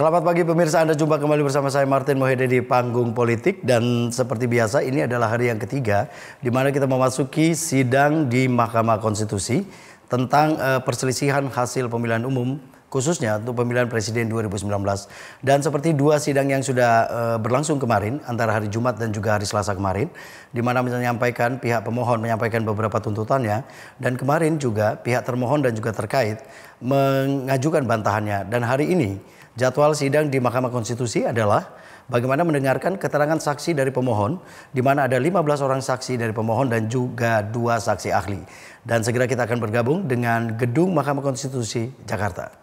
Selamat pagi pemirsa, Anda jumpa kembali bersama saya Martin Mohede di Panggung Politik dan seperti biasa ini adalah hari yang ketiga di mana kita memasuki sidang di Mahkamah Konstitusi tentang uh, perselisihan hasil pemilihan umum khususnya untuk pemilihan presiden 2019 dan seperti dua sidang yang sudah uh, berlangsung kemarin antara hari Jumat dan juga hari Selasa kemarin di mana menyampaikan pihak pemohon menyampaikan beberapa tuntutannya dan kemarin juga pihak termohon dan juga terkait mengajukan bantahannya dan hari ini Jadwal sidang di Mahkamah Konstitusi adalah bagaimana mendengarkan keterangan saksi dari pemohon, di mana ada 15 orang saksi dari pemohon dan juga dua saksi ahli. Dan segera kita akan bergabung dengan Gedung Mahkamah Konstitusi Jakarta.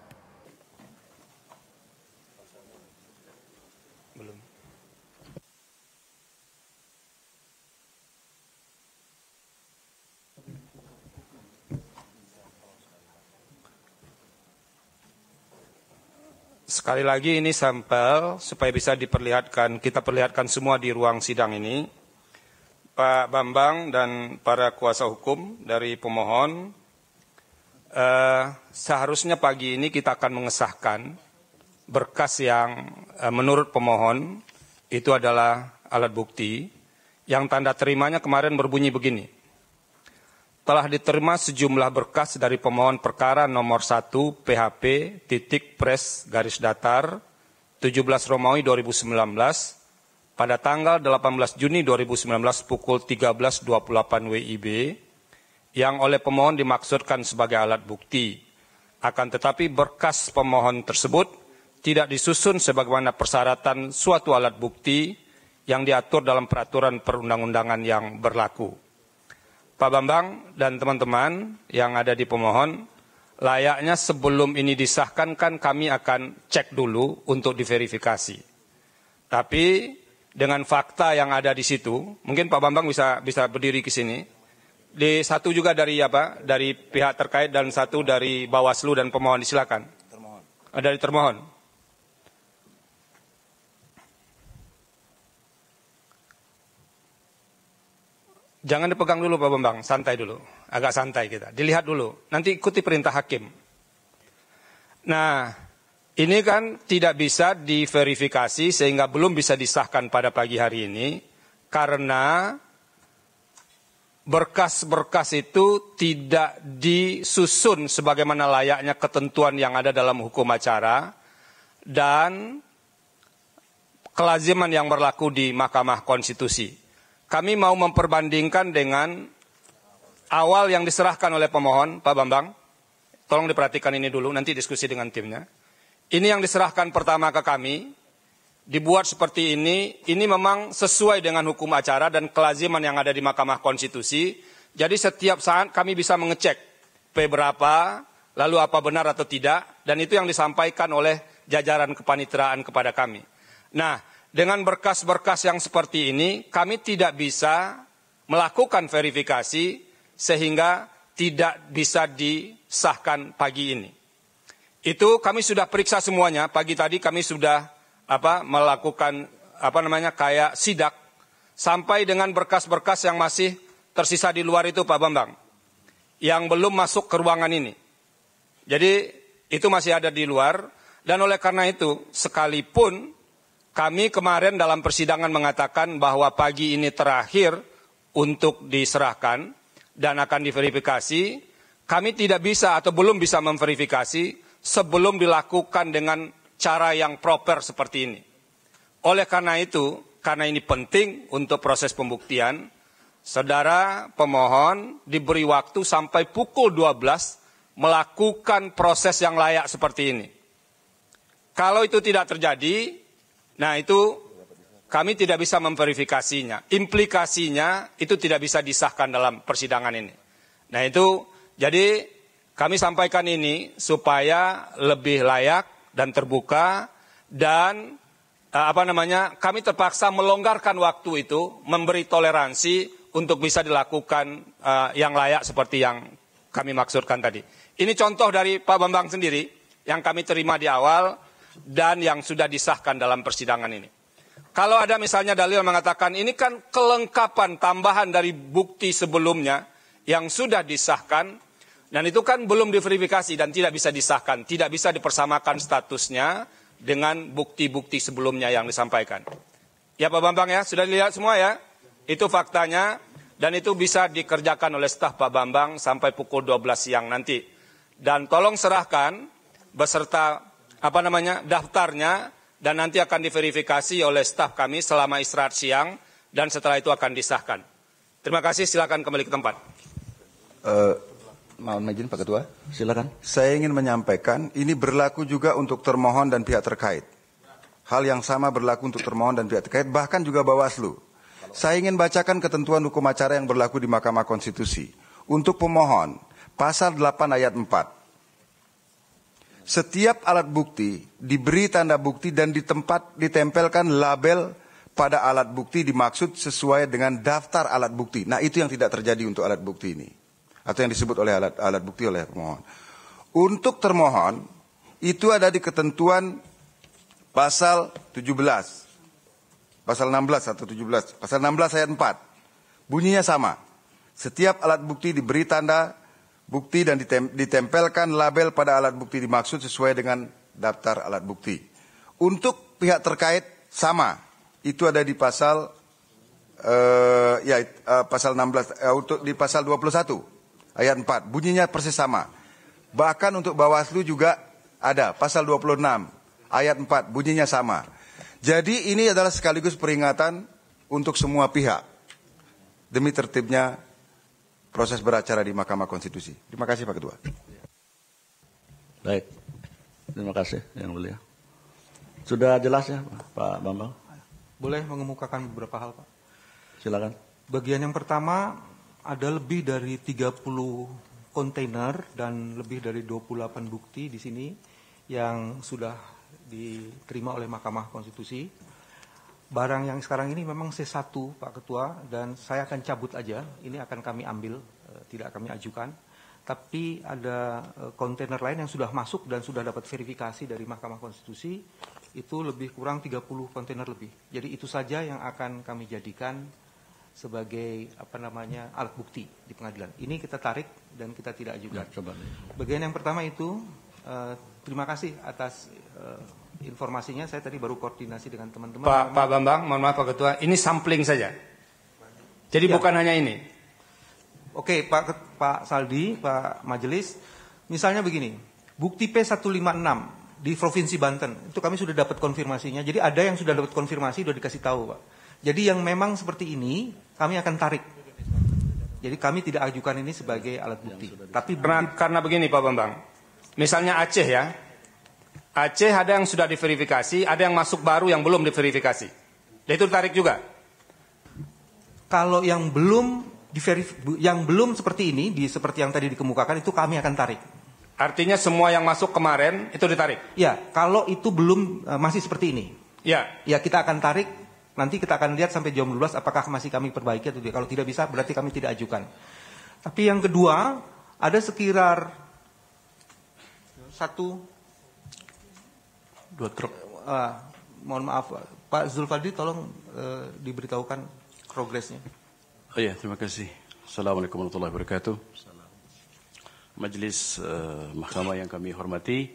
Sekali lagi ini sampel supaya bisa diperlihatkan, kita perlihatkan semua di ruang sidang ini. Pak Bambang dan para kuasa hukum dari pemohon, eh, seharusnya pagi ini kita akan mengesahkan berkas yang eh, menurut pemohon itu adalah alat bukti yang tanda terimanya kemarin berbunyi begini telah diterima sejumlah berkas dari pemohon perkara nomor 1 PHP titik pres garis datar 17 Romawi 2019 pada tanggal 18 Juni 2019 pukul 13.28 WIB yang oleh pemohon dimaksudkan sebagai alat bukti. Akan tetapi berkas pemohon tersebut tidak disusun sebagaimana persyaratan suatu alat bukti yang diatur dalam peraturan perundang-undangan yang berlaku. Pak Bambang dan teman-teman yang ada di pemohon, layaknya sebelum ini disahkan kan kami akan cek dulu untuk diverifikasi. Tapi dengan fakta yang ada di situ, mungkin Pak Bambang bisa bisa berdiri ke sini. Di satu juga dari apa? Dari pihak terkait dan satu dari Bawaslu dan pemohon disilakan Termohon. Dari termohon. Jangan dipegang dulu Pak Bambang, santai dulu. Agak santai kita. Dilihat dulu. Nanti ikuti perintah hakim. Nah, ini kan tidak bisa diverifikasi sehingga belum bisa disahkan pada pagi hari ini karena berkas-berkas itu tidak disusun sebagaimana layaknya ketentuan yang ada dalam hukum acara dan kelaziman yang berlaku di Mahkamah Konstitusi kami mau memperbandingkan dengan awal yang diserahkan oleh pemohon, Pak Bambang. Tolong diperhatikan ini dulu, nanti diskusi dengan timnya. Ini yang diserahkan pertama ke kami, dibuat seperti ini, ini memang sesuai dengan hukum acara dan kelaziman yang ada di Mahkamah Konstitusi. Jadi setiap saat kami bisa mengecek P berapa, lalu apa benar atau tidak, dan itu yang disampaikan oleh jajaran kepanitraan kepada kami. Nah, dengan berkas-berkas yang seperti ini, kami tidak bisa melakukan verifikasi sehingga tidak bisa disahkan pagi ini. Itu kami sudah periksa semuanya. Pagi tadi kami sudah apa melakukan apa namanya kayak sidak sampai dengan berkas-berkas yang masih tersisa di luar itu Pak Bambang yang belum masuk ke ruangan ini. Jadi itu masih ada di luar dan oleh karena itu sekalipun kami kemarin dalam persidangan mengatakan bahwa pagi ini terakhir untuk diserahkan dan akan diverifikasi. Kami tidak bisa atau belum bisa memverifikasi sebelum dilakukan dengan cara yang proper seperti ini. Oleh karena itu, karena ini penting untuk proses pembuktian, saudara pemohon diberi waktu sampai pukul 12 melakukan proses yang layak seperti ini. Kalau itu tidak terjadi, Nah itu kami tidak bisa memverifikasinya. Implikasinya itu tidak bisa disahkan dalam persidangan ini. Nah itu jadi kami sampaikan ini supaya lebih layak dan terbuka dan eh, apa namanya kami terpaksa melonggarkan waktu itu memberi toleransi untuk bisa dilakukan eh, yang layak seperti yang kami maksudkan tadi. Ini contoh dari Pak Bambang sendiri yang kami terima di awal dan yang sudah disahkan dalam persidangan ini. Kalau ada misalnya dalil mengatakan ini kan kelengkapan tambahan dari bukti sebelumnya yang sudah disahkan dan itu kan belum diverifikasi dan tidak bisa disahkan, tidak bisa dipersamakan statusnya dengan bukti-bukti sebelumnya yang disampaikan. Ya Pak Bambang ya, sudah dilihat semua ya? Itu faktanya dan itu bisa dikerjakan oleh staf Pak Bambang sampai pukul 12 siang nanti. Dan tolong serahkan beserta apa namanya daftarnya dan nanti akan diverifikasi oleh staf kami selama istirahat siang dan setelah itu akan disahkan. Terima kasih, silakan kembali ke tempat. Uh, mohon majin Pak Ketua, silakan. Saya ingin menyampaikan, ini berlaku juga untuk termohon dan pihak terkait. Hal yang sama berlaku untuk termohon dan pihak terkait, bahkan juga Bawaslu. Saya ingin bacakan ketentuan hukum acara yang berlaku di Mahkamah Konstitusi. Untuk pemohon, pasal 8 ayat 4, setiap alat bukti diberi tanda bukti dan di ditempelkan label pada alat bukti dimaksud sesuai dengan daftar alat bukti. Nah itu yang tidak terjadi untuk alat bukti ini. Atau yang disebut oleh alat, alat bukti oleh pemohon. Untuk termohon itu ada di ketentuan pasal 17. Pasal 16 atau 17. Pasal 16 ayat 4. Bunyinya sama. Setiap alat bukti diberi tanda bukti dan ditempelkan label pada alat bukti dimaksud sesuai dengan daftar alat bukti. Untuk pihak terkait sama, itu ada di pasal uh, ya uh, pasal 16 uh, eh, untuk di pasal 21 ayat 4 bunyinya persis sama. Bahkan untuk Bawaslu juga ada pasal 26 ayat 4 bunyinya sama. Jadi ini adalah sekaligus peringatan untuk semua pihak demi tertibnya proses beracara di Mahkamah Konstitusi. Terima kasih Pak Ketua. Baik, terima kasih yang mulia. Sudah jelas ya Pak Bambang? Boleh mengemukakan beberapa hal Pak. Silakan. Bagian yang pertama ada lebih dari 30 kontainer dan lebih dari 28 bukti di sini yang sudah diterima oleh Mahkamah Konstitusi barang yang sekarang ini memang C1 Pak Ketua dan saya akan cabut aja, ini akan kami ambil, eh, tidak kami ajukan. Tapi ada eh, kontainer lain yang sudah masuk dan sudah dapat verifikasi dari Mahkamah Konstitusi, itu lebih kurang 30 kontainer lebih. Jadi itu saja yang akan kami jadikan sebagai apa namanya alat bukti di pengadilan. Ini kita tarik dan kita tidak ajukan. Ya, Bagian yang pertama itu, eh, terima kasih atas informasinya saya tadi baru koordinasi dengan teman-teman. Pak, Pak Bambang, mohon maaf Pak Ketua, ini sampling saja. Jadi ya. bukan hanya ini. Oke, Pak Pak Saldi, Pak Majelis, misalnya begini, bukti P156 di Provinsi Banten, itu kami sudah dapat konfirmasinya. Jadi ada yang sudah dapat konfirmasi, sudah dikasih tahu, Pak. Jadi yang memang seperti ini, kami akan tarik. Jadi kami tidak ajukan ini sebagai alat bukti. Tapi karena, karena begini Pak Bambang, misalnya Aceh ya, Aceh ada yang sudah diverifikasi, ada yang masuk baru yang belum diverifikasi. Dan itu ditarik juga. Kalau yang belum diverif yang belum seperti ini, di seperti yang tadi dikemukakan itu kami akan tarik. Artinya semua yang masuk kemarin itu ditarik. Ya, kalau itu belum e, masih seperti ini. Ya. Ya kita akan tarik nanti kita akan lihat sampai jam 12 apakah masih kami perbaiki atau tidak. Kalau tidak bisa berarti kami tidak ajukan. Tapi yang kedua, ada sekitar satu dua truk uh, mohon maaf Pak Zulfadi tolong uh, diberitahukan progresnya oh ya terima kasih Assalamualaikum warahmatullahi wabarakatuh Majelis uh, eh, Mahkamah yang kami hormati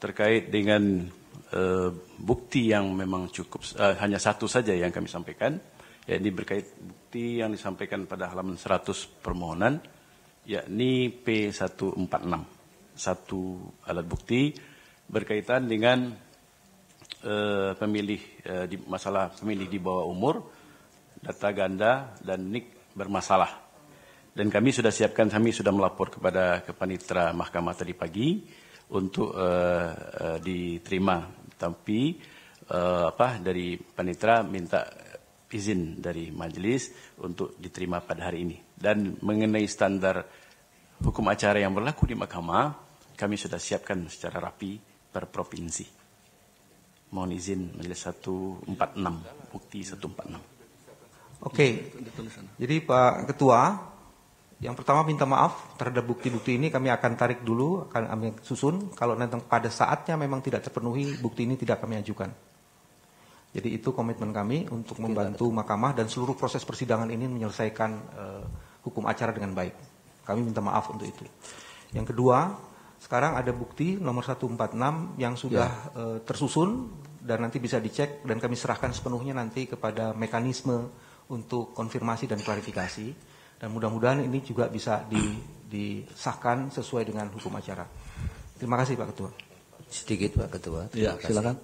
terkait dengan uh, bukti yang memang cukup uh, hanya satu saja yang kami sampaikan yakni berkait bukti yang disampaikan pada halaman 100 permohonan yakni P146 satu alat bukti berkaitan dengan uh, pemilih uh, di masalah pemilih di bawah umur, data ganda dan nik bermasalah. Dan kami sudah siapkan, kami sudah melapor kepada kepanitra mahkamah tadi pagi untuk uh, uh, diterima. Tapi uh, apa dari panitra minta izin dari majelis untuk diterima pada hari ini. Dan mengenai standar hukum acara yang berlaku di mahkamah, kami sudah siapkan secara rapi per provinsi. Mohon izin majelis 146, bukti 146. Oke, okay. jadi Pak Ketua, yang pertama minta maaf terhadap bukti-bukti ini kami akan tarik dulu, akan kami susun. Kalau nanti pada saatnya memang tidak terpenuhi, bukti ini tidak kami ajukan. Jadi itu komitmen kami untuk membantu mahkamah dan seluruh proses persidangan ini menyelesaikan uh, hukum acara dengan baik. Kami minta maaf untuk itu. Yang kedua, sekarang ada bukti nomor 146 yang sudah ya. uh, tersusun dan nanti bisa dicek dan kami serahkan sepenuhnya nanti kepada mekanisme untuk konfirmasi dan klarifikasi dan mudah-mudahan ini juga bisa di, disahkan sesuai dengan hukum acara. Terima kasih Pak Ketua. Sedikit Pak Ketua. ya, kasih. silakan.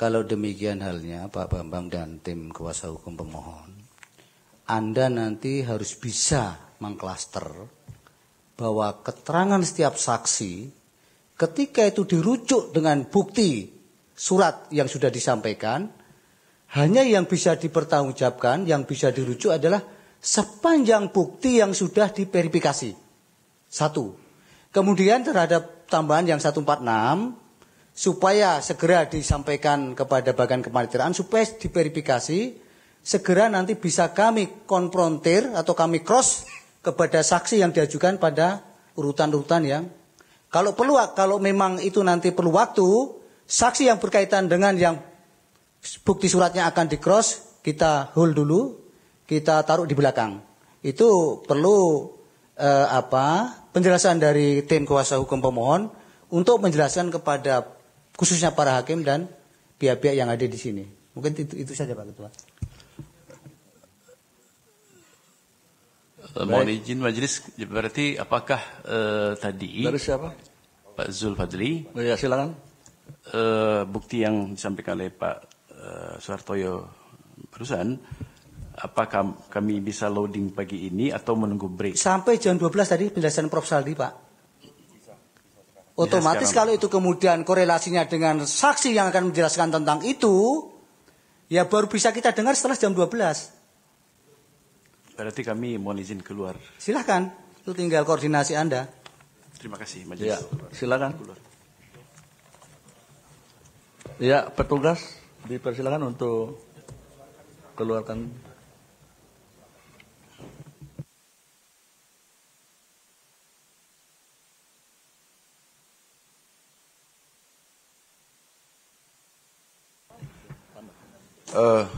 Kalau demikian halnya Pak Bambang dan tim kuasa hukum pemohon, Anda nanti harus bisa mengklaster bahwa keterangan setiap saksi ketika itu dirujuk dengan bukti surat yang sudah disampaikan, hanya yang bisa dipertanggungjawabkan, yang bisa dirujuk adalah sepanjang bukti yang sudah diverifikasi. Satu. Kemudian terhadap tambahan yang 146, supaya segera disampaikan kepada bagian kemartiraan, supaya diverifikasi, segera nanti bisa kami konfrontir atau kami cross kepada saksi yang diajukan pada urutan-urutan yang kalau perlu kalau memang itu nanti perlu waktu saksi yang berkaitan dengan yang bukti suratnya akan di cross kita hold dulu kita taruh di belakang itu perlu eh, apa penjelasan dari tim kuasa hukum pemohon untuk menjelaskan kepada khususnya para hakim dan pihak-pihak yang ada di sini mungkin itu, itu saja pak ketua. Mohon izin majelis berarti apakah uh, tadi Dari siapa? Pak Zulfadli. Oh, ya, silakan. Uh, bukti yang disampaikan oleh Pak uh, Suhartoyo perusahaan apakah kami bisa loading pagi ini atau menunggu break? Sampai jam 12 tadi penjelasan Prof Saldi, Pak. Otomatis kalau itu kemudian korelasinya dengan saksi yang akan menjelaskan tentang itu, ya baru bisa kita dengar setelah jam 12. Berarti kami mohon izin keluar. Silahkan, itu tinggal koordinasi Anda. Terima kasih, Majelis. Ya, silakan. Keluar. Ya, petugas dipersilakan untuk keluarkan Uh,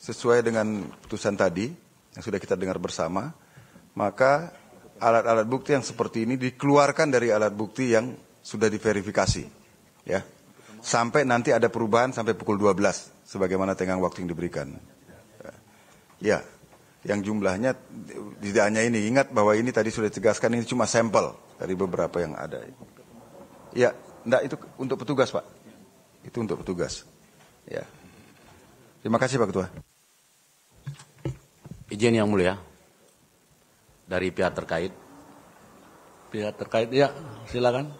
sesuai dengan putusan tadi, yang sudah kita dengar bersama, maka alat-alat bukti yang seperti ini dikeluarkan dari alat bukti yang sudah diverifikasi. Ya. Sampai nanti ada perubahan sampai pukul 12 sebagaimana tenggang waktu yang diberikan. Ya. Yang jumlahnya tidak hanya ini, ingat bahwa ini tadi sudah ditegaskan ini cuma sampel dari beberapa yang ada. Ya, enggak itu untuk petugas, Pak. Itu untuk petugas. Ya. Terima kasih Pak Ketua. Izin yang mulia dari pihak terkait. Pihak terkait, ya silakan.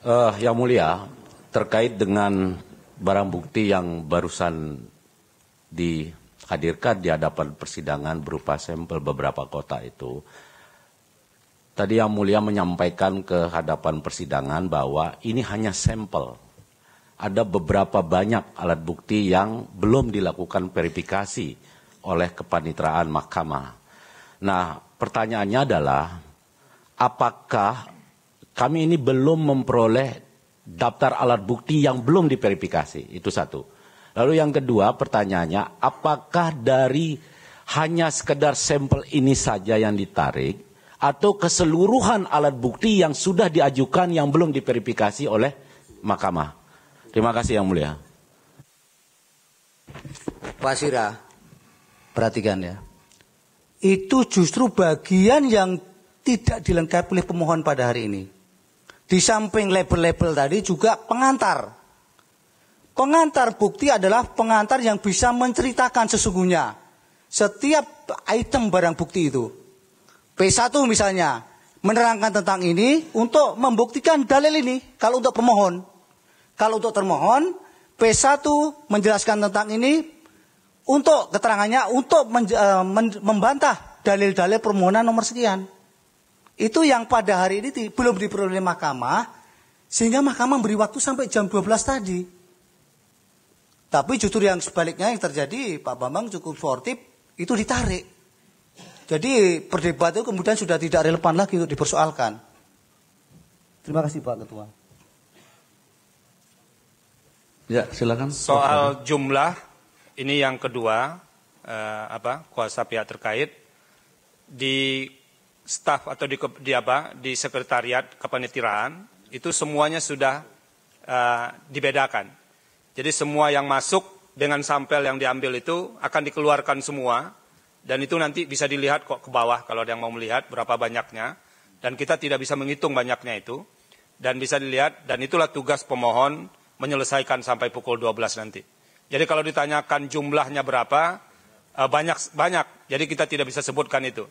Uh, yang mulia, terkait dengan barang bukti yang barusan dihadirkan di hadapan persidangan berupa sampel beberapa kota itu. Tadi Yang Mulia menyampaikan ke hadapan persidangan bahwa ini hanya sampel. Ada beberapa banyak alat bukti yang belum dilakukan verifikasi oleh kepanitraan mahkamah. Nah, pertanyaannya adalah apakah kami ini belum memperoleh daftar alat bukti yang belum diverifikasi? Itu satu. Lalu yang kedua, pertanyaannya apakah dari hanya sekedar sampel ini saja yang ditarik atau keseluruhan alat bukti yang sudah diajukan yang belum diverifikasi oleh mahkamah? Terima kasih yang mulia. Pak Sira, Perhatikan ya. Itu justru bagian yang tidak dilengkapi oleh pemohon pada hari ini. Di samping label-label tadi juga pengantar. Pengantar bukti adalah pengantar yang bisa menceritakan sesungguhnya. Setiap item barang bukti itu. P1 misalnya, menerangkan tentang ini untuk membuktikan dalil ini. Kalau untuk pemohon. Kalau untuk termohon, P1 menjelaskan tentang ini, untuk keterangannya untuk men, eh, men, membantah dalil-dalil permohonan nomor sekian. Itu yang pada hari ini di, belum diperoleh mahkamah sehingga mahkamah beri waktu sampai jam 12 tadi. Tapi justru yang sebaliknya yang terjadi Pak Bambang cukup sportif itu ditarik. Jadi perdebatan itu kemudian sudah tidak relevan lagi untuk dipersoalkan. Terima kasih Pak Ketua. Ya, silakan. Soal jumlah ini yang kedua eh, apa kuasa pihak terkait di staf atau di, di apa di sekretariat kepanitiaan itu semuanya sudah eh, dibedakan. Jadi semua yang masuk dengan sampel yang diambil itu akan dikeluarkan semua dan itu nanti bisa dilihat kok ke bawah kalau ada yang mau melihat berapa banyaknya dan kita tidak bisa menghitung banyaknya itu dan bisa dilihat dan itulah tugas pemohon menyelesaikan sampai pukul 12 nanti. Jadi kalau ditanyakan jumlahnya berapa, eh, banyak banyak. Jadi kita tidak bisa sebutkan itu.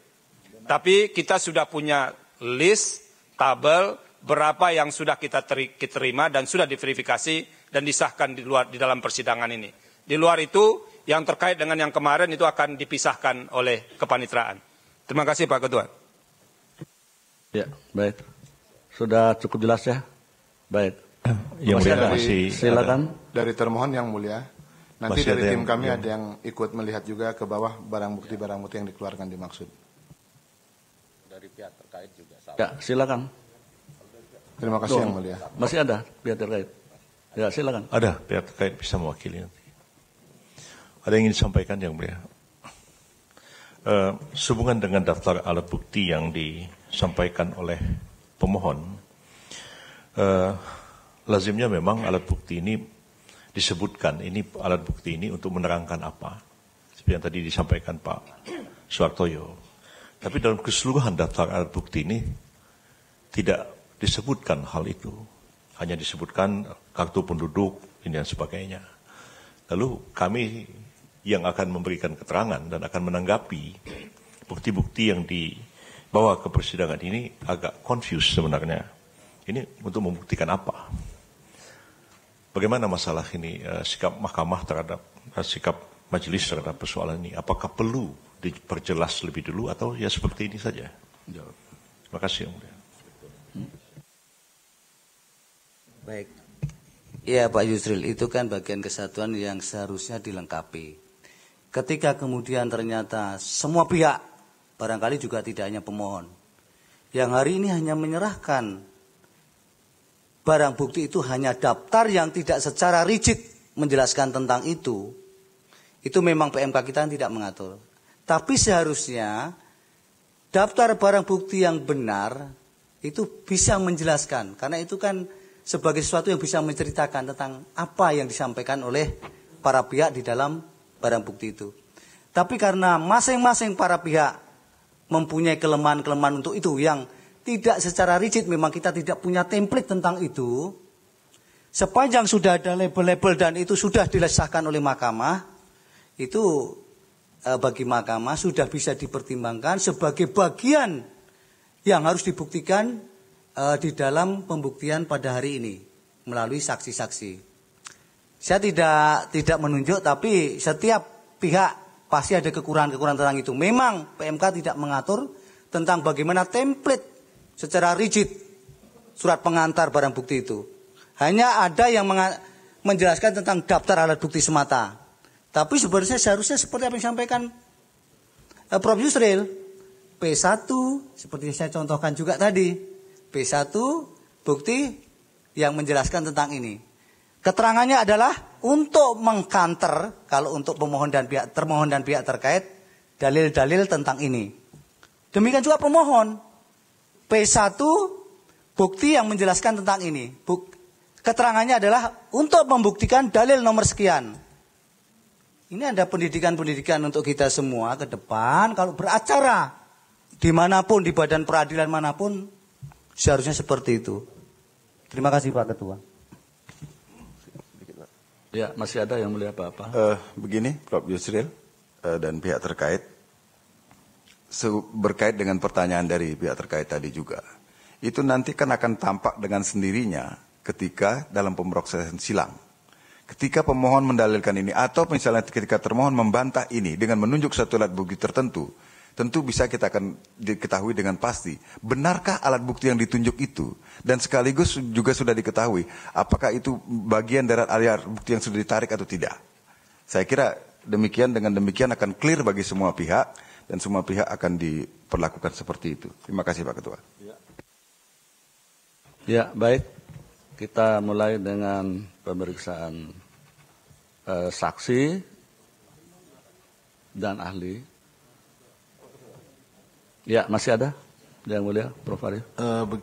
Tapi kita sudah punya list tabel berapa yang sudah kita terima dan sudah diverifikasi dan disahkan di luar di dalam persidangan ini. Di luar itu yang terkait dengan yang kemarin itu akan dipisahkan oleh kepanitraan. Terima kasih Pak Ketua. Ya, baik. Sudah cukup jelas ya? Baik. Yang mulia, dari, silakan. Dari termohon yang mulia, Nanti Masih dari tim yang, kami yang... ada yang ikut melihat juga ke bawah barang bukti-barang bukti yang dikeluarkan dimaksud. Dari pihak terkait juga. Sama. Ya, silakan. Terima kasih Tuh, yang mulia. Masih ada pihak terkait. Ya, silakan. Ada pihak terkait bisa mewakili nanti. Ada yang ingin sampaikan yang mulia? Uh, sehubungan dengan daftar alat bukti yang disampaikan oleh pemohon, uh, lazimnya memang alat bukti ini disebutkan ini alat bukti ini untuk menerangkan apa seperti yang tadi disampaikan Pak Suartoyo tapi dalam keseluruhan daftar alat bukti ini tidak disebutkan hal itu hanya disebutkan kartu penduduk ini dan sebagainya lalu kami yang akan memberikan keterangan dan akan menanggapi bukti-bukti yang dibawa ke persidangan ini agak confused sebenarnya ini untuk membuktikan apa Bagaimana masalah ini eh, sikap mahkamah terhadap eh, sikap majelis terhadap persoalan ini? Apakah perlu diperjelas lebih dulu atau ya seperti ini saja? Ya. Terima kasih, Yang Mulia. Baik. Ya Pak Yusril, itu kan bagian kesatuan yang seharusnya dilengkapi. Ketika kemudian ternyata semua pihak, barangkali juga tidak hanya pemohon, yang hari ini hanya menyerahkan barang bukti itu hanya daftar yang tidak secara rigid menjelaskan tentang itu, itu memang PMK kita tidak mengatur. Tapi seharusnya daftar barang bukti yang benar itu bisa menjelaskan karena itu kan sebagai sesuatu yang bisa menceritakan tentang apa yang disampaikan oleh para pihak di dalam barang bukti itu. Tapi karena masing-masing para pihak mempunyai kelemahan-kelemahan untuk itu yang tidak secara rigid, memang kita tidak punya template tentang itu. Sepanjang sudah ada label-label dan itu sudah dilesahkan oleh mahkamah, itu eh, bagi mahkamah sudah bisa dipertimbangkan sebagai bagian yang harus dibuktikan eh, di dalam pembuktian pada hari ini melalui saksi-saksi. Saya tidak tidak menunjuk tapi setiap pihak pasti ada kekurangan-kekurangan tentang itu. Memang PMK tidak mengatur tentang bagaimana template secara rigid surat pengantar barang bukti itu. Hanya ada yang menjelaskan tentang daftar alat bukti semata. Tapi sebenarnya seharusnya seperti apa yang disampaikan eh, Prof. Yusril. P1 seperti yang saya contohkan juga tadi. P1 bukti yang menjelaskan tentang ini. Keterangannya adalah untuk mengkanter kalau untuk pemohon dan pihak termohon dan pihak terkait dalil-dalil tentang ini. Demikian juga pemohon. P1 bukti yang menjelaskan tentang ini. Buk, keterangannya adalah untuk membuktikan dalil nomor sekian. Ini ada pendidikan-pendidikan untuk kita semua ke depan kalau beracara dimanapun di badan peradilan manapun seharusnya seperti itu. Terima kasih Pak Ketua. Ya masih ada yang mulia Bapak. Uh, eh, begini Prof Yusril uh, dan pihak terkait berkait dengan pertanyaan dari pihak terkait tadi juga. Itu nanti kan akan tampak dengan sendirinya ketika dalam pemrosesan silang. Ketika pemohon mendalilkan ini atau misalnya ketika termohon membantah ini dengan menunjuk satu alat bukti tertentu, tentu bisa kita akan diketahui dengan pasti benarkah alat bukti yang ditunjuk itu dan sekaligus juga sudah diketahui apakah itu bagian dari alat bukti yang sudah ditarik atau tidak. Saya kira demikian dengan demikian akan clear bagi semua pihak dan semua pihak akan diperlakukan seperti itu. Terima kasih Pak Ketua. Ya. ya, baik. Kita mulai dengan pemeriksaan eh, saksi dan ahli. Ya, masih ada yang mulia, Prof. Arif. Uh, eh,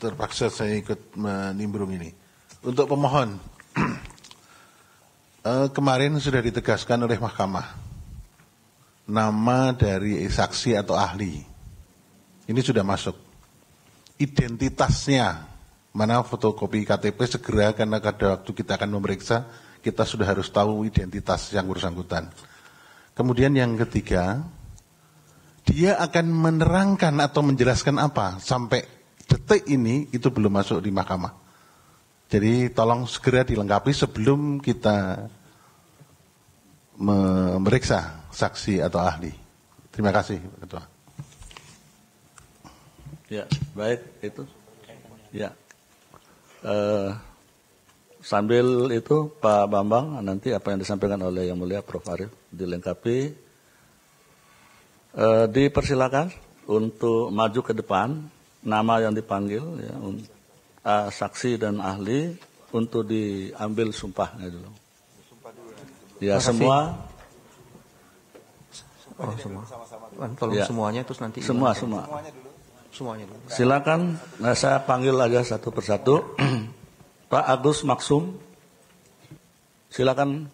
terpaksa saya ikut menimbrung ini. Untuk pemohon, uh, kemarin sudah ditegaskan oleh Mahkamah nama dari saksi atau ahli. Ini sudah masuk. Identitasnya, mana fotokopi KTP segera karena pada waktu kita akan memeriksa, kita sudah harus tahu identitas yang bersangkutan. Kemudian yang ketiga, dia akan menerangkan atau menjelaskan apa sampai detik ini itu belum masuk di mahkamah. Jadi tolong segera dilengkapi sebelum kita memeriksa saksi atau ahli. Terima kasih, Ketua. Ya, baik itu. Ya. Eh, sambil itu Pak Bambang nanti apa yang disampaikan oleh Yang Mulia Prof Arief dilengkapi. Eh, dipersilakan untuk maju ke depan nama yang dipanggil ya, uh, saksi dan ahli untuk diambil sumpahnya dulu. Ya semua. Oh semua. Tolong ya. semuanya terus nanti. Semua semua. Semuanya dulu. Semuanya Silakan, nah, saya panggil aja satu persatu. Pak Agus Maksum, silakan.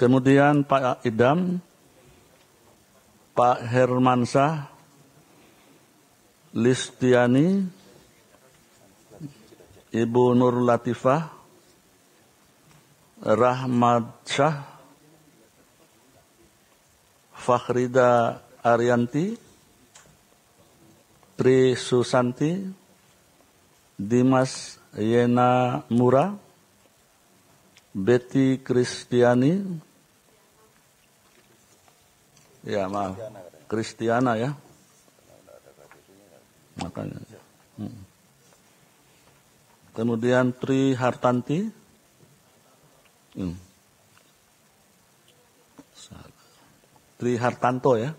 Kemudian Pak Idam, Pak Hermansyah Listiani, Ibu Nur Latifah, Rahmat Syah, Fakhrida Arianti, Tri Susanti, Dimas Yena Mura, Betty Kristiani, Iya maaf. Kristiana ya. Makanya. Hmm. Kemudian Tri Hartanti. Hmm. Tri Hartanto ya.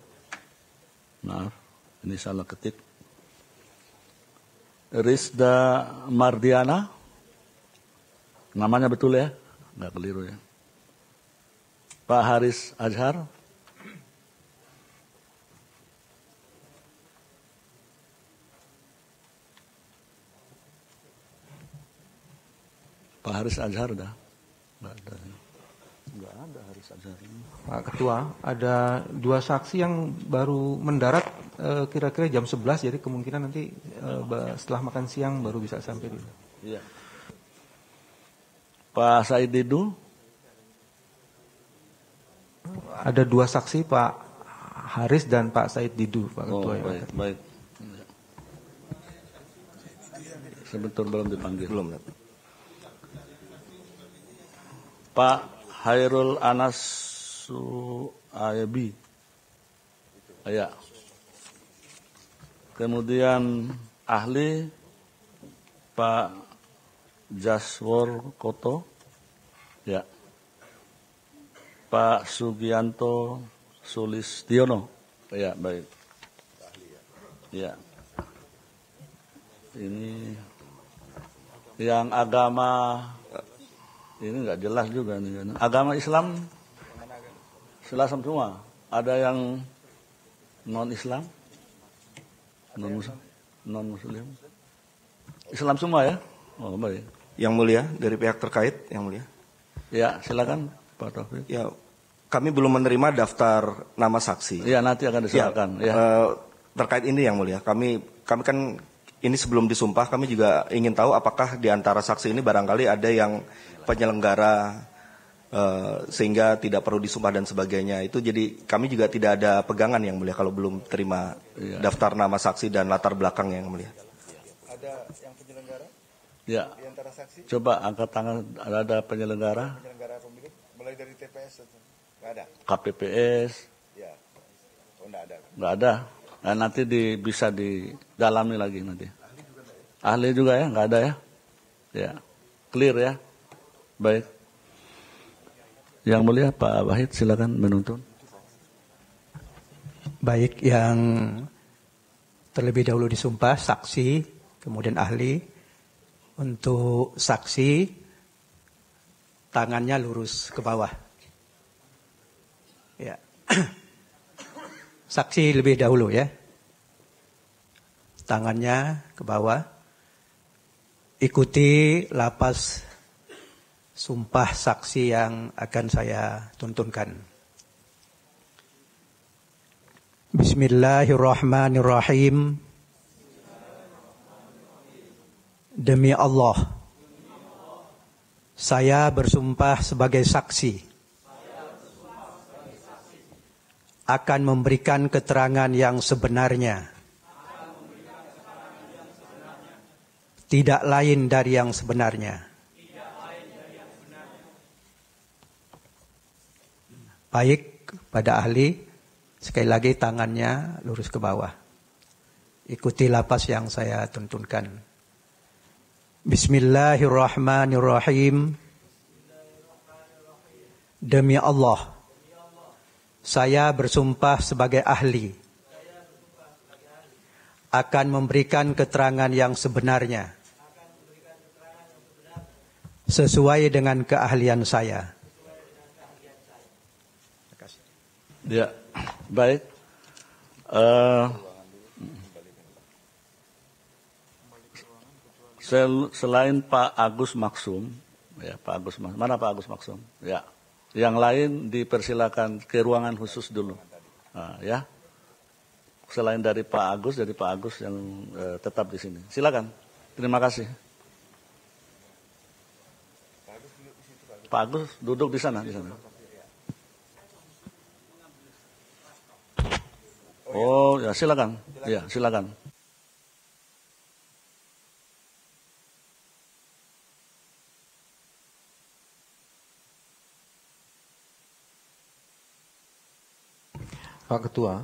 Maaf, ini salah ketik. Rizda Mardiana. Namanya betul ya? Nggak keliru ya. Pak Haris Azhar. Pak Haris Azhar dah. Enggak ada. Enggak ada Haris Azhar. Pak Ketua, ada dua saksi yang baru mendarat eh, kira-kira jam 11 jadi kemungkinan nanti eh, setelah makan siang baru bisa sampai di. Iya. Pak Said Didu. Ada dua saksi Pak Haris dan Pak Said Didu, Pak oh, Ketua. Oh, ya, baik, baik. Sebentar belum dipanggil. Belum. Pak Hairul Anas Ayabi. Ya. Kemudian ahli Pak Jaswar Koto. Ya. Pak Sugianto Sulistiono. Ya, baik. Ya. Ini yang agama ini nggak jelas juga nih. Kan. Agama Islam jelas semua. Ada yang non Islam, non Muslim, non Muslim. Islam semua ya. Oh, baik. Yang mulia dari pihak terkait, yang mulia. Ya, silakan Pak Taufik. Ya, kami belum menerima daftar nama saksi. Ya, nanti akan diserahkan. Ya, ya. Eh, terkait ini yang mulia. Kami kami kan ini sebelum disumpah kami juga ingin tahu apakah di antara saksi ini barangkali ada yang penyelenggara uh, sehingga tidak perlu disumpah dan sebagainya. Itu jadi kami juga tidak ada pegangan yang mulia kalau belum terima iya. daftar nama saksi dan latar belakang yang mulia. Ada yang penyelenggara? Ya. Di antara saksi? Coba angkat tangan ada penyelenggara? Penyelenggara pemilu mulai dari TPS atau? ada. KPPS? Ya. Oh, enggak ada. Enggak ada. Nah, nanti di, bisa didalami lagi nanti. Ahli juga ya, nggak ada ya? Ya, clear ya. Baik. Yang mulia Pak Wahid silakan menuntun. Baik, yang terlebih dahulu disumpah saksi, kemudian ahli. Untuk saksi tangannya lurus ke bawah. Ya. Saksi lebih dahulu ya. Tangannya ke bawah. Ikuti lapas sumpah saksi yang akan saya tuntunkan. Bismillahirrahmanirrahim. Demi Allah, saya bersumpah sebagai saksi akan memberikan keterangan yang sebenarnya. Tidak lain dari yang sebenarnya. Baik pada ahli, sekali lagi tangannya lurus ke bawah. Ikuti lapas yang saya tuntunkan. Bismillahirrahmanirrahim. Demi Allah. Saya bersumpah sebagai ahli akan memberikan keterangan yang sebenarnya sesuai dengan keahlian saya. Ya, baik. Uh, sel, selain Pak Agus Maksum, ya Pak Agus Maksum, mana Pak Agus Maksum? Ya. Yang lain dipersilakan ke ruangan khusus dulu. Nah, ya. Selain dari Pak Agus, dari Pak Agus yang eh, tetap di sini. Silakan. Terima kasih. Pak Agus duduk di sana, di sana. Oh, ya silakan. Ya, silakan. Pak Ketua,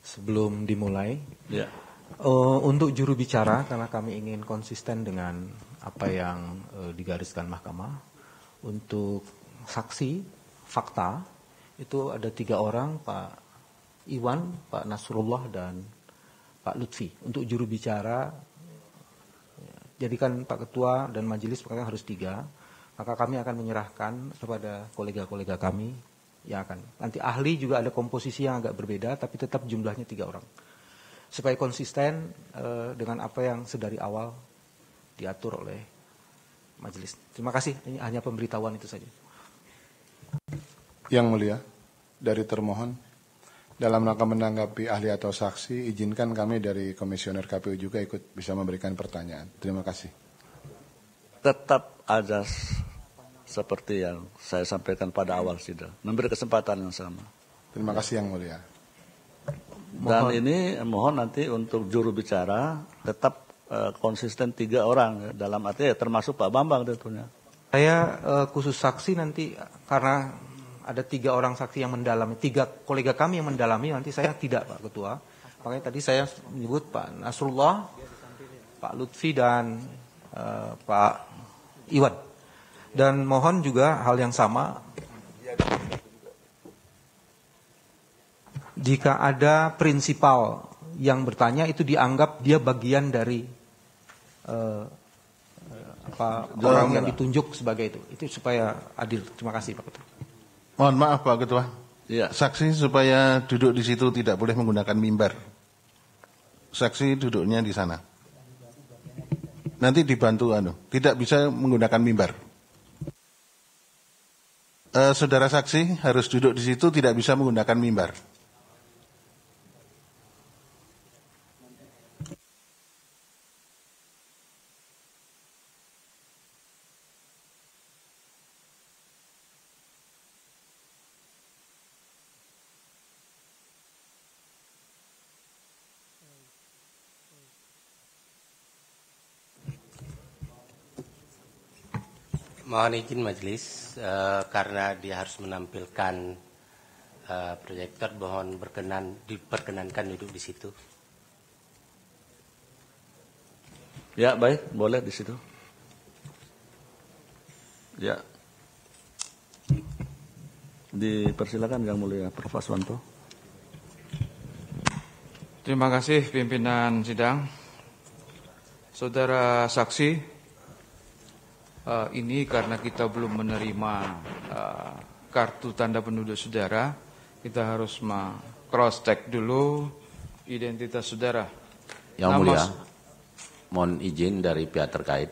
sebelum dimulai, ya. uh, untuk juru bicara karena kami ingin konsisten dengan apa yang uh, digariskan Mahkamah, untuk saksi fakta itu ada tiga orang Pak Iwan, Pak Nasrullah dan Pak Lutfi untuk juru bicara jadikan Pak Ketua dan Majelis harus tiga maka kami akan menyerahkan kepada kolega-kolega kami Ya kan. Nanti ahli juga ada komposisi yang agak berbeda, tapi tetap jumlahnya tiga orang. Supaya konsisten uh, dengan apa yang sedari awal diatur oleh majelis. Terima kasih. Ini hanya pemberitahuan itu saja. Yang mulia, dari termohon, dalam rangka menanggapi ahli atau saksi, izinkan kami dari Komisioner KPU juga ikut bisa memberikan pertanyaan. Terima kasih. Tetap ada seperti yang saya sampaikan pada awal sidang. Memberi kesempatan yang sama. Terima kasih yang mulia. Dan ini eh, mohon nanti untuk juru bicara tetap uh, konsisten tiga orang ya, dalam arti ya, termasuk Pak Bambang tentunya. Saya uh, khusus saksi nanti karena ada tiga orang saksi yang mendalami, tiga kolega kami yang mendalami nanti saya tidak Pak Ketua. Makanya tadi saya menyebut Pak Nasrullah, Pak Lutfi dan uh, Pak Iwan dan mohon juga hal yang sama jika ada prinsipal yang bertanya itu dianggap dia bagian dari uh, apa, Jalan orang yang ditunjuk sebagai itu itu supaya adil terima kasih pak ketua mohon maaf pak ketua ya saksi supaya duduk di situ tidak boleh menggunakan mimbar saksi duduknya di sana nanti dibantu anu tidak bisa menggunakan mimbar eh, saudara saksi harus duduk di situ tidak bisa menggunakan mimbar. Mohon izin majelis, uh, eh, karena dia harus menampilkan uh, proyektor, mohon berkenan diperkenankan duduk di situ. Ya, baik, boleh di situ. Ya. Dipersilakan Yang Mulia Prof. Aswanto. Terima kasih pimpinan sidang. Saudara saksi, Eh, ini karena kita belum menerima uh, kartu tanda penduduk saudara, kita harus cross check dulu identitas saudara. Yang Nama, mulia, mohon izin dari pihak terkait.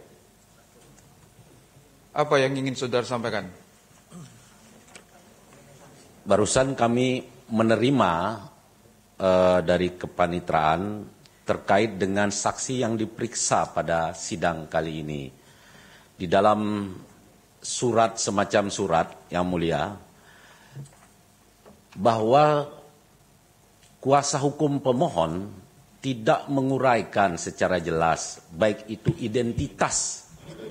Apa yang ingin saudara sampaikan? Barusan kami menerima uh, dari kepanitraan terkait dengan saksi yang diperiksa pada sidang kali ini di dalam surat semacam surat yang mulia bahwa kuasa hukum pemohon tidak menguraikan secara jelas baik itu identitas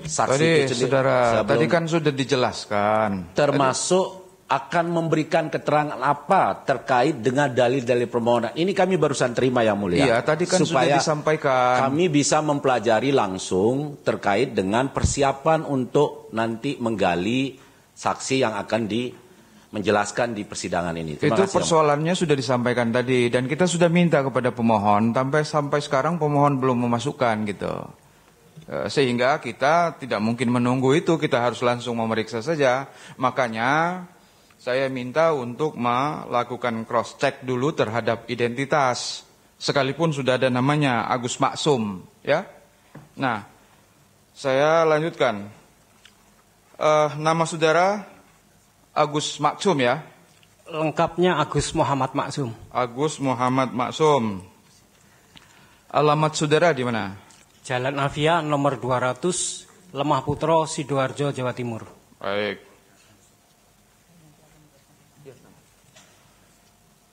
saksi tadi, itu sendiri. Saudara, tadi kan sudah dijelaskan. Termasuk akan memberikan keterangan apa terkait dengan dalil-dalil permohonan. Ini kami barusan terima yang mulia. Iya, tadi kan supaya sudah disampaikan. Kami bisa mempelajari langsung terkait dengan persiapan untuk nanti menggali saksi yang akan di menjelaskan di persidangan ini. Terima itu kasih, persoalannya Om. sudah disampaikan tadi dan kita sudah minta kepada pemohon sampai sampai sekarang pemohon belum memasukkan gitu. E, sehingga kita tidak mungkin menunggu itu, kita harus langsung memeriksa saja. Makanya saya minta untuk melakukan cross check dulu terhadap identitas sekalipun sudah ada namanya Agus Maksum ya nah saya lanjutkan uh, nama saudara Agus Maksum ya lengkapnya Agus Muhammad Maksum Agus Muhammad Maksum alamat saudara di mana Jalan Avia nomor 200 Lemah Putro Sidoarjo Jawa Timur baik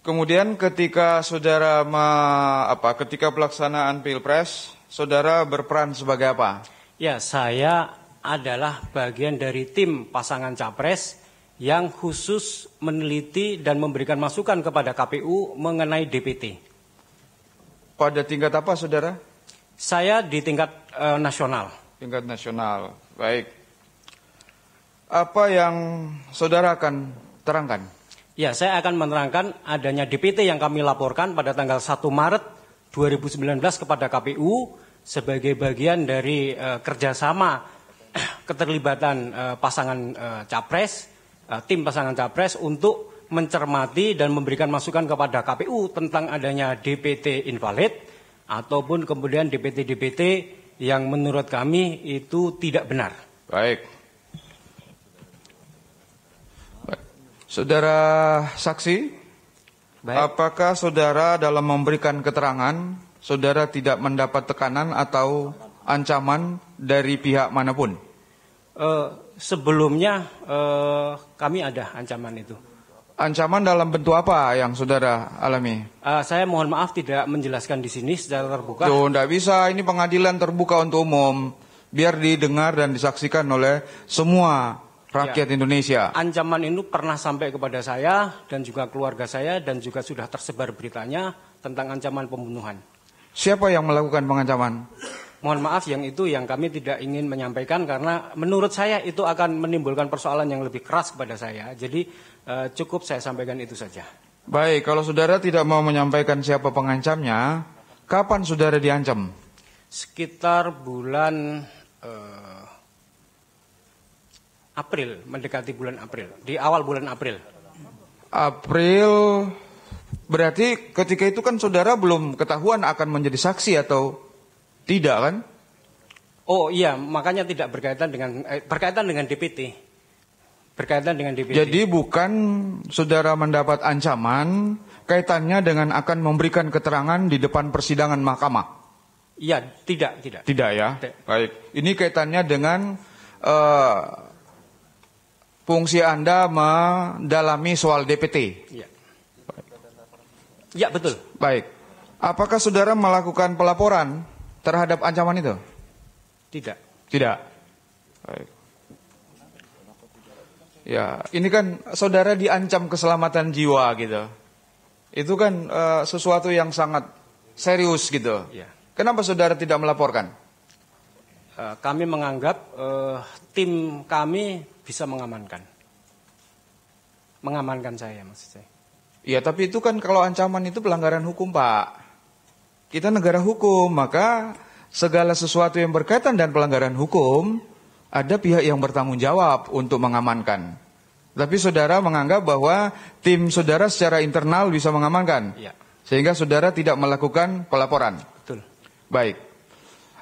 Kemudian ketika saudara me, apa ketika pelaksanaan Pilpres, saudara berperan sebagai apa? Ya, saya adalah bagian dari tim pasangan capres yang khusus meneliti dan memberikan masukan kepada KPU mengenai DPT. Pada tingkat apa, saudara? Saya di tingkat e, nasional. Tingkat nasional, baik. Apa yang saudara akan terangkan? Ya, saya akan menerangkan adanya DPT yang kami laporkan pada tanggal 1 Maret 2019 kepada KPU sebagai bagian dari uh, kerjasama keterlibatan uh, pasangan uh, capres, uh, tim pasangan capres untuk mencermati dan memberikan masukan kepada KPU tentang adanya DPT invalid ataupun kemudian DPT-DPT yang menurut kami itu tidak benar. Baik. Saudara saksi, Baik. apakah saudara dalam memberikan keterangan, saudara tidak mendapat tekanan atau ancaman dari pihak manapun? Uh, sebelumnya uh, kami ada ancaman itu. Ancaman dalam bentuk apa yang saudara alami? Uh, saya mohon maaf tidak menjelaskan di sini secara terbuka. Tuh, tidak bisa. Ini pengadilan terbuka untuk umum. Biar didengar dan disaksikan oleh semua rakyat ya. Indonesia. Ancaman itu pernah sampai kepada saya dan juga keluarga saya dan juga sudah tersebar beritanya tentang ancaman pembunuhan. Siapa yang melakukan pengancaman? Mohon maaf yang itu yang kami tidak ingin menyampaikan karena menurut saya itu akan menimbulkan persoalan yang lebih keras kepada saya. Jadi eh, cukup saya sampaikan itu saja. Baik, kalau saudara tidak mau menyampaikan siapa pengancamnya, kapan saudara diancam? Sekitar bulan eh, April, mendekati bulan April, di awal bulan April. April berarti ketika itu kan saudara belum ketahuan akan menjadi saksi atau tidak kan? Oh iya, makanya tidak berkaitan dengan eh, berkaitan dengan DPT. Berkaitan dengan DPT. Jadi bukan saudara mendapat ancaman kaitannya dengan akan memberikan keterangan di depan persidangan mahkamah. Iya, tidak, tidak. Tidak ya. Tidak. Baik. Ini kaitannya dengan uh, fungsi Anda mendalami soal DPT. Ya, ya betul. Baik. Apakah saudara melakukan pelaporan terhadap ancaman itu? Tidak. Tidak. Baik. Ya, ini kan saudara diancam keselamatan jiwa gitu. Itu kan uh, sesuatu yang sangat serius gitu. Ya. Kenapa saudara tidak melaporkan? Eh, kami menganggap uh, tim kami bisa mengamankan. Mengamankan saya maksud saya. Ya tapi itu kan kalau ancaman itu pelanggaran hukum Pak. Kita negara hukum, maka segala sesuatu yang berkaitan dan pelanggaran hukum, ada pihak yang bertanggung jawab untuk mengamankan. Tapi saudara menganggap bahwa tim saudara secara internal bisa mengamankan. Ya. Sehingga saudara tidak melakukan pelaporan. Betul. Baik.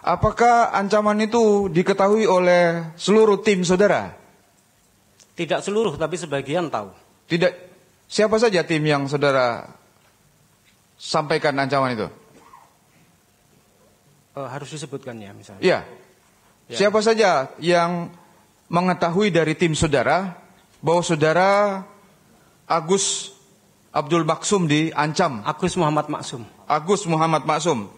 Apakah ancaman itu diketahui oleh seluruh tim saudara? Tidak seluruh tapi sebagian tahu. Tidak siapa saja tim yang saudara sampaikan ancaman itu? Uh, harus disebutkan ya misalnya. Iya. Ya. Siapa saja yang mengetahui dari tim saudara bahwa saudara Agus Abdul Maksum diancam? Agus Muhammad Maksum. Agus Muhammad Maksum.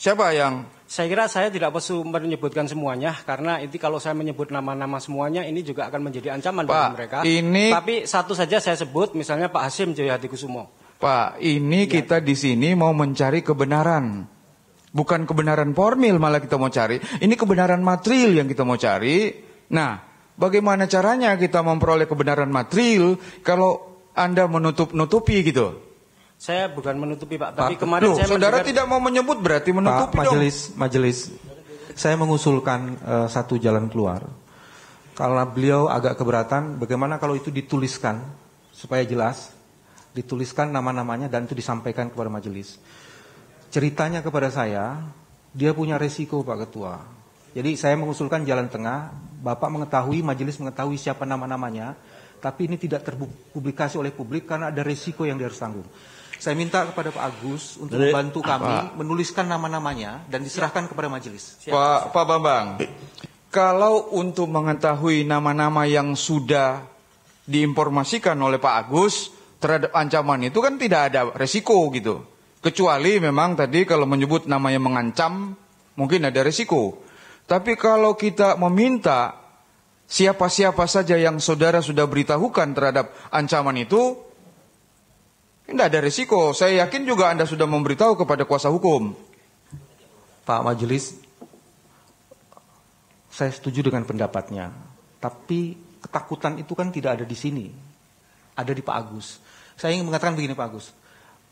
Siapa yang saya kira saya tidak perlu menyebutkan semuanya karena ini kalau saya menyebut nama-nama semuanya ini juga akan menjadi ancaman Pak, bagi mereka. Ini tapi satu saja saya sebut misalnya Pak Hasim Jayadi Kusumo. Pak, ini ya. kita di sini mau mencari kebenaran. Bukan kebenaran formil malah kita mau cari. Ini kebenaran material yang kita mau cari. Nah, bagaimana caranya kita memperoleh kebenaran material kalau Anda menutup-nutupi gitu? Saya bukan menutupi Pak, tapi Pak, kemarin loh, saya saudara mendengar... tidak mau menyebut berarti menutupi Pak, majelis, dong. Majelis, saya mengusulkan uh, satu jalan keluar. Kalau beliau agak keberatan, bagaimana kalau itu dituliskan supaya jelas, dituliskan nama-namanya dan itu disampaikan kepada majelis. Ceritanya kepada saya, dia punya resiko Pak Ketua. Jadi saya mengusulkan jalan tengah, Bapak mengetahui, majelis mengetahui siapa nama-namanya, tapi ini tidak terpublikasi oleh publik karena ada resiko yang dia harus tanggung. Saya minta kepada Pak Agus untuk Jadi, membantu kami apa? menuliskan nama-namanya dan diserahkan kepada majelis. Pak, siap. Pak Bambang, eh. kalau untuk mengetahui nama-nama yang sudah diinformasikan oleh Pak Agus terhadap ancaman itu kan tidak ada resiko gitu. Kecuali memang tadi kalau menyebut nama yang mengancam mungkin ada resiko. Tapi kalau kita meminta siapa-siapa saja yang saudara sudah beritahukan terhadap ancaman itu, tidak ada risiko. Saya yakin juga Anda sudah memberitahu kepada kuasa hukum. Pak Majelis, saya setuju dengan pendapatnya. Tapi ketakutan itu kan tidak ada di sini. Ada di Pak Agus. Saya ingin mengatakan begini Pak Agus.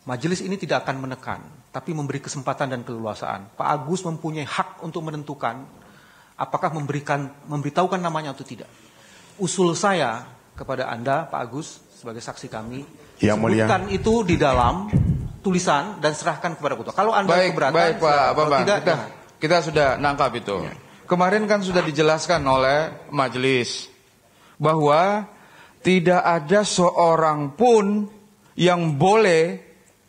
Majelis ini tidak akan menekan, tapi memberi kesempatan dan keleluasaan. Pak Agus mempunyai hak untuk menentukan apakah memberikan memberitahukan namanya atau tidak. Usul saya kepada Anda, Pak Agus, sebagai saksi kami, yang mulia. Sebutkan itu di dalam tulisan dan serahkan kepada ketua. Kalau Anda baik, keberatan, baik, Pak, Pak tidak, kita, ya. kita sudah nangkap itu. Ya. Kemarin kan sudah dijelaskan oleh majelis bahwa tidak ada seorang pun yang boleh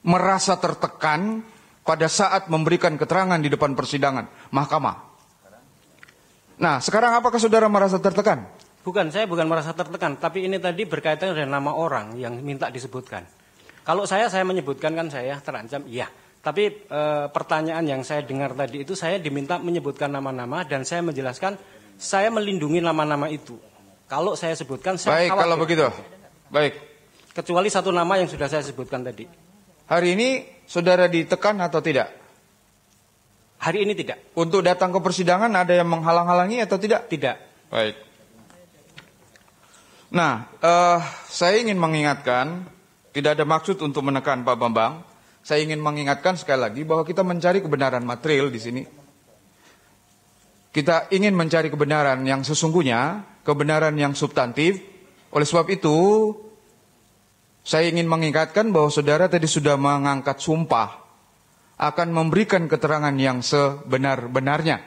merasa tertekan pada saat memberikan keterangan di depan persidangan mahkamah. Nah, sekarang apakah saudara merasa tertekan? Bukan, saya bukan merasa tertekan, tapi ini tadi berkaitan dengan nama orang yang minta disebutkan. Kalau saya, saya menyebutkan kan saya terancam, iya. Tapi e, pertanyaan yang saya dengar tadi itu saya diminta menyebutkan nama-nama dan saya menjelaskan saya melindungi nama-nama itu. Kalau saya sebutkan, saya baik khawatir. kalau begitu, baik. Kecuali satu nama yang sudah saya sebutkan tadi. Hari ini saudara ditekan atau tidak? Hari ini tidak. Untuk datang ke persidangan ada yang menghalang-halangi atau tidak? Tidak. Baik. Nah, uh, saya ingin mengingatkan, tidak ada maksud untuk menekan Pak Bambang. Saya ingin mengingatkan sekali lagi bahwa kita mencari kebenaran material di sini. Kita ingin mencari kebenaran yang sesungguhnya, kebenaran yang substantif. Oleh sebab itu, saya ingin mengingatkan bahwa saudara tadi sudah mengangkat sumpah akan memberikan keterangan yang sebenar-benarnya.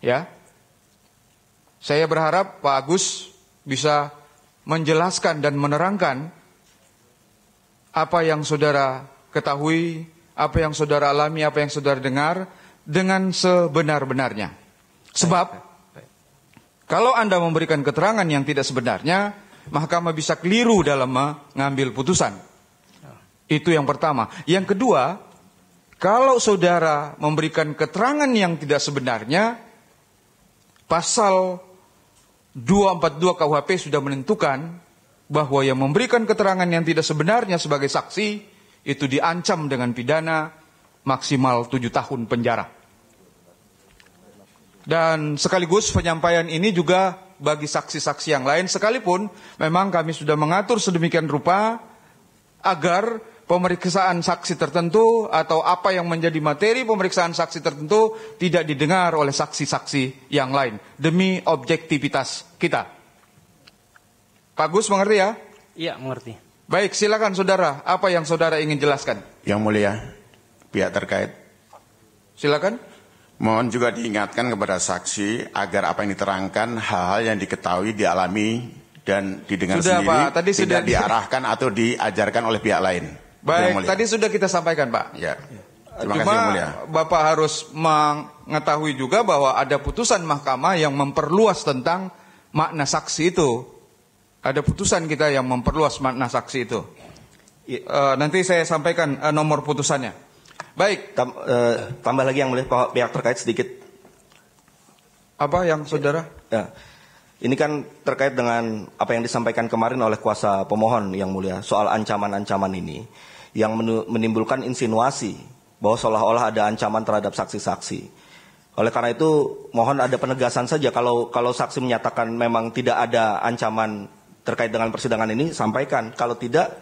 Ya. Saya berharap Pak Agus bisa menjelaskan dan menerangkan apa yang saudara ketahui, apa yang saudara alami, apa yang saudara dengar dengan sebenar-benarnya. Sebab kalau Anda memberikan keterangan yang tidak sebenarnya, mahkamah bisa keliru dalam mengambil putusan. Itu yang pertama. Yang kedua, kalau saudara memberikan keterangan yang tidak sebenarnya, pasal 242 KUHP sudah menentukan bahwa yang memberikan keterangan yang tidak sebenarnya sebagai saksi itu diancam dengan pidana maksimal 7 tahun penjara. Dan sekaligus penyampaian ini juga bagi saksi-saksi yang lain sekalipun memang kami sudah mengatur sedemikian rupa agar pemeriksaan saksi tertentu atau apa yang menjadi materi pemeriksaan saksi tertentu tidak didengar oleh saksi-saksi yang lain demi objektivitas kita. Pak Gus mengerti ya? Iya, mengerti. Baik, silakan saudara, apa yang saudara ingin jelaskan? Yang mulia, pihak terkait. Silakan. Mohon juga diingatkan kepada saksi agar apa yang diterangkan hal-hal yang diketahui, dialami dan didengar sudah, sendiri Pak, tadi tidak sudah diarahkan atau diajarkan oleh pihak lain. Baik, tadi sudah kita sampaikan, Pak. Ya. Terima Cuma kasih, Mulia. Bapak harus mengetahui juga bahwa ada putusan mahkamah yang memperluas tentang makna saksi itu. Ada putusan kita yang memperluas makna saksi itu. E, nanti saya sampaikan e, nomor putusannya. Baik. Tam, e, tambah lagi yang boleh pihak terkait sedikit. Apa yang saudara? Ya. Ini kan terkait dengan apa yang disampaikan kemarin oleh kuasa pemohon yang mulia soal ancaman-ancaman ini yang menimbulkan insinuasi bahwa seolah-olah ada ancaman terhadap saksi-saksi. Oleh karena itu mohon ada penegasan saja kalau kalau saksi menyatakan memang tidak ada ancaman terkait dengan persidangan ini sampaikan. Kalau tidak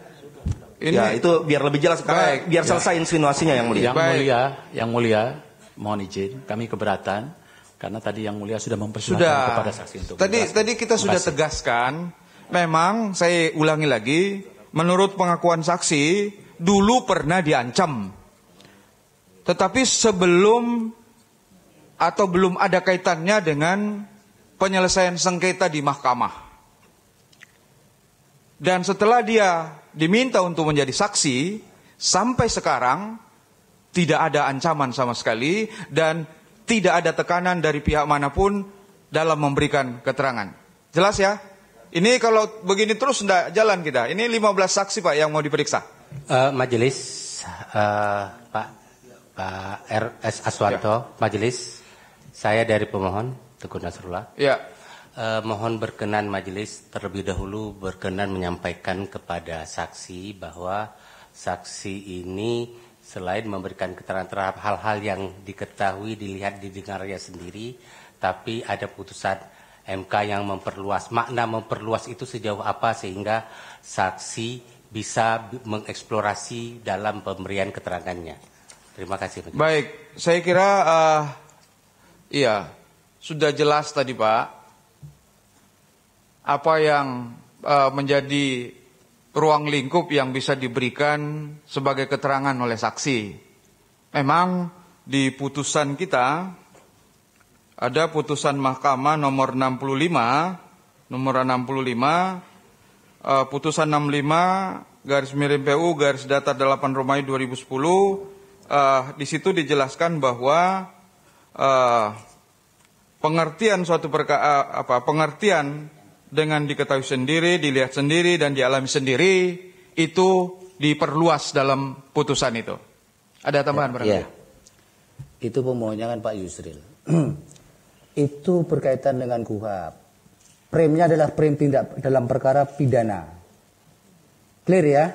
ini, ya itu biar lebih jelas karena baik, biar ya. selesai insinuasinya yang mulia. Yang mulia, yang mulia mohon izin kami keberatan karena tadi yang mulia sudah mempersilahkan kepada saksi untuk Tadi menjelaskan. tadi kita sudah tegaskan memang saya ulangi lagi menurut pengakuan saksi dulu pernah diancam. Tetapi sebelum atau belum ada kaitannya dengan penyelesaian sengketa di mahkamah. Dan setelah dia diminta untuk menjadi saksi, sampai sekarang tidak ada ancaman sama sekali dan tidak ada tekanan dari pihak manapun dalam memberikan keterangan. Jelas ya? Ini kalau begini terus tidak jalan kita. Ini 15 saksi Pak yang mau diperiksa. Uh, majelis uh, Pak Pak R.S. Aswanto, ya. majelis saya dari pemohon Teguh Nasrullah. Ya. Eh, mohon berkenan majelis terlebih dahulu berkenan menyampaikan kepada saksi bahwa saksi ini selain memberikan keterangan terhadap hal-hal yang diketahui, dilihat, didengarnya sendiri, tapi ada putusan MK yang memperluas makna memperluas itu sejauh apa sehingga saksi bisa mengeksplorasi dalam pemberian keterangannya. Terima kasih. Majelis. Baik, saya kira uh, Iya, sudah jelas tadi Pak, apa yang uh, menjadi ruang lingkup yang bisa diberikan sebagai keterangan oleh saksi. Memang di putusan kita ada putusan mahkamah nomor 65, nomor 65, uh, eh, putusan 65 garis miring PU garis data 8 Romawi 2010 uh, di situ dijelaskan bahwa Eh, pengertian suatu perka, uh, apa pengertian dengan diketahui sendiri, dilihat sendiri dan dialami sendiri itu diperluas dalam putusan itu. Ada tambahan ya, berarti? Ya. Itu pemohonnya kan Pak Yusril. itu berkaitan dengan kuhab. Premnya adalah prem tindak dalam perkara pidana. Clear ya?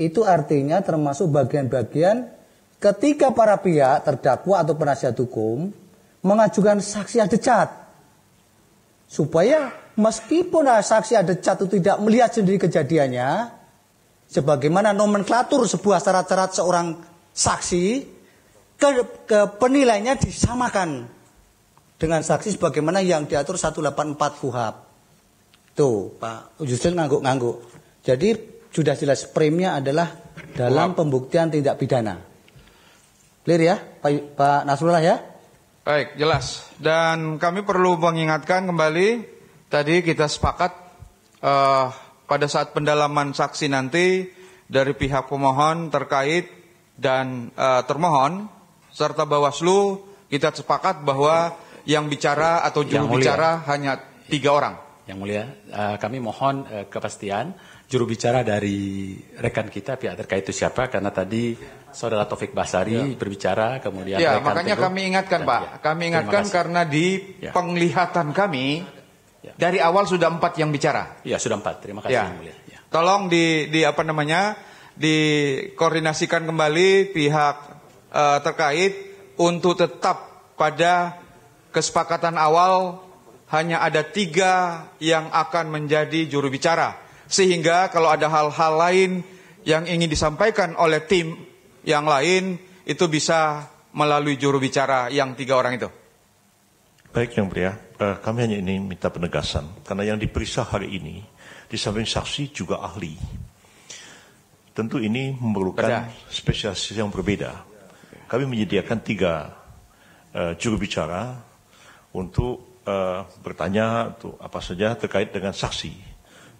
Itu artinya termasuk bagian-bagian ketika para pihak terdakwa atau penasihat hukum mengajukan saksi adecat supaya meskipun saksi adecat itu tidak melihat sendiri kejadiannya sebagaimana nomenklatur sebuah syarat-syarat seorang saksi ke, ke penilainya disamakan dengan saksi sebagaimana yang diatur 184 KUHAP. Tuh, Pak Yusril ngangguk-ngangguk. Jadi sudah jelas premnya adalah dalam pembuktian tindak pidana. Clear ya, Pak, Pak Nasrullah ya? Baik, jelas. Dan kami perlu mengingatkan kembali, tadi kita sepakat uh, pada saat pendalaman saksi nanti dari pihak pemohon terkait dan uh, termohon serta Bawaslu kita sepakat bahwa yang bicara atau juru bicara hanya tiga orang. Yang mulia, eh, kami mohon kepastian juru bicara dari rekan kita pihak terkait itu siapa karena tadi saudara Taufik Basari ya. berbicara kemudian ya makanya kami ingatkan Pak ya. ya. kami ingatkan karena di ya. penglihatan kami ya. dari awal sudah empat yang bicara ya sudah empat terima kasih ya. Yang mulia ya. tolong di di apa namanya dikoordinasikan kembali pihak uh, terkait untuk tetap pada kesepakatan awal hanya ada tiga yang akan menjadi juru bicara sehingga kalau ada hal-hal lain yang ingin disampaikan oleh tim yang lain itu bisa melalui juru bicara yang tiga orang itu. Baik yang pria, uh, eh, kami hanya ini minta penegasan karena yang diperiksa hari ini di samping saksi juga ahli. Tentu ini memerlukan spesialis yang berbeda. Kami menyediakan tiga uh, juru bicara untuk uh, bertanya untuk apa saja terkait dengan saksi.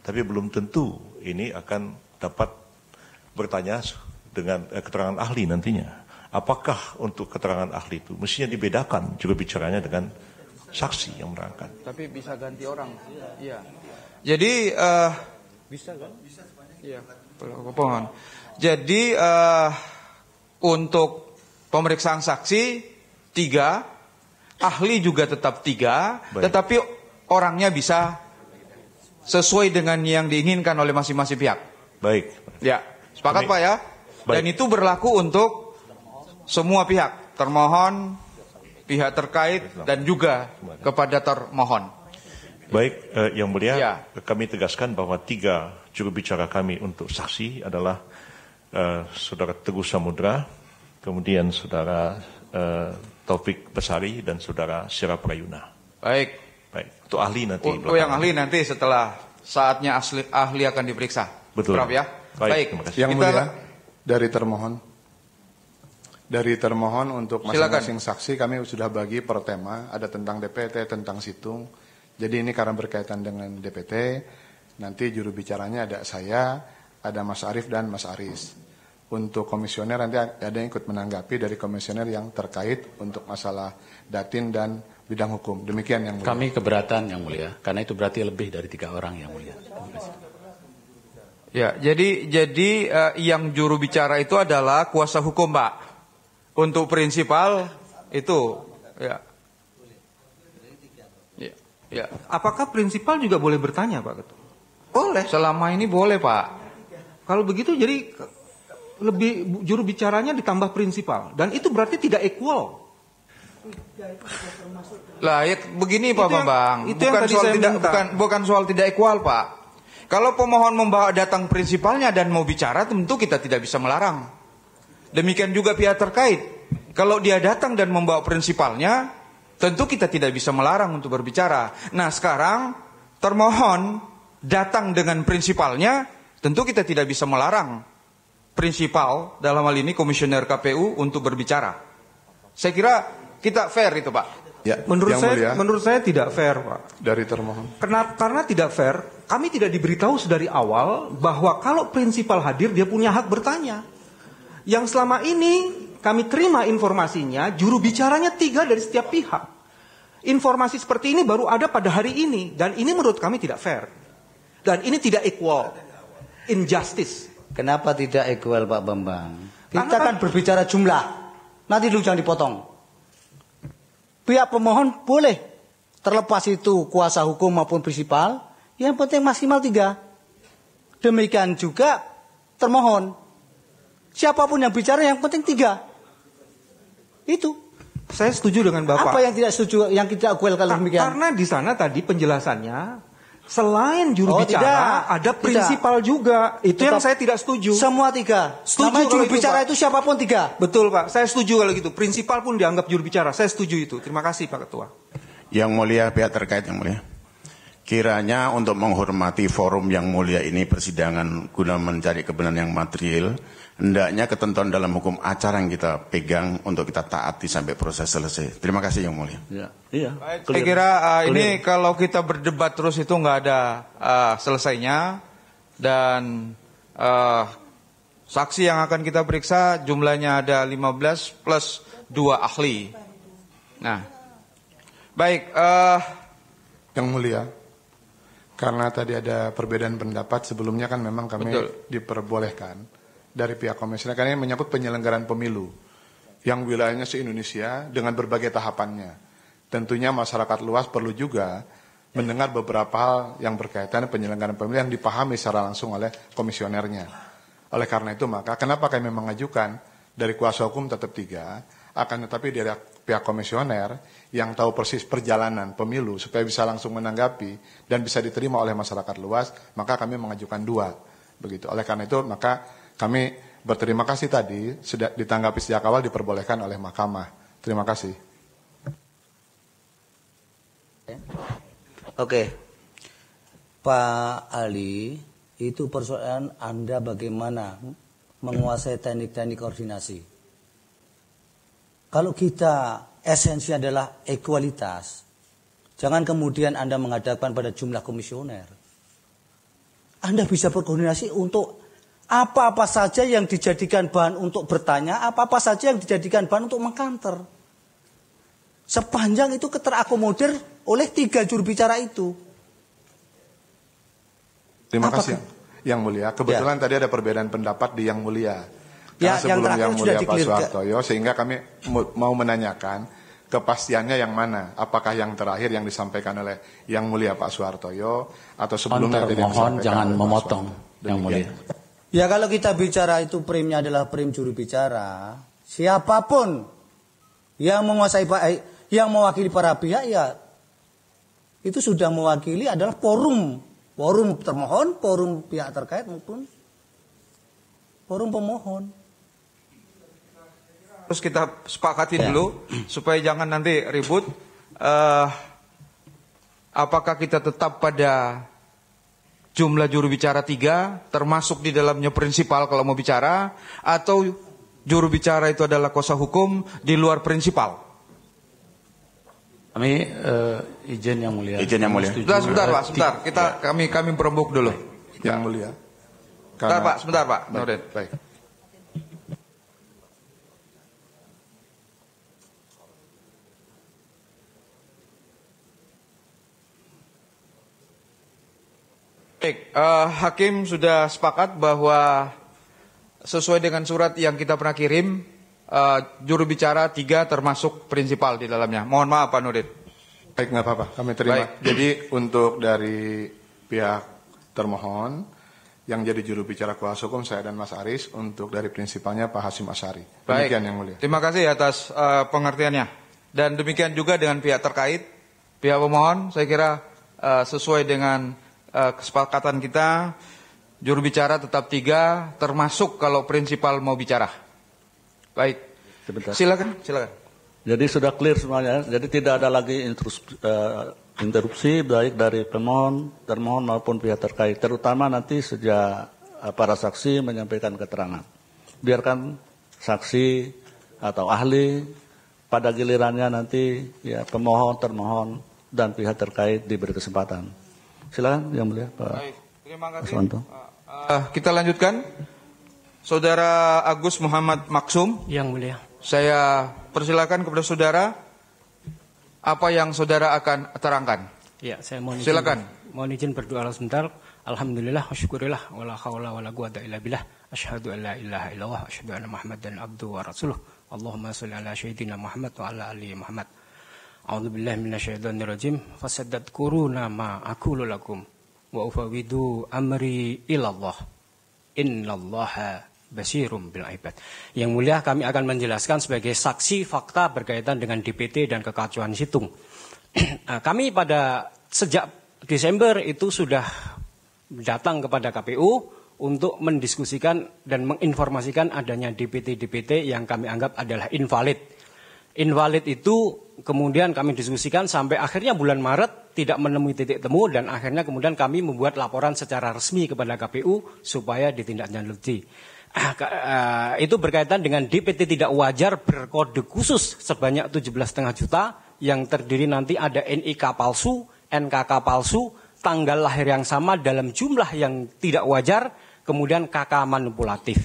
Tapi belum tentu ini akan dapat bertanya dengan eh, keterangan ahli nantinya. Apakah untuk keterangan ahli itu mestinya dibedakan juga bicaranya dengan saksi yang menerangkan. Tapi bisa ganti orang. Iya. Jadi uh, bisa kan? Bisa sebanyak. Iya. Pohon. Jadi uh, untuk pemeriksaan saksi tiga, ahli juga tetap tiga, Baik. tetapi orangnya bisa sesuai dengan yang diinginkan oleh masing-masing pihak. Baik. Ya, sepakat Baik. Pak ya? Baik. Dan itu berlaku untuk semua pihak, termohon, pihak terkait dan juga kepada termohon. Baik, eh, Yang Mulia, ya. kami tegaskan bahwa tiga juru bicara kami untuk saksi adalah eh, Saudara Teguh Samudra, kemudian Saudara eh, Taufik Besari dan Saudara Sira Prayuna. Baik, itu ahli nanti. Oh, oh, yang ahli nanti setelah saatnya asli, ahli akan diperiksa. Betul. Prof ya. Baik. Baik. Terima kasih. Yang Kita, mulia dari termohon. Dari termohon untuk masing-masing saksi kami sudah bagi per tema. Ada tentang DPT, tentang situng. Jadi ini karena berkaitan dengan DPT. Nanti juru bicaranya ada saya, ada Mas Arief dan Mas Aris. Untuk komisioner nanti ada yang ikut menanggapi dari komisioner yang terkait untuk masalah datin dan bidang hukum. Demikian yang mulia. Kami keberatan yang mulia, karena itu berarti lebih dari tiga orang yang mulia. Ya, jadi jadi uh, yang juru bicara itu adalah kuasa hukum, Pak. Untuk prinsipal itu ya. Ya. ya. Apakah prinsipal juga boleh bertanya, Pak Ketua? Boleh. Selama ini boleh, Pak. Kalau begitu jadi lebih juru bicaranya ditambah prinsipal dan itu berarti tidak equal. Lah ya begini Pak yang, Bambang, itu bukan soal tidak minta. bukan bukan soal tidak equal Pak. Kalau pemohon membawa datang prinsipalnya dan mau bicara tentu kita tidak bisa melarang. Demikian juga pihak terkait. Kalau dia datang dan membawa prinsipalnya, tentu kita tidak bisa melarang untuk berbicara. Nah, sekarang termohon datang dengan prinsipalnya, tentu kita tidak bisa melarang prinsipal dalam hal ini komisioner KPU untuk berbicara. Saya kira kita fair itu, Pak. Ya, menurut saya mulia, menurut saya tidak fair, Pak. Dari termohon. Kenapa? Karena tidak fair. Kami tidak diberitahu dari awal bahwa kalau prinsipal hadir dia punya hak bertanya. Yang selama ini kami terima informasinya, juru bicaranya tiga dari setiap pihak. Informasi seperti ini baru ada pada hari ini dan ini menurut kami tidak fair. Dan ini tidak equal. Injustice. Kenapa tidak equal Pak Bambang? Kita kan, kan berbicara jumlah. Nanti dulu jangan dipotong pihak pemohon boleh terlepas itu kuasa hukum maupun prinsipal, yang penting maksimal tiga. Demikian juga termohon. Siapapun yang bicara yang penting tiga. Itu. Saya setuju dengan Bapak. Apa yang tidak setuju, yang tidak gue kalau demikian? Karena di sana tadi penjelasannya Selain juru oh, bicara, tidak. ada prinsipal tidak. juga. Itu Tetap, yang saya tidak setuju. Semua tiga. Setuju juru juru bicara itu, itu siapapun tiga. Betul Pak, saya setuju kalau gitu. Prinsipal pun dianggap juru bicara. Saya setuju itu. Terima kasih Pak Ketua. Yang mulia pihak terkait yang mulia. Kiranya untuk menghormati forum yang mulia ini persidangan guna mencari kebenaran yang material hendaknya ketentuan dalam hukum acara yang kita pegang untuk kita taati sampai proses selesai. Terima kasih yang mulia. Ya, iya. Baik, saya kira uh, ini kalau kita berdebat terus itu nggak ada uh, selesainya dan uh, saksi yang akan kita periksa jumlahnya ada 15 plus dua ahli. Nah, baik. Uh, yang mulia karena tadi ada perbedaan pendapat sebelumnya kan memang kami Betul. diperbolehkan dari pihak komisioner karena ini menyangkut penyelenggaraan pemilu yang wilayahnya se-Indonesia dengan berbagai tahapannya. Tentunya masyarakat luas perlu juga mendengar beberapa hal yang berkaitan penyelenggaraan pemilu yang dipahami secara langsung oleh komisionernya. Oleh karena itu maka kenapa kami mengajukan dari kuasa hukum tetap tiga, akan tetapi dari pihak komisioner yang tahu persis perjalanan pemilu supaya bisa langsung menanggapi dan bisa diterima oleh masyarakat luas, maka kami mengajukan dua. Begitu. Oleh karena itu maka kami berterima kasih tadi sudah ditanggapi sejak awal diperbolehkan oleh mahkamah. Terima kasih. Oke. Pak Ali, itu persoalan Anda bagaimana menguasai teknik-teknik koordinasi. Kalau kita esensi adalah ekualitas, jangan kemudian Anda menghadapkan pada jumlah komisioner. Anda bisa berkoordinasi untuk apa-apa saja yang dijadikan bahan untuk bertanya, apa-apa saja yang dijadikan bahan untuk mengkanter. Sepanjang itu keterakomodir oleh tiga juru bicara itu. Terima apa kasih kan? yang, mulia. Ya. Kebetulan ya. tadi ada perbedaan pendapat di yang mulia. Ya, Karena ya, sebelum yang, yang mulia Pak Soehartoyo, sehingga kami mau menanyakan kepastiannya yang mana? Apakah yang terakhir yang disampaikan oleh yang mulia Pak Soehartoyo atau sebelumnya? Mohon yang jangan memotong yang mulia. Ya kalau kita bicara itu primnya adalah prim juru bicara, siapapun yang menguasai eh, yang mewakili para pihak ya itu sudah mewakili adalah forum, forum termohon, forum pihak terkait maupun forum pemohon. Terus kita sepakati ya. dulu supaya jangan nanti ribut. Uh, apakah kita tetap pada jumlah juru bicara tiga, termasuk di dalamnya prinsipal kalau mau bicara, atau juru bicara itu adalah kuasa hukum di luar prinsipal. Kami uh, izin yang mulia. Izin yang mulia. Sebentar, sebentar Pak, sebentar. Kita ya. kami kami perembuk dulu. Ya. Yang ya. mulia. Karena... Sebentar Pak, sebentar Pak. Baik. Baik. Baik, uh, hakim sudah sepakat bahwa sesuai dengan surat yang kita pernah kirim, uh, juru bicara tiga termasuk prinsipal di dalamnya. Mohon maaf Pak Nurit. Baik, nggak apa-apa, kami terima. Baik. Jadi untuk dari pihak termohon, yang jadi juru bicara kuasa hukum saya dan Mas Aris, untuk dari prinsipalnya Pak Hasim Asari. Demikian yang mulia. Terima kasih atas uh, pengertiannya. Dan demikian juga dengan pihak terkait, pihak pemohon, saya kira uh, sesuai dengan Eh, kesepakatan kita juru bicara tetap tiga, termasuk kalau prinsipal mau bicara. Baik. Sebentar. Silakan, silakan. Jadi sudah clear semuanya. Jadi tidak ada lagi interupsi, uh, eh, interupsi baik dari pemohon, termohon maupun pihak terkait, terutama nanti sejak uh, para saksi menyampaikan keterangan. Biarkan saksi atau ahli pada gilirannya nanti ya pemohon, termohon dan pihak terkait diberi kesempatan. Silakan yang mulia Pak. Baik, terima kasih. Pak Uh, ah, ah, kita lanjutkan. Saudara Agus Muhammad Maksum. Yang mulia. Saya persilakan kepada saudara apa yang saudara akan terangkan. Ya, saya mohon izin, Silakan. Mohon izin berdoa sebentar. Alhamdulillah wa syukurillah wa la hawla wa la quwata illa billah. Asyhadu an la ilaha illallah asyhadu anna Muhammadan abduhu wa rasuluh. Allahumma shalli ala sayyidina Muhammad wa ala ali Muhammad. A'udzubillahi minasyaitonirrajim fasaddat kuruna ma aqulu lakum wa ufawidu amri ilallah innallaha basirum bil aibat. Yang mulia kami akan menjelaskan sebagai saksi fakta berkaitan dengan DPT dan kekacauan situng. Ah, kami pada sejak Desember itu sudah datang kepada KPU untuk mendiskusikan dan menginformasikan adanya DPT-DPT yang kami anggap adalah invalid. Invalid itu kemudian kami diskusikan sampai akhirnya bulan Maret tidak menemui titik temu dan akhirnya kemudian kami membuat laporan secara resmi kepada KPU supaya ditindaklanjuti. Ah, eh, itu berkaitan dengan DPT tidak wajar berkode khusus sebanyak 17,5 juta yang terdiri nanti ada NIK palsu, NKK palsu, tanggal lahir yang sama dalam jumlah yang tidak wajar, kemudian KK manipulatif.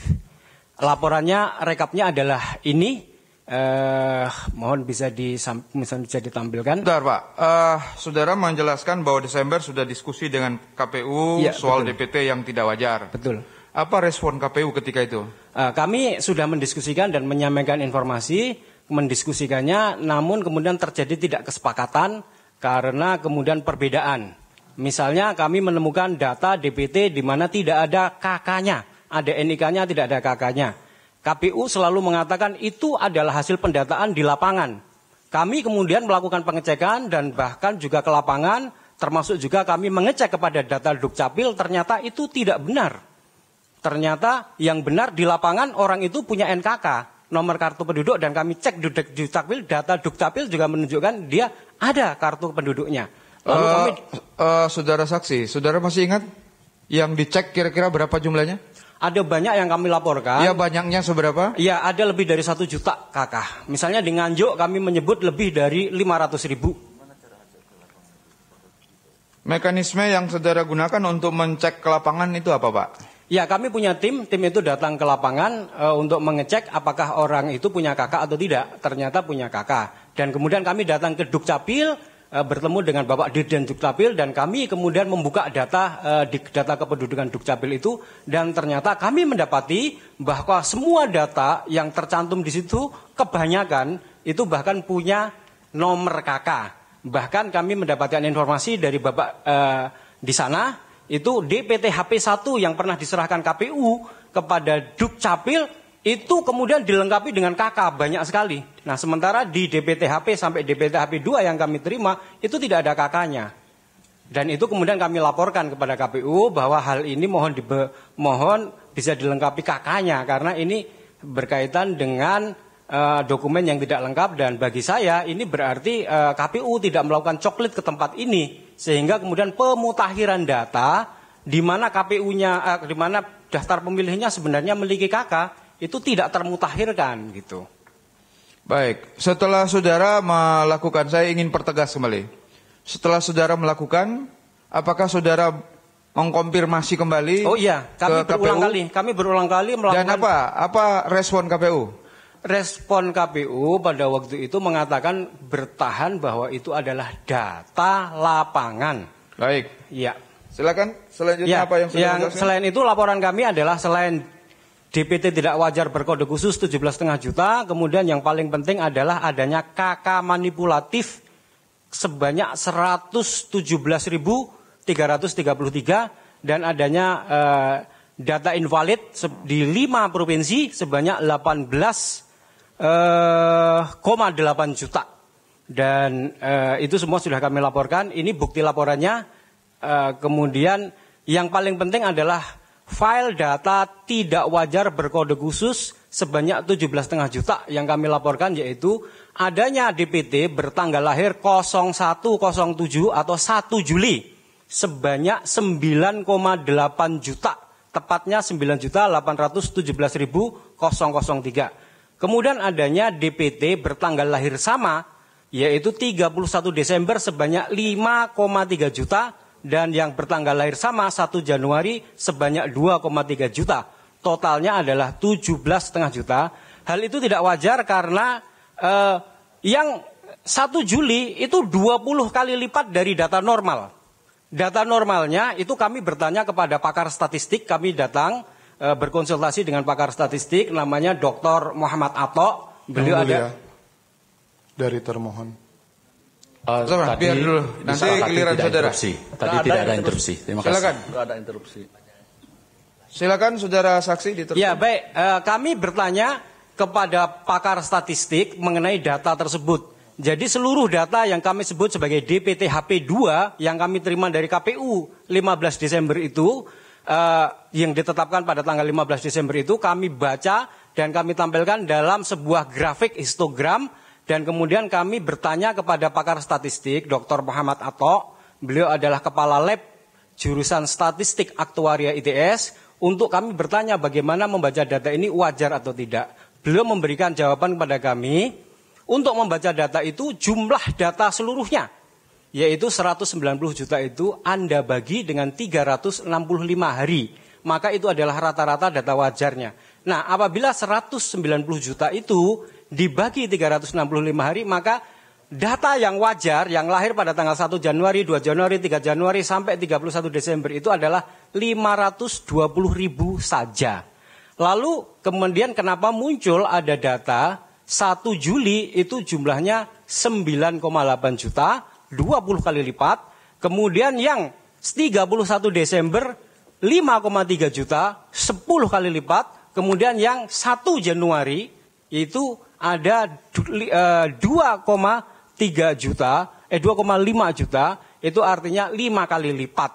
Laporannya rekapnya adalah ini, Eh, mohon bisa di misalnya bisa ditampilkan. Bentar, Pak. Eh, saudara menjelaskan bahwa Desember sudah diskusi dengan KPU ya, soal betul. DPT yang tidak wajar. Betul. Apa respon KPU ketika itu? Eh, kami sudah mendiskusikan dan menyampaikan informasi, mendiskusikannya, namun kemudian terjadi tidak kesepakatan karena kemudian perbedaan. Misalnya kami menemukan data DPT di mana tidak ada KK-nya, ada NIK-nya tidak ada KK-nya. KPU selalu mengatakan itu adalah hasil pendataan di lapangan. Kami kemudian melakukan pengecekan dan bahkan juga ke lapangan, termasuk juga kami mengecek kepada data Dukcapil, ternyata itu tidak benar. Ternyata yang benar di lapangan orang itu punya NKK, nomor kartu penduduk, dan kami cek Dukcapil, data Dukcapil juga menunjukkan dia ada kartu penduduknya. Lalu uh, kami... Uh, saudara saksi, saudara masih ingat yang dicek kira-kira berapa jumlahnya? Ada banyak yang kami laporkan. Iya banyaknya seberapa? Iya ada lebih dari satu juta kakak. Misalnya dengan Nganjuk kami menyebut lebih dari 500 ribu. Mekanisme yang saudara gunakan untuk mencek ke lapangan itu apa pak? Ya kami punya tim, tim itu datang ke lapangan e, untuk mengecek apakah orang itu punya kakak atau tidak. Ternyata punya kakak. Dan kemudian kami datang ke Dukcapil, Eh, bertemu dengan Bapak Dirjen Dukcapil dan kami kemudian membuka data uh, data kependudukan Dukcapil itu dan ternyata kami mendapati bahwa semua data yang tercantum di situ kebanyakan itu bahkan punya nomor KK. Bahkan kami mendapatkan informasi dari Bapak uh, di sana itu DPT HP 1 yang pernah diserahkan KPU kepada Dukcapil itu kemudian dilengkapi dengan KK banyak sekali. Nah, sementara di DPTHP sampai DPTHP 2 yang kami terima itu tidak ada KK-nya. Dan itu kemudian kami laporkan kepada KPU bahwa hal ini mohon dibe mohon bisa dilengkapi KK-nya karena ini berkaitan dengan uh, dokumen yang tidak lengkap dan bagi saya ini berarti uh, eh, KPU tidak melakukan coklit ke tempat ini sehingga kemudian pemutakhiran data di mana KPU-nya uh, eh, di mana daftar pemilihnya sebenarnya memiliki KK itu tidak termutahirkan gitu. Baik, setelah saudara melakukan, saya ingin pertegas kembali. Setelah saudara melakukan, apakah saudara mengkonfirmasi kembali? Oh iya, kami ke berulang kali, kami berulang kali melakukan. Dan apa? Apa respon KPU? Respon KPU pada waktu itu mengatakan bertahan bahwa itu adalah data lapangan. Baik. Iya. Silakan selanjutnya ya, apa yang sudah Yang selain itu laporan kami adalah selain DPT tidak wajar berkode khusus 17,5 juta. Kemudian yang paling penting adalah adanya KK manipulatif sebanyak 117.333 dan adanya eh, data invalid di 5 provinsi sebanyak 18,8 eh, juta. Dan eh, itu semua sudah kami laporkan. Ini bukti laporannya. Eh, kemudian yang paling penting adalah file data tidak wajar berkode khusus sebanyak 17,5 juta yang kami laporkan yaitu adanya DPT bertanggal lahir 0107 atau 1 Juli sebanyak 9,8 juta tepatnya 9.817.003. Kemudian adanya DPT bertanggal lahir sama yaitu 31 Desember sebanyak 5,3 juta dan yang bertanggal lahir sama 1 Januari sebanyak 2,3 juta. Totalnya adalah 17,5 juta. Hal itu tidak wajar karena eh, yang 1 Juli itu 20 kali lipat dari data normal. Data normalnya itu kami bertanya kepada pakar statistik, kami datang eh, berkonsultasi dengan pakar statistik namanya Dr. Muhammad Atok. Beliau ada dari termohon. Uh, tadi biar dulu. Nanti giliran saudara. Tadi tidak, tidak ada interupsi. Terima kasih. Silakan. Tidak ada interupsi. Silakan saudara saksi diteruskan. Ya baik, e, kami bertanya kepada pakar statistik mengenai data tersebut. Jadi seluruh data yang kami sebut sebagai DPTHP 2 yang kami terima dari KPU 15 Desember itu e, yang ditetapkan pada tanggal 15 Desember itu kami baca dan kami tampilkan dalam sebuah grafik histogram dan kemudian kami bertanya kepada pakar statistik, Dr. Muhammad Atok, beliau adalah kepala lab jurusan statistik aktuaria ITS, untuk kami bertanya bagaimana membaca data ini wajar atau tidak. Beliau memberikan jawaban kepada kami, untuk membaca data itu jumlah data seluruhnya, yaitu 190 juta itu Anda bagi dengan 365 hari. Maka itu adalah rata-rata data wajarnya. Nah, apabila 190 juta itu dibagi 365 hari, maka data yang wajar yang lahir pada tanggal 1 Januari, 2 Januari, 3 Januari sampai 31 Desember itu adalah 520 ribu saja. Lalu kemudian kenapa muncul ada data 1 Juli itu jumlahnya 9,8 juta, 20 kali lipat. Kemudian yang 31 Desember 5,3 juta, 10 kali lipat. Kemudian yang 1 Januari itu ada 2,3 eh, juta, eh 2,5 juta, itu artinya 5 kali lipat.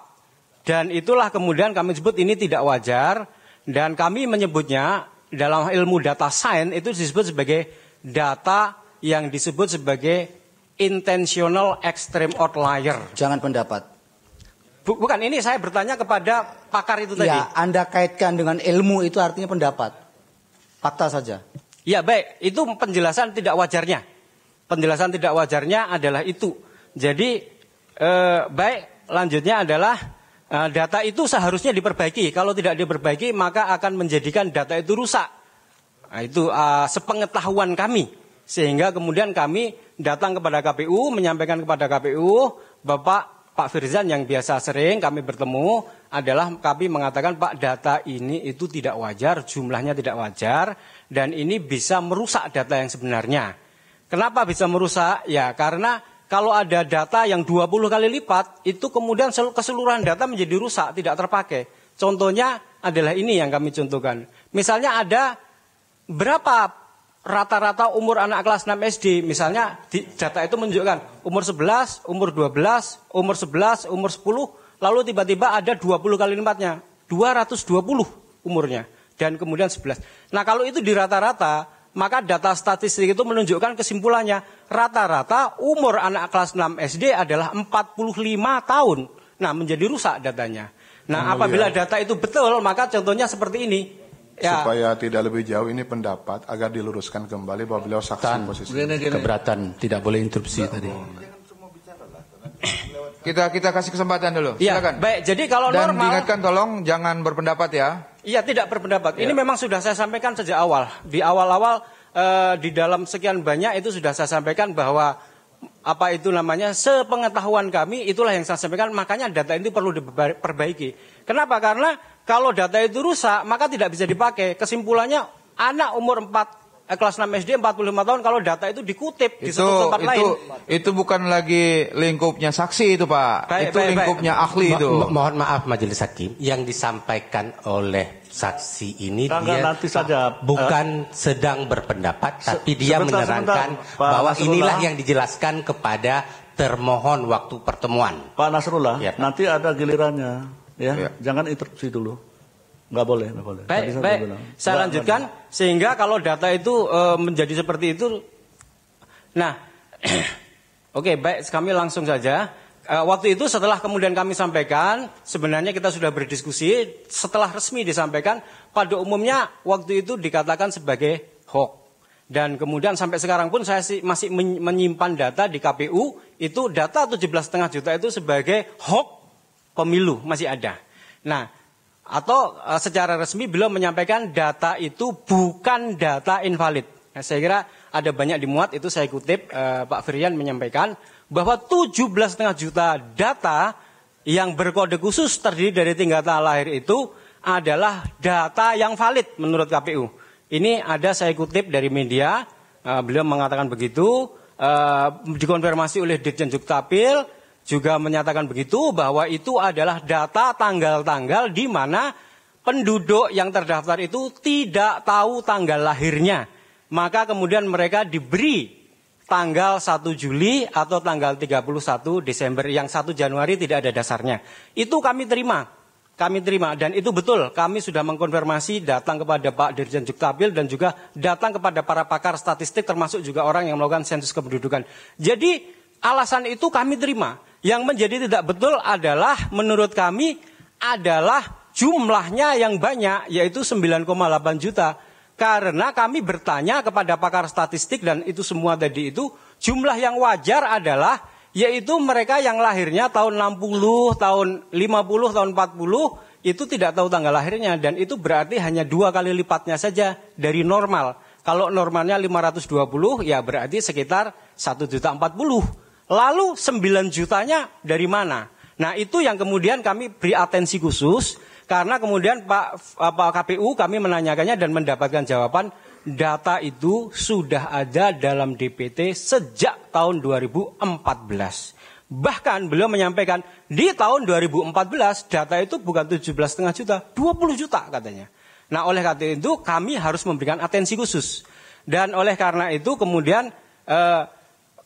Dan itulah kemudian kami sebut ini tidak wajar, dan kami menyebutnya dalam ilmu data science itu disebut sebagai data yang disebut sebagai intentional extreme outlier. Jangan pendapat. Bukan, ini saya bertanya kepada pakar itu tadi. Ya, Anda kaitkan dengan ilmu itu artinya pendapat. Fakta saja. Ya baik, itu penjelasan tidak wajarnya. Penjelasan tidak wajarnya adalah itu. Jadi eh, baik lanjutnya adalah eh, data itu seharusnya diperbaiki. Kalau tidak diperbaiki maka akan menjadikan data itu rusak. Nah, itu eh, sepengetahuan kami. Sehingga kemudian kami datang kepada KPU, menyampaikan kepada KPU, Bapak Pak Firzan yang biasa sering kami bertemu adalah kami mengatakan Pak data ini itu tidak wajar, jumlahnya tidak wajar dan ini bisa merusak data yang sebenarnya. Kenapa bisa merusak? Ya karena kalau ada data yang 20 kali lipat, itu kemudian keseluruhan data menjadi rusak, tidak terpakai. Contohnya adalah ini yang kami contohkan. Misalnya ada berapa rata-rata umur anak kelas 6 SD, misalnya di, data itu menunjukkan umur 11, umur 12, umur 11, umur 10, lalu tiba-tiba ada 20 kali lipatnya, 220 umurnya dan kemudian 11. Nah kalau itu di rata-rata, maka data statistik itu menunjukkan kesimpulannya. Rata-rata umur anak kelas 6 SD adalah 45 tahun. Nah menjadi rusak datanya. Nah, nah apabila iya. data itu betul, maka contohnya seperti ini. Ya. Supaya tidak lebih jauh ini pendapat agar diluruskan kembali bahwa beliau saksi Tan, posisi gini, gini. keberatan tidak boleh interupsi tidak tadi. Kan. Kita kita kasih kesempatan dulu. Ya, Baik, jadi kalau Dan normal Dan diingatkan tolong jangan berpendapat ya. Iya, tidak berpendapat. Ya. Ini iya. memang sudah saya sampaikan sejak awal. Di awal-awal eh, di dalam sekian banyak itu sudah saya sampaikan bahwa apa itu namanya sepengetahuan kami itulah yang saya sampaikan makanya data ini perlu diperbaiki. Kenapa? Karena kalau data itu rusak maka tidak bisa dipakai. Kesimpulannya anak umur 4 eh, kelas 6 SD 45 tahun kalau data itu dikutip di itu, satu tempat itu, lain. Itu bukan lagi lingkupnya saksi itu Pak. Baik, itu baik, lingkupnya baik. ahli itu. Mo mohon maaf majelis hakim yang disampaikan oleh saksi ini dia nanti saja, bukan uh, sedang berpendapat tapi dia sebentar, menerangkan sebentar, bahwa Nasrullah, inilah yang dijelaskan kepada termohon waktu pertemuan. Pak Nasrullah, ya. nanti ada gilirannya ya. ya. Jangan interupsi dulu. Enggak boleh, enggak boleh. Baik, Tadi saya baik. saya, Saya enggak, lanjutkan enggak. sehingga kalau data itu e, menjadi seperti itu nah Oke, okay, baik kami langsung saja. E, waktu itu setelah kemudian kami sampaikan, sebenarnya kita sudah berdiskusi setelah resmi disampaikan, pada umumnya waktu itu dikatakan sebagai hoax. Dan kemudian sampai sekarang pun saya masih menyimpan data di KPU, itu data 17,5 juta itu sebagai hoax pemilu masih ada. Nah, atau eh, secara resmi belum menyampaikan data itu bukan data invalid. Nah, saya kira ada banyak dimuat itu saya kutip eh, Pak Firian menyampaikan bahwa 17,5 juta data yang berkode khusus terdiri dari tingkatan lahir itu adalah data yang valid menurut KPU. Ini ada saya kutip dari media, uh, beliau mengatakan begitu, dikonfirmasi oleh Dirjen Juktapil, juga menyatakan begitu bahwa itu adalah data tanggal-tanggal di mana penduduk yang terdaftar itu tidak tahu tanggal lahirnya. Maka kemudian mereka diberi tanggal 1 Juli atau tanggal 31 Desember yang 1 Januari tidak ada dasarnya. Itu kami terima. Kami terima dan itu betul. Kami sudah mengkonfirmasi datang kepada Pak Dirjen Juktabil dan juga datang kepada para pakar statistik termasuk juga orang yang melakukan sensus kependudukan. Jadi alasan itu kami terima. Yang menjadi tidak betul adalah menurut kami adalah jumlahnya yang banyak yaitu 9,8 juta. Karena kami bertanya kepada pakar statistik dan itu semua tadi itu jumlah yang wajar adalah yaitu mereka yang lahirnya tahun 60, tahun 50, tahun 40 itu tidak tahu tanggal lahirnya dan itu berarti hanya dua kali lipatnya saja dari normal. Kalau normalnya 520 ya berarti sekitar 1 juta 40. Lalu 9 jutanya dari mana? Nah itu yang kemudian kami beri atensi khusus karena kemudian Pak, eh, Pak KPU kami menanyakannya dan mendapatkan jawaban data itu sudah ada dalam DPT sejak tahun 2014. Bahkan beliau menyampaikan di tahun 2014 data itu bukan 17,5 juta, 20 juta katanya. Nah oleh karena itu kami harus memberikan atensi khusus. Dan oleh karena itu kemudian eh,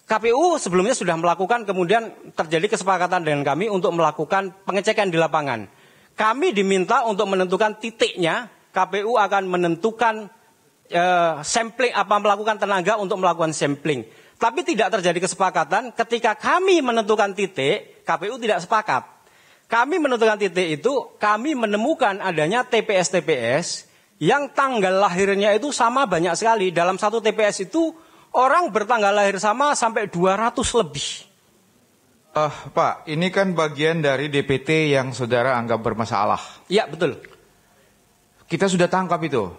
KPU sebelumnya sudah melakukan kemudian terjadi kesepakatan dengan kami untuk melakukan pengecekan di lapangan. Kami diminta untuk menentukan titiknya, KPU akan menentukan e, sampling apa melakukan tenaga untuk melakukan sampling. Tapi tidak terjadi kesepakatan ketika kami menentukan titik, KPU tidak sepakat. Kami menentukan titik itu, kami menemukan adanya TPS-TPS yang tanggal lahirnya itu sama banyak sekali. Dalam satu TPS itu Orang bertanggal lahir sama sampai 200 lebih. Uh, Pak, ini kan bagian dari DPT yang saudara anggap bermasalah. Iya, betul. Kita sudah tangkap itu.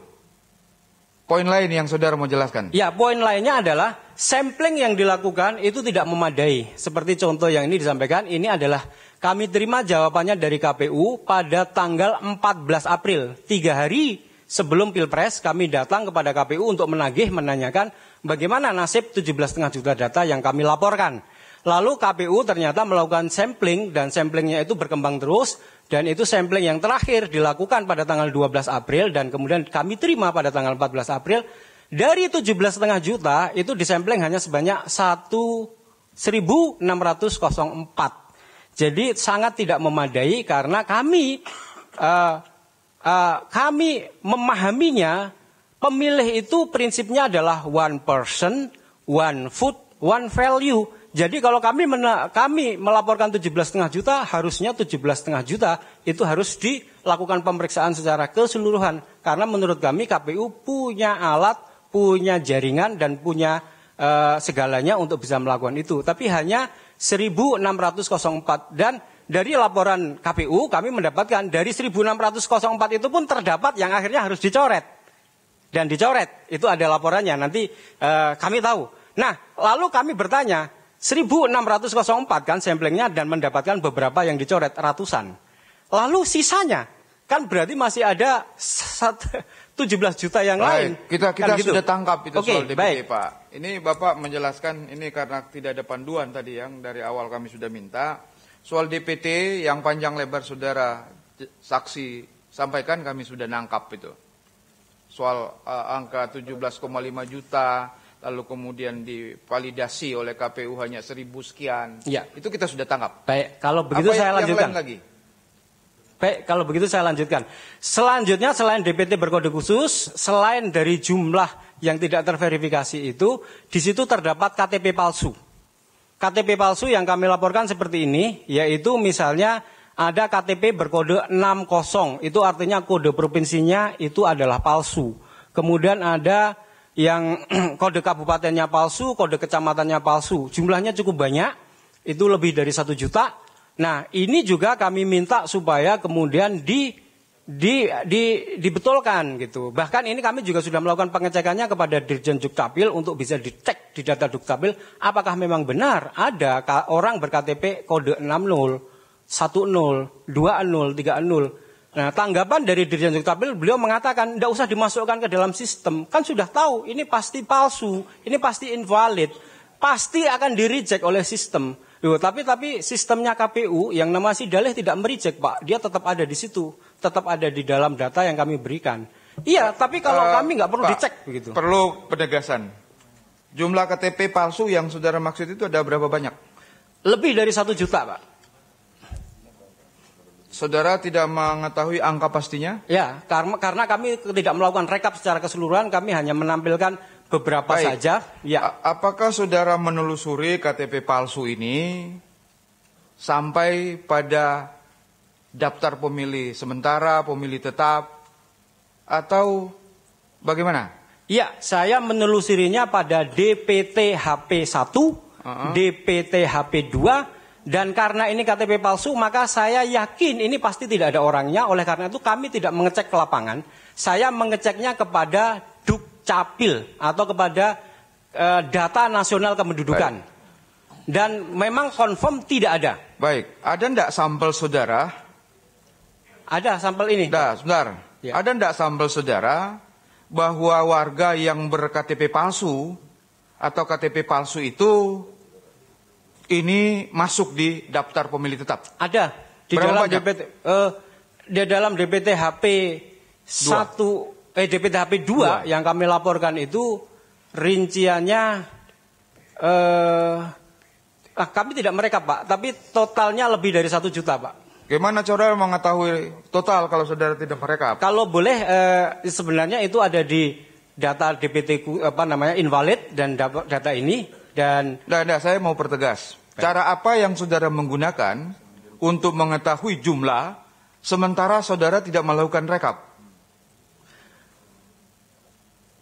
Poin lain yang saudara mau jelaskan? Ya, poin lainnya adalah sampling yang dilakukan itu tidak memadai. Seperti contoh yang ini disampaikan, ini adalah kami terima jawabannya dari KPU pada tanggal 14 April, tiga hari sebelum Pilpres kami datang kepada KPU untuk menagih menanyakan bagaimana nasib 17,5 juta data yang kami laporkan. Lalu KPU ternyata melakukan sampling dan samplingnya itu berkembang terus dan itu sampling yang terakhir dilakukan pada tanggal 12 April dan kemudian kami terima pada tanggal 14 April dari 17,5 juta itu disampling hanya sebanyak 1.604. Jadi sangat tidak memadai karena kami uh, Eh, kami memahaminya, pemilih itu prinsipnya adalah one person, one food, one value. Jadi kalau kami mena kami melaporkan 17,5 juta, harusnya 17,5 juta itu harus dilakukan pemeriksaan secara keseluruhan karena menurut kami KPU punya alat, punya jaringan dan punya uh, segalanya untuk bisa melakukan itu. Tapi hanya 1604 dan dari laporan KPU kami mendapatkan dari 1604 itu pun terdapat yang akhirnya harus dicoret. Dan dicoret, itu ada laporannya, nanti e, kami tahu. Nah, lalu kami bertanya, 1604 kan samplingnya dan mendapatkan beberapa yang dicoret, ratusan. Lalu sisanya, kan berarti masih ada 17 juta yang baik, lain. Kita kan kita kan gitu. sudah tangkap itu okay, soal DPD, baik. Pak. Ini Bapak menjelaskan ini karena tidak ada panduan tadi yang dari awal kami sudah minta Soal DPT yang panjang lebar saudara saksi sampaikan kami sudah nangkap itu. Soal uh, angka 17,5 juta lalu kemudian divalidasi oleh KPU hanya seribu sekian. Ya. Itu kita sudah tangkap. Baik, kalau begitu Apa saya yang lanjutkan. Yang lagi? Baik, kalau begitu saya lanjutkan. Selanjutnya selain DPT berkode khusus, selain dari jumlah yang tidak terverifikasi itu, di situ terdapat KTP palsu. KTP palsu yang kami laporkan seperti ini, yaitu misalnya ada KTP berkode 60, itu artinya kode provinsinya itu adalah palsu. Kemudian ada yang kode kabupatennya palsu, kode kecamatannya palsu. Jumlahnya cukup banyak, itu lebih dari satu juta. Nah, ini juga kami minta supaya kemudian di di, di, dibetulkan gitu. Bahkan ini kami juga sudah melakukan pengecekannya kepada Dirjen Dukcapil untuk bisa dicek di data Dukcapil apakah memang benar ada orang berKTP kode 60, 10, 20, 30. Nah, tanggapan dari Dirjen Dukcapil beliau mengatakan tidak usah dimasukkan ke dalam sistem. Kan sudah tahu ini pasti palsu, ini pasti invalid, pasti akan direject oleh sistem. Loh, tapi tapi sistemnya KPU yang nama Sidaleh tidak mereject, Pak. Dia tetap ada di situ, tetap ada di dalam data yang kami berikan. Iya, tapi kalau uh, kami nggak perlu Pak, dicek begitu. Perlu penegasan. Jumlah KTP palsu yang saudara maksud itu ada berapa banyak? Lebih dari satu juta, Pak. Saudara tidak mengetahui angka pastinya? Ya, karena kami tidak melakukan rekap secara keseluruhan, kami hanya menampilkan beberapa Baik. saja. Ya. apakah saudara menelusuri KTP palsu ini sampai pada daftar pemilih sementara, pemilih tetap, atau bagaimana? Iya, saya menelusurinya pada DPT HP 1, uh -huh. DPT HP 2, dan karena ini KTP palsu, maka saya yakin ini pasti tidak ada orangnya. Oleh karena itu kami tidak mengecek ke lapangan. Saya mengeceknya kepada capil atau kepada uh, data nasional kependudukan. Dan memang konfirm tidak ada. Baik, ada ndak sampel saudara? Ada sampel ini. Nah, sebentar. Ya. Ada ndak sampel saudara bahwa warga yang berktp palsu atau KTP palsu itu ini masuk di daftar pemilih tetap? Ada di Berapa dalam banyak? DPT uh, e, di dalam DPT HP satu pdp HP 2 yang kami laporkan itu rinciannya eh, nah, kami tidak mereka Pak, tapi totalnya lebih dari satu juta Pak. Gimana cara mengetahui total kalau saudara tidak mereka? Kalau boleh eh, sebenarnya itu ada di data DPT apa namanya invalid dan data ini dan. nah, tidak saya mau pertegas. Cara apa yang saudara menggunakan untuk mengetahui jumlah sementara saudara tidak melakukan rekap?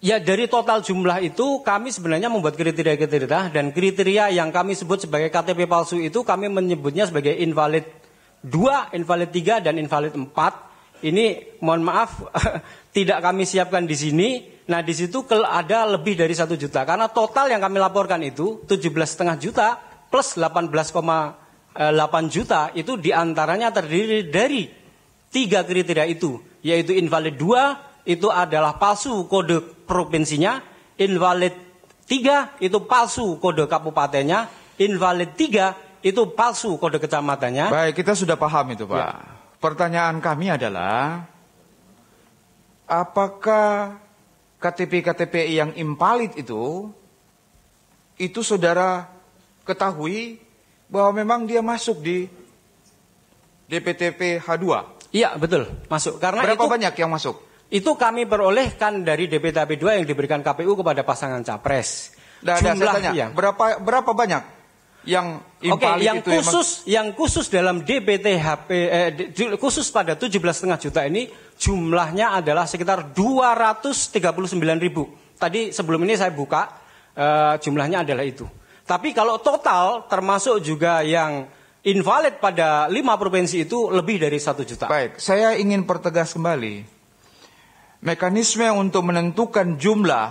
Ya dari total jumlah itu kami sebenarnya membuat kriteria-kriteria dan kriteria yang kami sebut sebagai KTP palsu itu kami menyebutnya sebagai invalid 2, invalid 3 dan invalid 4. Ini mohon maaf tidak kami siapkan di sini. Nah di situ ada lebih dari satu juta karena total yang kami laporkan itu 17,5 juta plus 18,8 juta itu diantaranya terdiri dari tiga kriteria itu yaitu invalid 2 itu adalah palsu kode provinsinya, invalid 3 itu palsu kode kabupatennya, invalid 3 itu palsu kode kecamatannya. Baik, kita sudah paham itu, Pak. Ya. Pertanyaan kami adalah apakah KTP-KTP yang invalid itu itu saudara ketahui bahwa memang dia masuk di DPTP H2? Iya, betul. Masuk. Karena Berapa itu... banyak yang masuk? Itu kami perolehkan dari DPTAP 2 yang diberikan KPU kepada pasangan capres. Nah, Jumlah yang berapa berapa banyak yang Oke, okay, yang itu khusus yang, yang khusus dalam HP eh, khusus pada 17,5 juta ini jumlahnya adalah sekitar 239 ribu. Tadi sebelum ini saya buka eh, jumlahnya adalah itu. Tapi kalau total termasuk juga yang invalid pada lima provinsi itu lebih dari satu juta. Baik, saya ingin pertegas kembali mekanisme untuk menentukan jumlah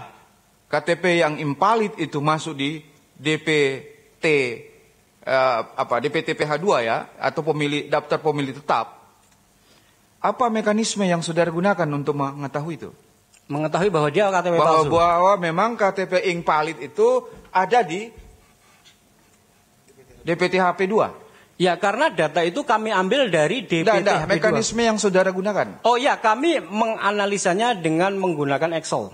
KTP yang impalit itu masuk di DPT eh, apa DPTPH 2 ya atau pemilih daftar pemilih tetap. Apa mekanisme yang saudara gunakan untuk mengetahui itu? Mengetahui bahwa dia KTP bahwa, palsu. Bahwa memang KTP impalit itu ada di DPTHP 2. Ya karena data itu kami ambil dari DPT nah, nah, mekanisme yang saudara gunakan. Oh ya, kami menganalisanya dengan menggunakan Excel.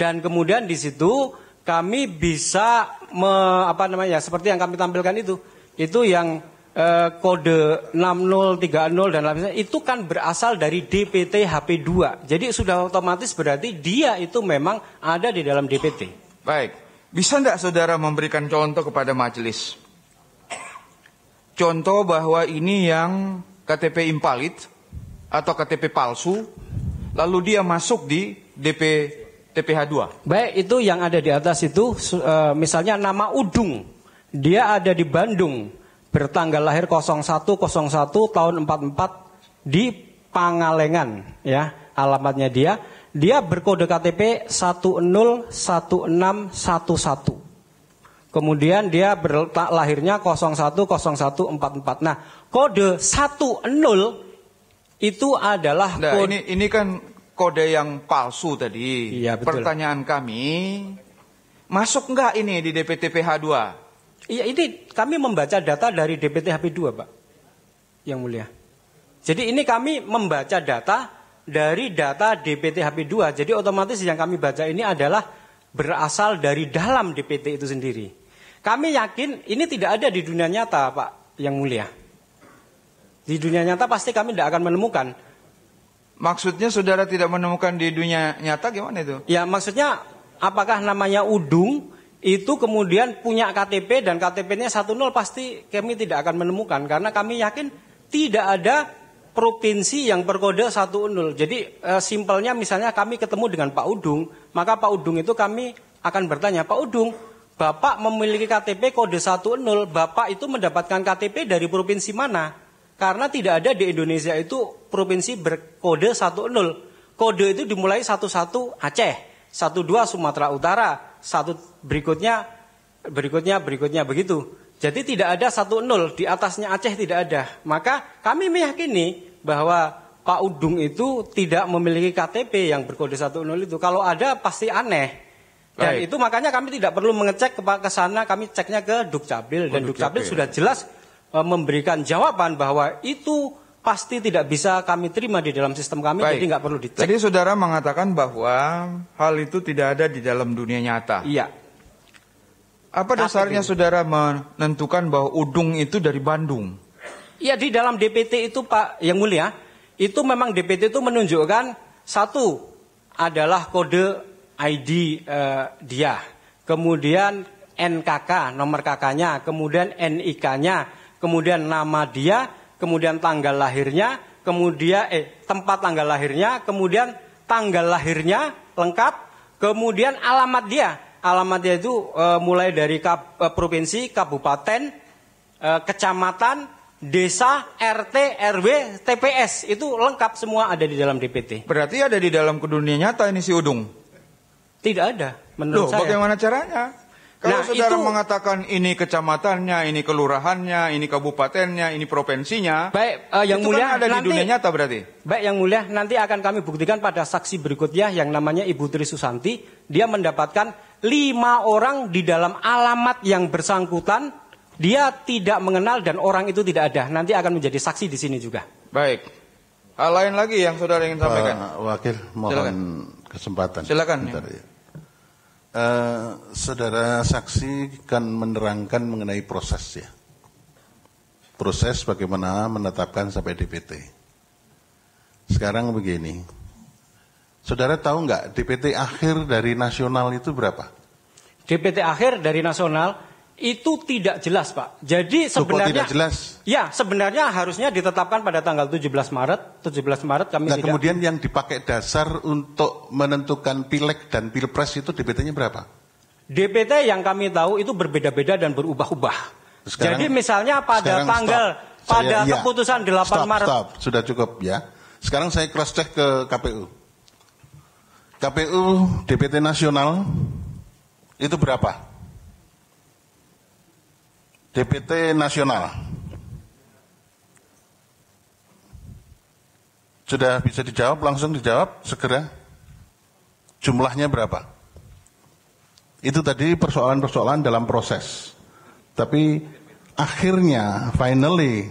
Dan kemudian di situ kami bisa me, apa namanya? Ya, seperti yang kami tampilkan itu. Itu yang eh, kode 6030 dan lain-lain itu kan berasal dari DPT HP2. Jadi sudah otomatis berarti dia itu memang ada di dalam DPT. Baik. Bisa enggak saudara memberikan contoh kepada majelis? Contoh bahwa ini yang KTP impalit atau KTP palsu, lalu dia masuk di DP TPH 2. Baik, itu yang ada di atas itu e, misalnya nama Udung. Dia ada di Bandung, bertanggal lahir 0101 tahun 44 di Pangalengan ya, alamatnya dia. Dia berkode KTP 101611. Kemudian dia berletak lahirnya 010144. Nah, kode 10 itu adalah nah, ini ini kan kode yang palsu tadi. Iya, betul. Pertanyaan kami, masuk enggak ini di DPTPH 2? Iya, ini kami membaca data dari DPTHP 2, Pak. Yang mulia. Jadi ini kami membaca data dari data DPTHP 2. Jadi otomatis yang kami baca ini adalah berasal dari dalam DPT itu sendiri. Kami yakin ini tidak ada di dunia nyata, Pak Yang Mulia. Di dunia nyata pasti kami tidak akan menemukan. Maksudnya saudara tidak menemukan di dunia nyata gimana itu? Ya maksudnya apakah namanya udung itu kemudian punya KTP dan KTP-nya 10 pasti kami tidak akan menemukan karena kami yakin tidak ada provinsi yang berkode 10. Jadi e, simpelnya misalnya kami ketemu dengan Pak Udung, maka Pak Udung itu kami akan bertanya, Pak Udung, Bapak memiliki KTP kode 10, Bapak itu mendapatkan KTP dari provinsi mana? Karena tidak ada di Indonesia itu provinsi berkode 10. Kode itu dimulai 11 Aceh, 12 Sumatera Utara, satu berikutnya berikutnya berikutnya begitu. Jadi tidak ada 10 di atasnya Aceh tidak ada. Maka kami meyakini bahwa Pak Udung itu tidak memiliki KTP yang berkode 10 itu. Kalau ada pasti aneh. Dan itu makanya kami tidak perlu mengecek ke sana, kami ceknya ke Dukcapil dan oh, Dukcapil Duk sudah jelas uh, memberikan jawaban bahwa itu pasti tidak bisa kami terima di dalam sistem kami, Baik. jadi nggak perlu dicek. Jadi saudara mengatakan bahwa hal itu tidak ada di dalam dunia nyata. Iya. Apa dasarnya saudara menentukan bahwa Udung itu dari Bandung? Iya di dalam DPT itu Pak Yang Mulia, itu memang DPT itu menunjukkan satu adalah kode ID uh, eh, dia, kemudian NKK nomor KK-nya, kemudian NIK-nya, kemudian nama dia, kemudian tanggal lahirnya, kemudian eh tempat tanggal lahirnya, kemudian tanggal lahirnya lengkap, kemudian alamat dia. Alamat dia itu uh, mulai dari kap, uh, provinsi, kabupaten, kecamatan, desa, RT, RW, TPS itu lengkap semua ada di dalam DPT. Berarti ada di dalam dunia nyata ini si Udung. Tidak ada. Menurut Loh, saya. bagaimana caranya? Kalau nah, saudara itu, mengatakan ini kecamatannya, ini kelurahannya, ini kabupatennya, ini provinsinya, baik uh, yang kan mulia kan ada nanti, di dunia nyata berarti. Baik yang mulia, nanti akan kami buktikan pada saksi berikutnya yang namanya Ibu Tri Susanti, dia mendapatkan lima orang di dalam alamat yang bersangkutan, dia tidak mengenal dan orang itu tidak ada. Nanti akan menjadi saksi di sini juga. Baik. Hal ah, lain lagi yang saudara ingin sampaikan? Pak Wakil, mohon Silakan. kesempatan. Silakan. Ya. Bentar, ya. Eh, saudara saksi kan menerangkan mengenai proses ya. Proses bagaimana menetapkan sampai DPT. Sekarang begini, saudara tahu nggak DPT akhir dari nasional itu berapa? DPT akhir dari nasional itu tidak jelas, Pak. Jadi sebenarnya tidak jelas. Ya, sebenarnya harusnya ditetapkan pada tanggal 17 Maret. 17 Maret kami nah, tidak. kemudian yang dipakai dasar untuk menentukan Pileg dan Pilpres itu DPT-nya berapa? DPT yang kami tahu itu berbeda-beda dan berubah-ubah. Jadi misalnya pada tanggal stop. pada saya, keputusan 8 stop, Maret. Stop, sudah cukup ya. Sekarang saya cross check ke KPU. KPU DPT nasional itu berapa? DPT nasional. Sudah bisa dijawab, langsung dijawab segera. Jumlahnya berapa? Itu tadi persoalan-persoalan dalam proses. Tapi akhirnya, finally,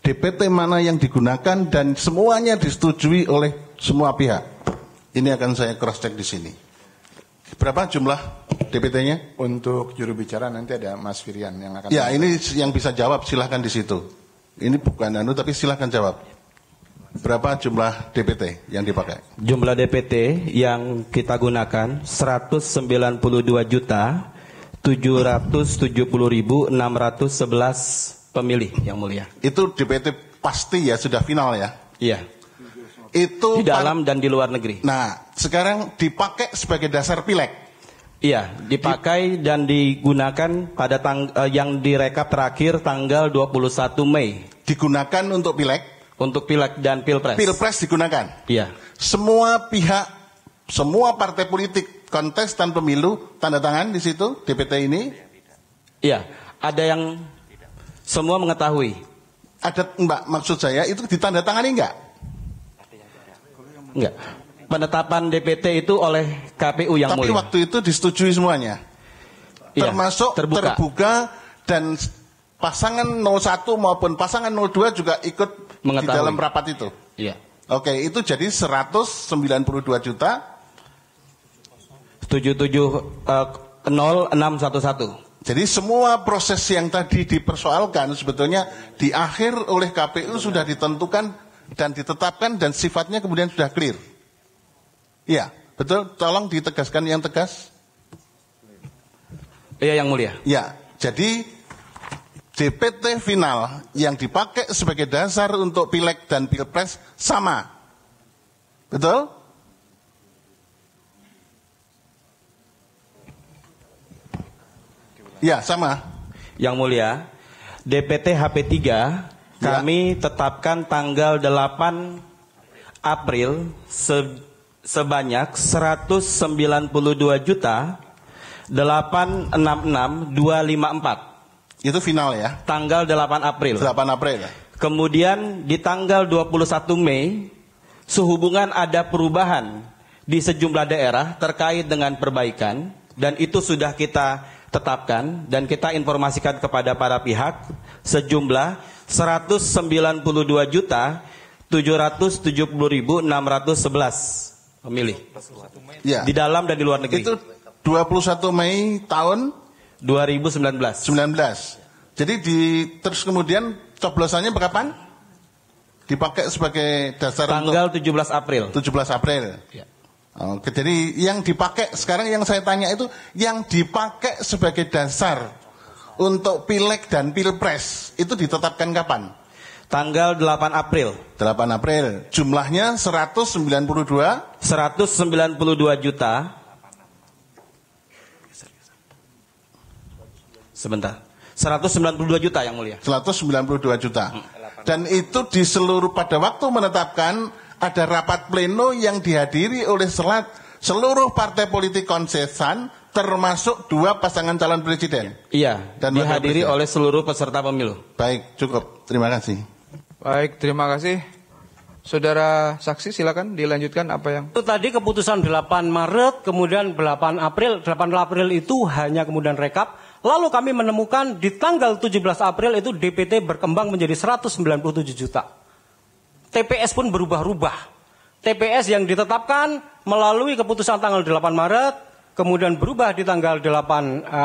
DPT mana yang digunakan dan semuanya disetujui oleh semua pihak. Ini akan saya cross check di sini. Berapa jumlah DPT-nya? Untuk juru bicara nanti ada Mas Firian yang akan. Ya, ini yang bisa jawab silahkan di situ. Ini bukan anu tapi silahkan jawab. Berapa jumlah DPT yang dipakai? Jumlah DPT yang kita gunakan 192 juta 770.611 pemilih yang mulia. Itu DPT pasti ya sudah final ya? Iya. Itu di dalam dan di luar negeri. Nah, sekarang dipakai sebagai dasar pileg. Iya, dipakai dan digunakan pada tang eh, yang direkap terakhir tanggal 21 Mei. Digunakan untuk pileg, untuk pileg dan pilpres. pilpres digunakan. Iya, Semua pihak, semua partai politik kontestan pemilu tanda tangan di situ DPT ini iya. Ada yang semua mengetahui. ada Mbak maksud saya itu ditanda tangani enggak? Enggak penetapan DPT itu oleh KPU yang Tapi mulia. Tapi waktu itu disetujui semuanya. Termasuk iya, Termasuk terbuka. terbuka dan pasangan 01 maupun pasangan 02 juga ikut Mengetahui. di dalam rapat itu. Iya. Oke, itu jadi 192 juta 77 uh, 0611. Jadi semua proses yang tadi dipersoalkan sebetulnya di akhir oleh KPU sudah ditentukan dan ditetapkan dan sifatnya kemudian sudah clear. Iya, betul. Tolong ditegaskan yang tegas. Iya, yang mulia. Iya, jadi DPT final yang dipakai sebagai dasar untuk pileg dan pilpres sama. Betul? Ya, sama. Yang mulia, DPT HP3 iya. kami tetapkan tanggal 8 April se sebanyak 192 juta 866254. Itu final ya? Tanggal 8 April. 8 April. Ya? Kemudian di tanggal 21 Mei sehubungan ada perubahan di sejumlah daerah terkait dengan perbaikan dan itu sudah kita tetapkan dan kita informasikan kepada para pihak sejumlah 192 juta 770.611 Pemilih. Ya. Di dalam dan di luar negeri. Itu 21 Mei tahun 2019. 19. Jadi di terus kemudian coblosannya berapa? Dipakai sebagai dasar tanggal untuk 17 April. 17 April. Ya. Oke, jadi yang dipakai sekarang yang saya tanya itu yang dipakai sebagai dasar untuk pileg dan pilpres itu ditetapkan kapan? Tanggal 8 April. 8 April. Jumlahnya 192 192 juta. Sebentar. 192 juta yang mulia. 192 juta. Dan itu di seluruh pada waktu menetapkan ada rapat pleno yang dihadiri oleh selat seluruh partai politik konsesan termasuk dua pasangan calon presiden. Iya. Dan dihadiri oleh seluruh peserta pemilu. Baik, cukup. Terima kasih. Baik, terima kasih. Saudara saksi silakan dilanjutkan apa yang itu tadi keputusan 8 Maret kemudian 8 April 8 April itu hanya kemudian rekap lalu kami menemukan di tanggal 17 April itu DPT berkembang menjadi 197 juta TPS pun berubah-ubah TPS yang ditetapkan melalui keputusan tanggal 8 Maret kemudian berubah di tanggal 8 eh,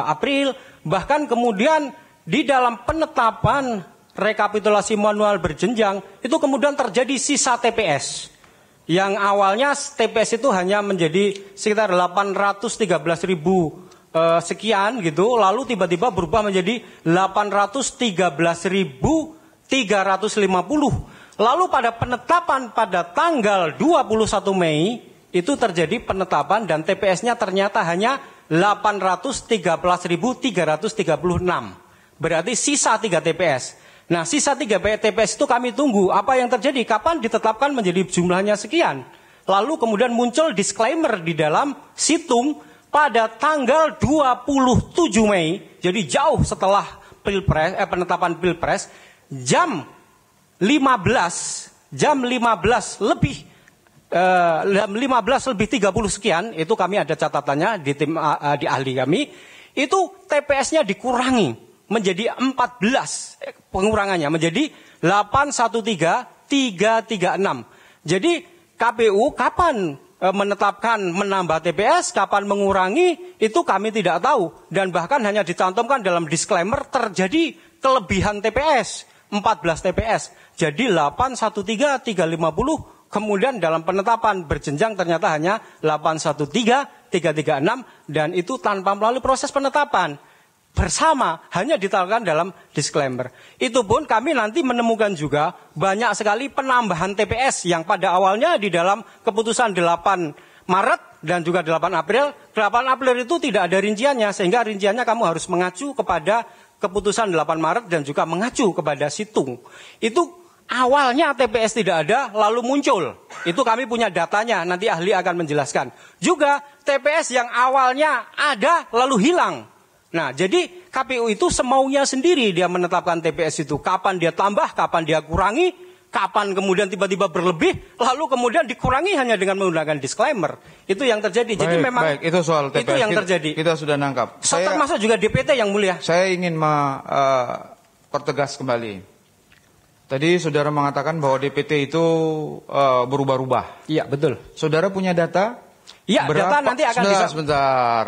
April bahkan kemudian di dalam penetapan rekapitulasi manual berjenjang itu kemudian terjadi sisa TPS yang awalnya TPS itu hanya menjadi sekitar 813 ribu eh, sekian gitu lalu tiba-tiba berubah menjadi ribu 350 lalu pada penetapan pada tanggal 21 Mei itu terjadi penetapan dan TPS-nya ternyata hanya 813.336 berarti sisa 3 TPS Nah, sisa 3 PTPS itu kami tunggu apa yang terjadi, kapan ditetapkan menjadi jumlahnya sekian. Lalu kemudian muncul disclaimer di dalam situng pada tanggal 27 Mei, jadi jauh setelah pilpres, eh, penetapan pilpres, jam 15, jam 15 lebih eh, jam 15 lebih 30 sekian, itu kami ada catatannya di tim eh, eh di ahli kami, itu TPS-nya dikurangi menjadi 14 eh, pengurangannya menjadi 813336. Jadi KPU kapan e, menetapkan menambah TPS, kapan mengurangi itu kami tidak tahu dan bahkan hanya dicantumkan dalam disclaimer terjadi kelebihan TPS 14 TPS. Jadi 813350 kemudian dalam penetapan berjenjang ternyata hanya 813336 dan itu tanpa melalui proses penetapan bersama hanya ditaruhkan dalam disclaimer. Itu pun kami nanti menemukan juga banyak sekali penambahan TPS yang pada awalnya di dalam keputusan 8 Maret dan juga 8 April, 8 April itu tidak ada rinciannya sehingga rinciannya kamu harus mengacu kepada keputusan 8 Maret dan juga mengacu kepada situng. Itu awalnya TPS tidak ada lalu muncul. Itu kami punya datanya, nanti ahli akan menjelaskan. Juga TPS yang awalnya ada lalu hilang Nah, jadi KPU itu semaunya sendiri dia menetapkan TPS itu. Kapan dia tambah, kapan dia kurangi, kapan kemudian tiba-tiba berlebih, lalu kemudian dikurangi hanya dengan menggunakan disclaimer. Itu yang terjadi. Baik, Jadi memang baik, itu soal TPS. Itu yang terjadi. Kita, kita sudah nangkap. saya, termasuk juga DPT yang mulia. Saya ingin mempertegas eh, uh, kembali. Tadi saudara mengatakan bahwa DPT itu uh, berubah-ubah. Iya, betul. Saudara punya data? Iya, data nanti akan sebentar, bisa. Sebentar.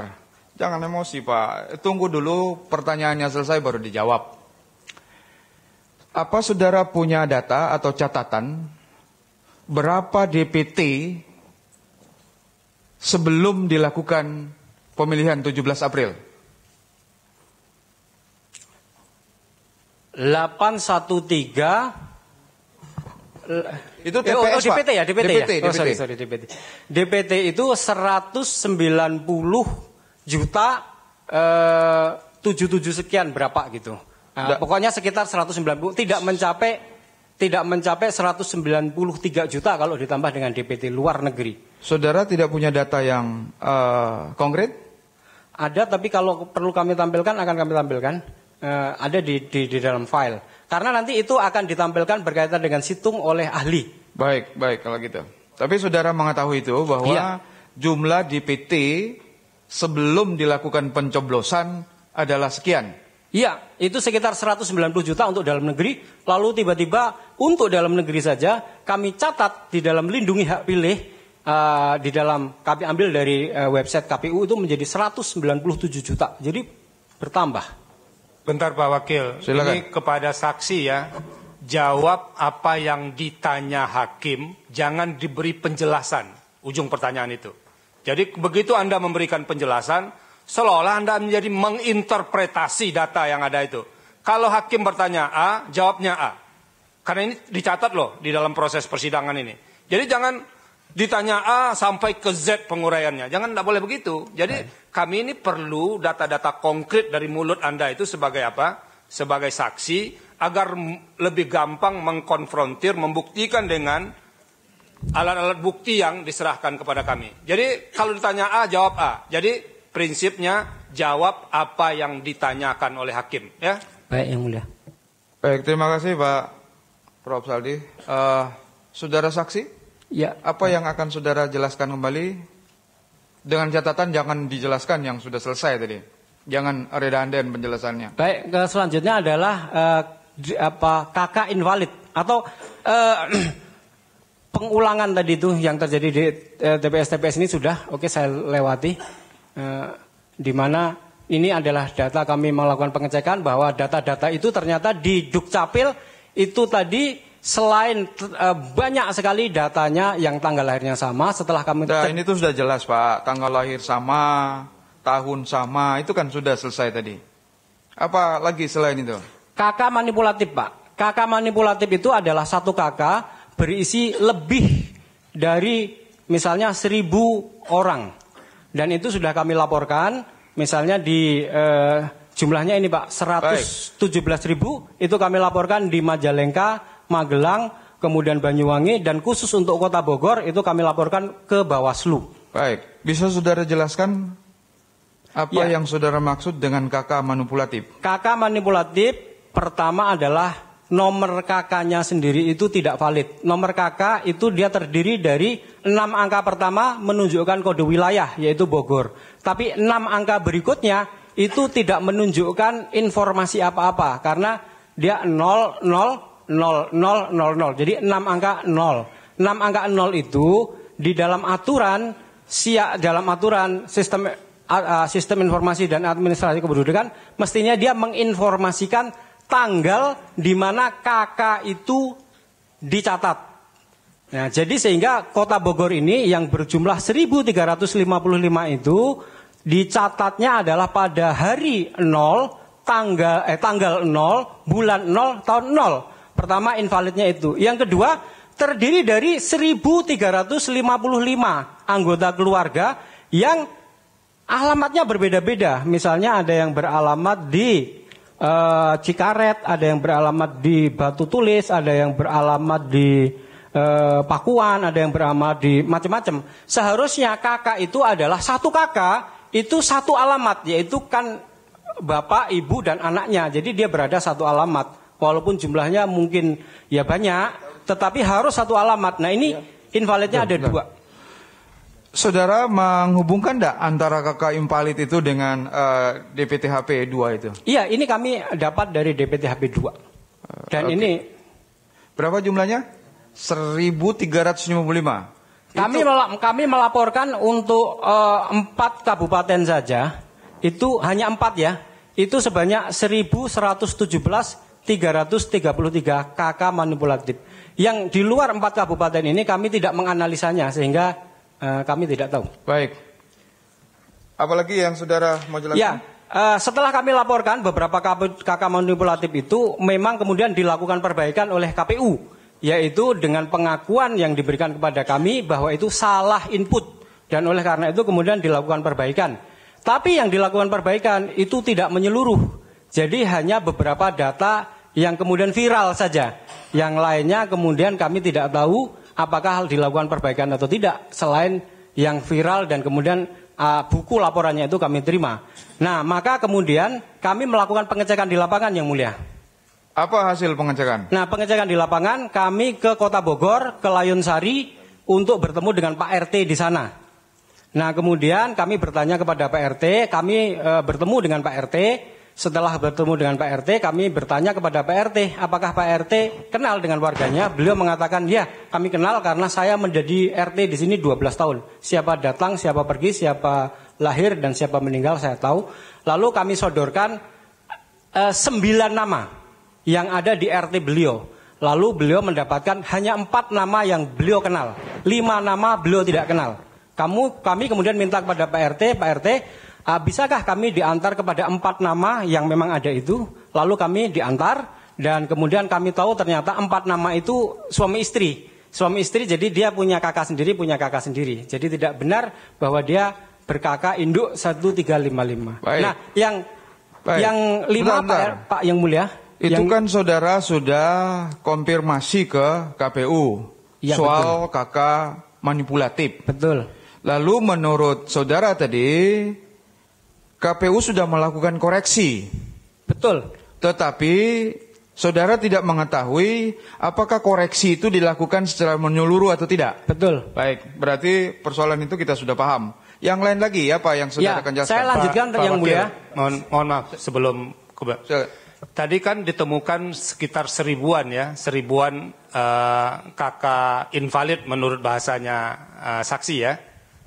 Jangan emosi Pak, tunggu dulu pertanyaannya selesai baru dijawab. Apa saudara punya data atau catatan berapa DPT sebelum dilakukan pemilihan 17 April? 813 itu TPS, eh, oh, DPT oh, ya, DPT, DPT ya. Oh, sorry, sorry, DPT. DPT itu 190 juta tujuh eh, tujuh sekian berapa gitu. Nah, pokoknya sekitar 190 tidak mencapai tidak mencapai 193 juta kalau ditambah dengan DPT luar negeri. Saudara tidak punya data yang uh, konkret? Ada tapi kalau perlu kami tampilkan akan kami tampilkan. Uh, ada di, di di dalam file. Karena nanti itu akan ditampilkan berkaitan dengan situng oleh ahli. Baik, baik kalau gitu. Tapi saudara mengetahui itu bahwa iya. jumlah DPT sebelum dilakukan pencoblosan adalah sekian. Iya, itu sekitar 190 juta untuk dalam negeri. Lalu tiba-tiba untuk dalam negeri saja kami catat di dalam lindungi hak pilih uh, di dalam kami ambil dari uh, website KPU itu menjadi 197 juta. Jadi bertambah. Bentar Pak Wakil, Silakan. ini kepada saksi ya. Jawab apa yang ditanya hakim, jangan diberi penjelasan ujung pertanyaan itu. Jadi begitu Anda memberikan penjelasan, seolah-olah Anda menjadi menginterpretasi data yang ada itu. Kalau hakim bertanya A, jawabnya A. Karena ini dicatat loh di dalam proses persidangan ini. Jadi jangan ditanya A sampai ke Z penguraiannya. Jangan tidak boleh begitu. Jadi Baik. kami ini perlu data-data konkret dari mulut Anda itu sebagai apa? Sebagai saksi agar lebih gampang mengkonfrontir, membuktikan dengan alat-alat bukti yang diserahkan kepada kami. Jadi kalau ditanya A, jawab A. Jadi prinsipnya jawab apa yang ditanyakan oleh hakim. Ya. Baik yang mulia. Baik terima kasih Pak Prof Saldi. Uh, saudara saksi, ya. apa yang akan saudara jelaskan kembali? Dengan catatan jangan dijelaskan yang sudah selesai tadi. Jangan reda penjelasannya. Baik, selanjutnya adalah uh, apa kakak invalid atau uh, pengulangan tadi itu yang terjadi di eh, TPS-TPS ini sudah oke okay, saya lewati Dimana eh, di mana ini adalah data kami melakukan pengecekan bahwa data-data itu ternyata di Dukcapil itu tadi selain eh, banyak sekali datanya yang tanggal lahirnya sama setelah kami nah, ini tuh sudah jelas Pak tanggal lahir sama tahun sama itu kan sudah selesai tadi apa lagi selain itu kakak manipulatif Pak kakak manipulatif itu adalah satu kakak berisi lebih dari misalnya seribu orang. Dan itu sudah kami laporkan, misalnya di eh, jumlahnya ini Pak, 117 ribu, itu kami laporkan di Majalengka, Magelang, kemudian Banyuwangi, dan khusus untuk kota Bogor itu kami laporkan ke Bawaslu. Baik, bisa saudara jelaskan apa ya. yang saudara maksud dengan kakak manipulatif? kakak manipulatif pertama adalah nomor KK-nya sendiri itu tidak valid. Nomor KK itu dia terdiri dari 6 angka pertama menunjukkan kode wilayah yaitu Bogor. Tapi 6 angka berikutnya itu tidak menunjukkan informasi apa-apa karena dia 0 0 0 0 0 0. Jadi 6 angka 0. 6 angka 0 itu di dalam aturan siak dalam aturan sistem sistem informasi dan administrasi kependudukan mestinya dia menginformasikan tanggal di mana KK itu dicatat. Nah, jadi sehingga kota Bogor ini yang berjumlah 1355 itu dicatatnya adalah pada hari 0 tanggal eh tanggal 0 bulan 0 tahun 0. Pertama invalidnya itu. Yang kedua terdiri dari 1355 anggota keluarga yang alamatnya berbeda-beda. Misalnya ada yang beralamat di uh, Cikaret, ada yang beralamat di Batu Tulis, ada yang beralamat di uh, Pakuan, ada yang beralamat di macam-macam. Seharusnya kakak itu adalah satu kakak itu satu alamat, yaitu kan bapak, ibu dan anaknya. Jadi dia berada satu alamat, walaupun jumlahnya mungkin ya banyak, tetapi harus satu alamat. Nah ini iya. invalidnya iya, ada dua. Saudara menghubungkan tidak antara kakak impalit itu dengan uh, DPTHP 2 itu? Iya, ini kami dapat dari DPTHP 2. Eh, Dan okay. ini berapa jumlahnya? 1355. Kami itu... melap kami melaporkan untuk eh, empat uh, kabupaten saja. Itu hanya empat ya. Itu sebanyak 1117 333 KK manipulatif. Yang di luar empat kabupaten ini kami tidak menganalisanya sehingga Eh, kami tidak tahu. Baik. Apalagi yang saudara mau jelaskan? Ya, uh, setelah kami laporkan beberapa kakak manipulatif itu memang kemudian dilakukan perbaikan oleh KPU, yaitu dengan pengakuan yang diberikan kepada kami bahwa itu salah input dan oleh karena itu kemudian dilakukan perbaikan. Tapi yang dilakukan perbaikan itu tidak menyeluruh. Jadi hanya beberapa data yang kemudian viral saja. Yang lainnya kemudian kami tidak tahu apakah hal dilakukan perbaikan atau tidak selain yang viral dan kemudian uh, buku laporannya itu kami terima. Nah, maka kemudian kami melakukan pengecekan di lapangan yang mulia. Apa hasil pengecekan? Nah, pengecekan di lapangan kami ke Kota Bogor, ke Sari untuk bertemu dengan Pak RT di sana. Nah, kemudian kami bertanya kepada Pak RT, kami uh, bertemu dengan Pak RT, setelah bertemu dengan Pak RT, kami bertanya kepada Pak RT, apakah Pak RT kenal dengan warganya? Beliau mengatakan, ya kami kenal karena saya menjadi RT di sini 12 tahun. Siapa datang, siapa pergi, siapa lahir, dan siapa meninggal saya tahu. Lalu kami sodorkan eh, 9 nama yang ada di RT beliau. Lalu beliau mendapatkan hanya empat nama yang beliau kenal. lima nama beliau tidak kenal. Kamu, kami kemudian minta kepada Pak RT, Pak RT, Uh, bisakah kami diantar kepada empat nama yang memang ada itu? Lalu kami diantar dan kemudian kami tahu ternyata empat nama itu suami istri. Suami istri jadi dia punya kakak sendiri, punya kakak sendiri. Jadi tidak benar bahwa dia berkakak induk 1355. Baik. Nah, yang Baik. yang lima Pak, Pak yang mulia, itu yang... kan saudara sudah konfirmasi ke KPU ya, soal betul. kakak manipulatif. Betul. Lalu menurut saudara tadi KPU sudah melakukan koreksi. Betul. Tetapi saudara tidak mengetahui apakah koreksi itu dilakukan secara menyeluruh atau tidak. Betul. Baik, berarti persoalan itu kita sudah paham. Yang lain lagi apa yang saudara ya, akan jelaskan? Saya lanjutkan Pak, yang mulia. Mohon, mohon maaf sebelum Tadi kan ditemukan sekitar seribuan ya, seribuan uh, eh, kakak invalid menurut bahasanya uh, saksi ya.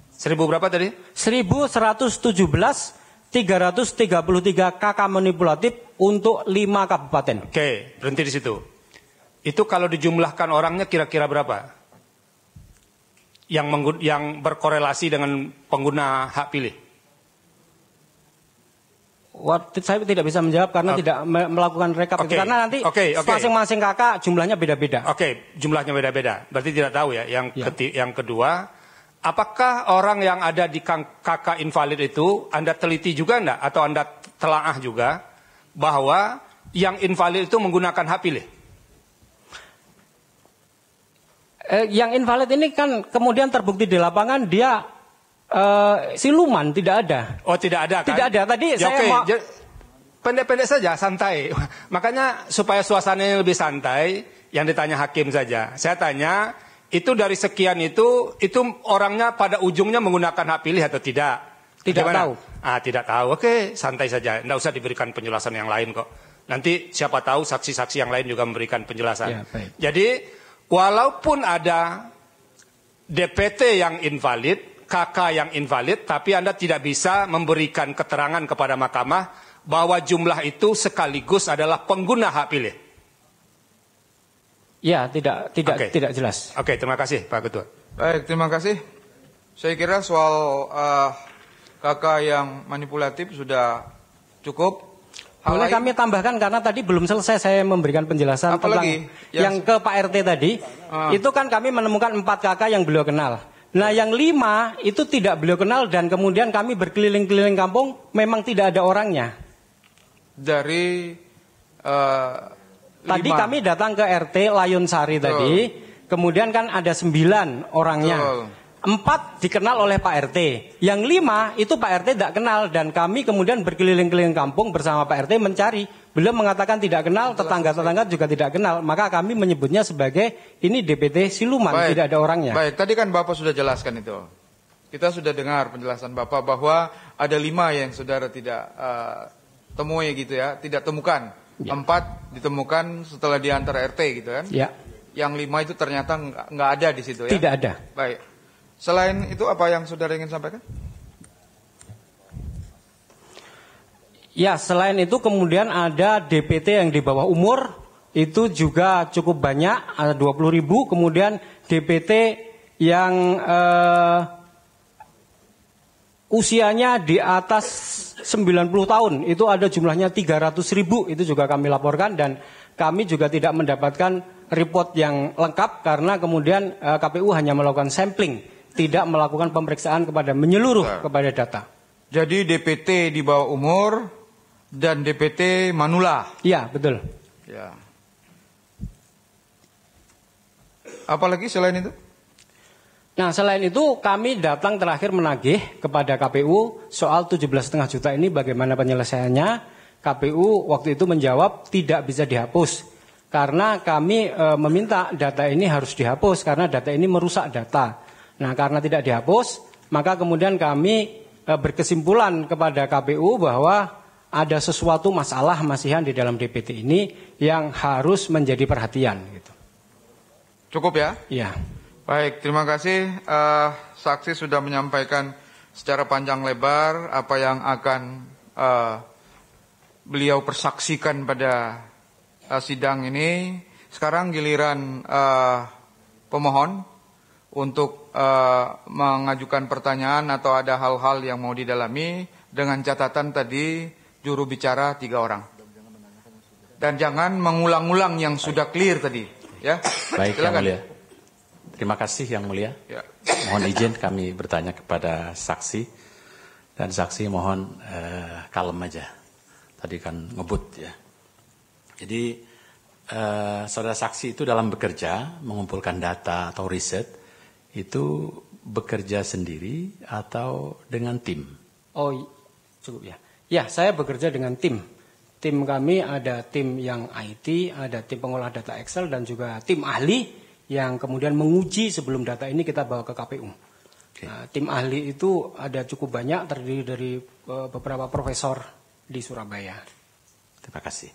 Seribu berapa tadi? Seribu 1117 333 KK manipulatif untuk 5 kabupaten. Oke, berhenti di situ. Itu kalau dijumlahkan orangnya kira-kira berapa? Yang, yang berkorelasi dengan pengguna hak pilih. What, saya tidak bisa menjawab karena okay. tidak melakukan rekap okay. karena nanti masing-masing okay, okay. kakak jumlahnya beda-beda. Oke, okay. jumlahnya beda-beda. Berarti tidak tahu ya. Yang, ya. yang kedua, Apakah orang yang ada di kakak invalid itu Anda teliti juga enggak atau Anda telaah juga bahwa yang invalid itu menggunakan hak pilih? Eh, yang invalid ini kan kemudian terbukti di lapangan dia eh, siluman tidak ada. Oh tidak ada kan? Tidak ada. Tadi ya, saya okay. mau pendek-pendek saja santai. Makanya supaya suasananya lebih santai yang ditanya hakim saja. Saya tanya itu dari sekian itu itu orangnya pada ujungnya menggunakan hak pilih atau tidak? Tidak Bagaimana? tahu. Ah, tidak tahu. Oke, santai saja. Tidak usah diberikan penjelasan yang lain kok. Nanti siapa tahu saksi-saksi yang lain juga memberikan penjelasan. Ya, Jadi walaupun ada DPT yang invalid, KK yang invalid, tapi Anda tidak bisa memberikan keterangan kepada mahkamah bahwa jumlah itu sekaligus adalah pengguna hak pilih. Ya, tidak tidak okay. tidak jelas. Oke, okay, terima kasih Pak Ketua. Baik, terima kasih. Saya kira soal uh, kakak yang manipulatif sudah cukup. Hal Boleh lain, kami tambahkan karena tadi belum selesai saya memberikan penjelasan Apa tentang yang, yang ke Pak RT tadi. Uh, itu kan kami menemukan empat kakak yang beliau kenal. Nah yang lima itu tidak beliau kenal dan kemudian kami berkeliling-keliling kampung memang tidak ada orangnya. Dari uh, Tadi Lima. kami datang ke RT Layun Sari Betul. tadi, kemudian kan ada sembilan orangnya. Betul. Empat dikenal oleh Pak RT, yang lima itu Pak RT tidak kenal dan kami kemudian berkeliling-keliling kampung bersama Pak RT mencari. Belum mengatakan tidak kenal, tetangga-tetangga juga tidak kenal, maka kami menyebutnya sebagai ini DPT siluman, Baik. tidak ada orangnya. Baik, tadi kan Bapak sudah jelaskan itu. Kita sudah dengar penjelasan Bapak bahwa ada lima yang saudara tidak uh, temui gitu ya, tidak temukan. Ya. Empat ditemukan setelah diantar RT gitu kan? Ya. Yang lima itu ternyata nggak ada di situ ya? Tidak ada. Baik. Selain itu apa yang saudara ingin sampaikan? Ya, selain itu kemudian ada DPT yang di bawah umur itu juga cukup banyak, ada 20 ribu. Kemudian DPT yang eh, usianya di atas 90 tahun itu ada jumlahnya 300 ribu itu juga kami laporkan dan kami juga tidak mendapatkan report yang lengkap karena kemudian uh, eh, KPU hanya melakukan sampling tidak melakukan pemeriksaan kepada menyeluruh kepada data. Jadi DPT di bawah umur dan DPT manula. Iya betul. Ya. Apalagi selain itu? Nah, selain itu kami datang terakhir menagih kepada KPU soal 17,5 juta ini bagaimana penyelesaiannya. KPU waktu itu menjawab tidak bisa dihapus karena kami e, meminta data ini harus dihapus karena data ini merusak data. Nah, karena tidak dihapus, maka kemudian kami e, berkesimpulan kepada KPU bahwa ada sesuatu masalah masihan di dalam DPT ini yang harus menjadi perhatian gitu. Cukup ya? Iya. Baik, terima kasih. Uh, saksi sudah menyampaikan secara panjang lebar apa yang akan uh, beliau persaksikan pada uh, sidang ini. Sekarang giliran uh, pemohon untuk uh, mengajukan pertanyaan atau ada hal-hal yang mau didalami dengan catatan tadi juru bicara tiga orang. Dan jangan mengulang-ulang yang sudah clear tadi. Ya, Baik, Silakan. Yang mulia. Terima kasih Yang Mulia. Ya. Mohon izin kami bertanya kepada saksi dan saksi mohon eh, kalem aja. Tadi kan ngebut ya. Jadi eh, saudara saksi itu dalam bekerja mengumpulkan data atau riset itu bekerja sendiri atau dengan tim? Oh cukup ya. Ya saya bekerja dengan tim. Tim kami ada tim yang IT, ada tim pengolah data Excel dan juga tim ahli yang kemudian menguji sebelum data ini kita bawa ke KPU. Okay. Nah, tim ahli itu ada cukup banyak terdiri dari eh, beberapa profesor di Surabaya. Terima kasih.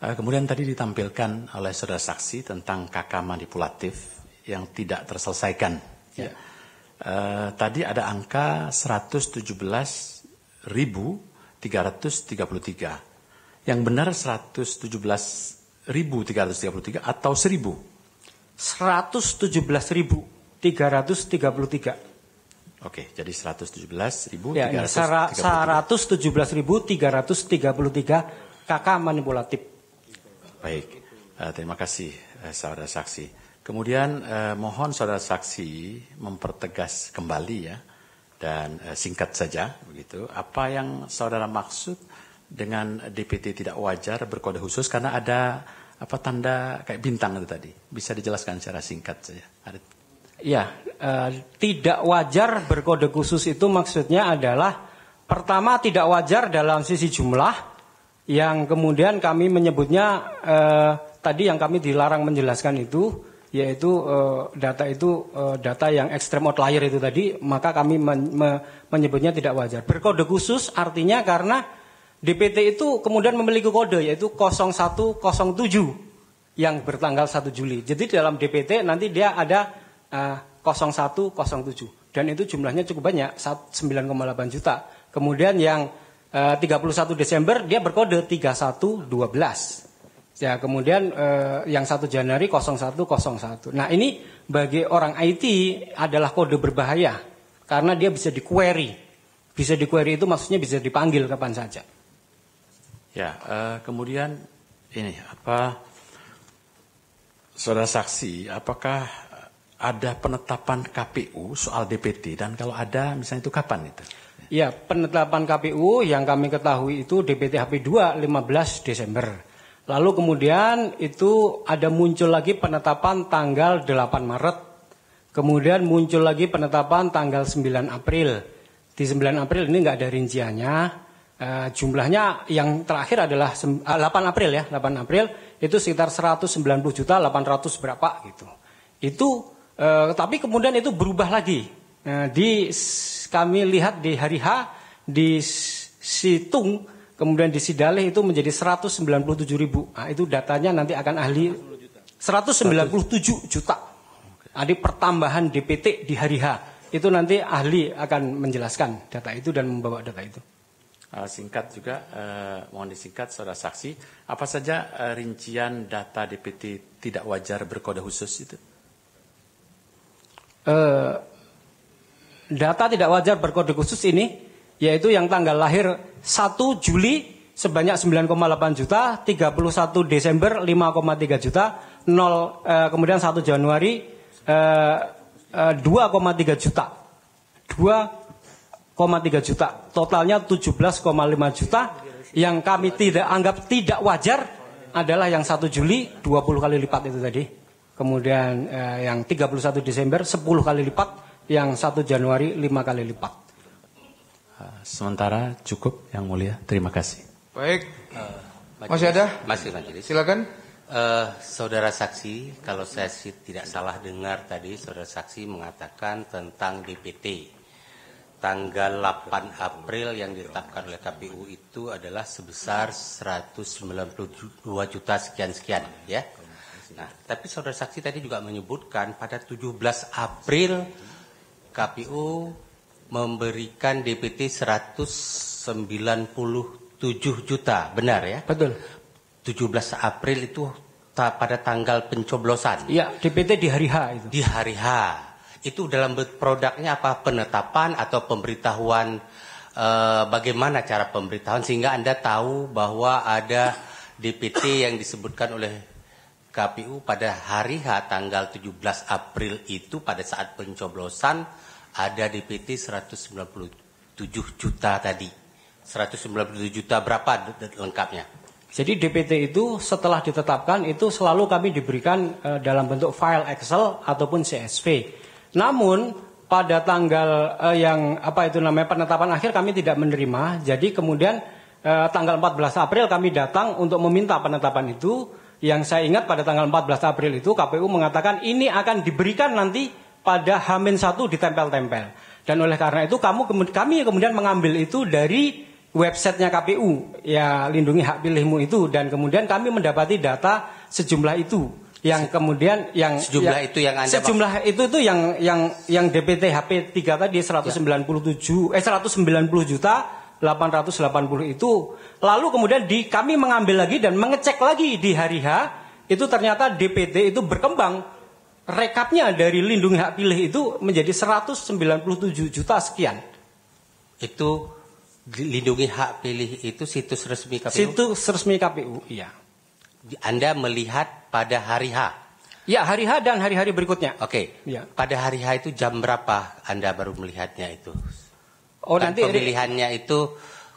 Eh, kemudian tadi ditampilkan oleh saudara saksi tentang KK manipulatif yang tidak terselesaikan. Yeah. Ya. Ya. Uh, tadi ada angka 117.333. Yang benar 117.333 atau 1000? 117.333. Oke, jadi 117.333. Ya, 117.333 kakak manipulatif. Baik, uh, terima kasih uh, saudara saksi. Kemudian uh, mohon saudara saksi mempertegas kembali ya dan uh, singkat saja begitu apa yang saudara maksud dengan DPT tidak wajar berkode khusus karena ada apa tanda kayak bintang itu tadi? Bisa dijelaskan secara singkat saja. Ada... Ya, uh, tidak wajar berkode khusus itu maksudnya adalah pertama tidak wajar dalam sisi jumlah yang kemudian kami menyebutnya uh, tadi yang kami dilarang menjelaskan itu yaitu uh, data itu data yang ekstrem outlier itu tadi maka kami men me menyebutnya tidak wajar. Berkode khusus artinya karena DPT itu kemudian memiliki kode yaitu 0107 yang bertanggal 1 Juli. Jadi dalam DPT nanti dia ada eh, uh, 0107 dan itu jumlahnya cukup banyak 9,8 juta. Kemudian yang eh, uh, 31 Desember dia berkode 3112. Ya, kemudian eh, yang 1 Januari 0101. Nah, ini bagi orang IT adalah kode berbahaya karena dia bisa di query. Bisa di query itu maksudnya bisa dipanggil kapan saja. Ya, uh, kemudian ini apa saudara saksi, apakah ada penetapan KPU soal DPT dan kalau ada misalnya itu kapan itu? Ya, penetapan KPU yang kami ketahui itu DPT HP 2 15 Desember. Lalu kemudian itu ada muncul lagi penetapan tanggal 8 Maret. Kemudian muncul lagi penetapan tanggal 9 April. Di 9 April ini nggak ada rinciannya. Eh, jumlahnya yang terakhir adalah 8 eh, April ya, 8 April itu sekitar 190 juta 800 berapa gitu. Itu uh, tapi kemudian itu berubah lagi. Uh, di kami lihat di hari H di Situng kemudian di Sidaleh itu menjadi 197 ribu. Nah, itu datanya nanti akan ahli 197 juta. Ada pertambahan DPT di hari H. Itu nanti ahli akan menjelaskan data itu dan membawa data itu. Eh, singkat juga, eh, mohon disingkat saudara saksi, apa saja eh, rincian data DPT tidak wajar berkode khusus itu? Uh, data tidak wajar berkode khusus ini yaitu yang tanggal lahir 1 Juli sebanyak 9,8 juta, 31 Desember 5,3 juta, 0 uh, kemudian 1 Januari uh, uh, 2,3 juta. 2 juta. Totalnya 17,5 juta yang kami tidak anggap tidak wajar adalah yang 1 Juli 20 kali lipat itu tadi. Kemudian eh, yang 31 Desember 10 kali lipat, yang 1 Januari 5 kali lipat. Eh, sementara cukup yang mulia. Terima kasih. Baik. Uh, Masih ada? Masih majelis. Silakan. Uh, saudara saksi, kalau saya tidak salah dengar tadi saudara saksi mengatakan tentang DPT tanggal 8 April yang ditetapkan oleh KPU itu adalah sebesar 192 juta sekian-sekian ya. Nah, tapi saudara saksi tadi juga menyebutkan pada 17 April KPU memberikan DPT 197 juta, benar ya? Betul. 17 April itu pada tanggal pencoblosan. Iya, DPT di hari H itu. Di hari H. Itu dalam produknya apa? Penetapan atau pemberitahuan e, bagaimana cara pemberitahuan sehingga Anda tahu bahwa ada DPT yang disebutkan oleh KPU pada hari H tanggal 17 April itu pada saat pencoblosan ada DPT 197 juta tadi. 197 juta berapa lengkapnya? Jadi DPT itu setelah ditetapkan itu selalu kami diberikan eh, dalam bentuk file Excel ataupun CSV. Namun pada tanggal uh, yang apa itu namanya penetapan akhir kami tidak menerima. Jadi kemudian uh, tanggal 14 April kami datang untuk meminta penetapan itu. Yang saya ingat pada tanggal 14 April itu KPU mengatakan ini akan diberikan nanti pada Hamin 1 ditempel-tempel. Dan oleh karena itu kamu kami kemudian mengambil itu dari websitenya KPU ya lindungi hak pilihmu itu dan kemudian kami mendapati data sejumlah itu yang kemudian yang sejumlah ya, itu yang Anda sejumlah itu itu yang yang yang DPT HP 3 tadi 197 ya. eh 190 juta 880 itu lalu kemudian di kami mengambil lagi dan mengecek lagi di hari H itu ternyata DPT itu berkembang rekapnya dari Lindungi hak pilih itu menjadi 197 juta sekian itu lindungi hak pilih itu situs resmi KPU situs resmi KPU iya anda melihat pada hari H. Ya, hari H dan hari-hari berikutnya. Oke. Okay. Ya. Pada hari H itu jam berapa Anda baru melihatnya itu? Oh, dan nanti pemilihannya ini... itu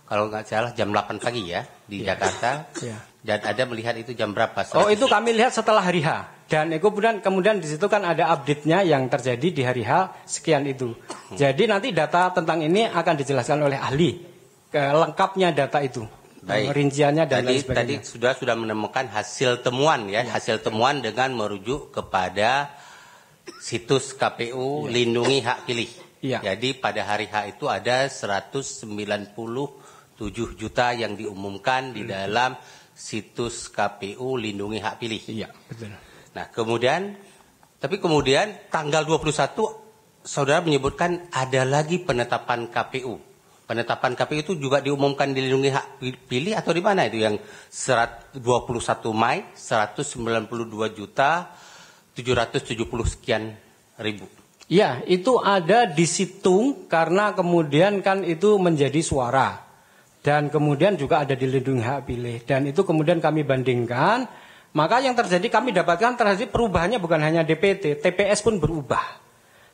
kalau nggak salah jam 8 pagi ya di ya. Jakarta. Ya. Dan Anda melihat itu jam berapa? Oh, itu kami lihat setelah hari H. Dan itu kemudian kemudian di situ kan ada update-nya yang terjadi di hari H sekian itu. Hmm. Jadi nanti data tentang ini akan dijelaskan oleh ahli lengkapnya data itu. Baik. rinciannya dan tadi, lain sebagainya. Tadi sudah sudah menemukan hasil temuan ya, ya. hasil temuan dengan merujuk kepada situs KPU ya. lindungi hak pilih. Ya. Jadi pada hari H itu ada 197 juta yang diumumkan di dalam situs KPU lindungi hak pilih. Iya, betul. Nah, kemudian tapi kemudian tanggal 21 saudara menyebutkan ada lagi penetapan KPU penetapan KPU itu juga diumumkan dilindungi hak pilih atau di mana itu yang 21 Mei 192 juta 770 sekian ribu. Ya, itu ada di situ karena kemudian kan itu menjadi suara dan kemudian juga ada dilindungi hak pilih dan itu kemudian kami bandingkan maka yang terjadi kami dapatkan terjadi perubahannya bukan hanya DPT, TPS pun berubah.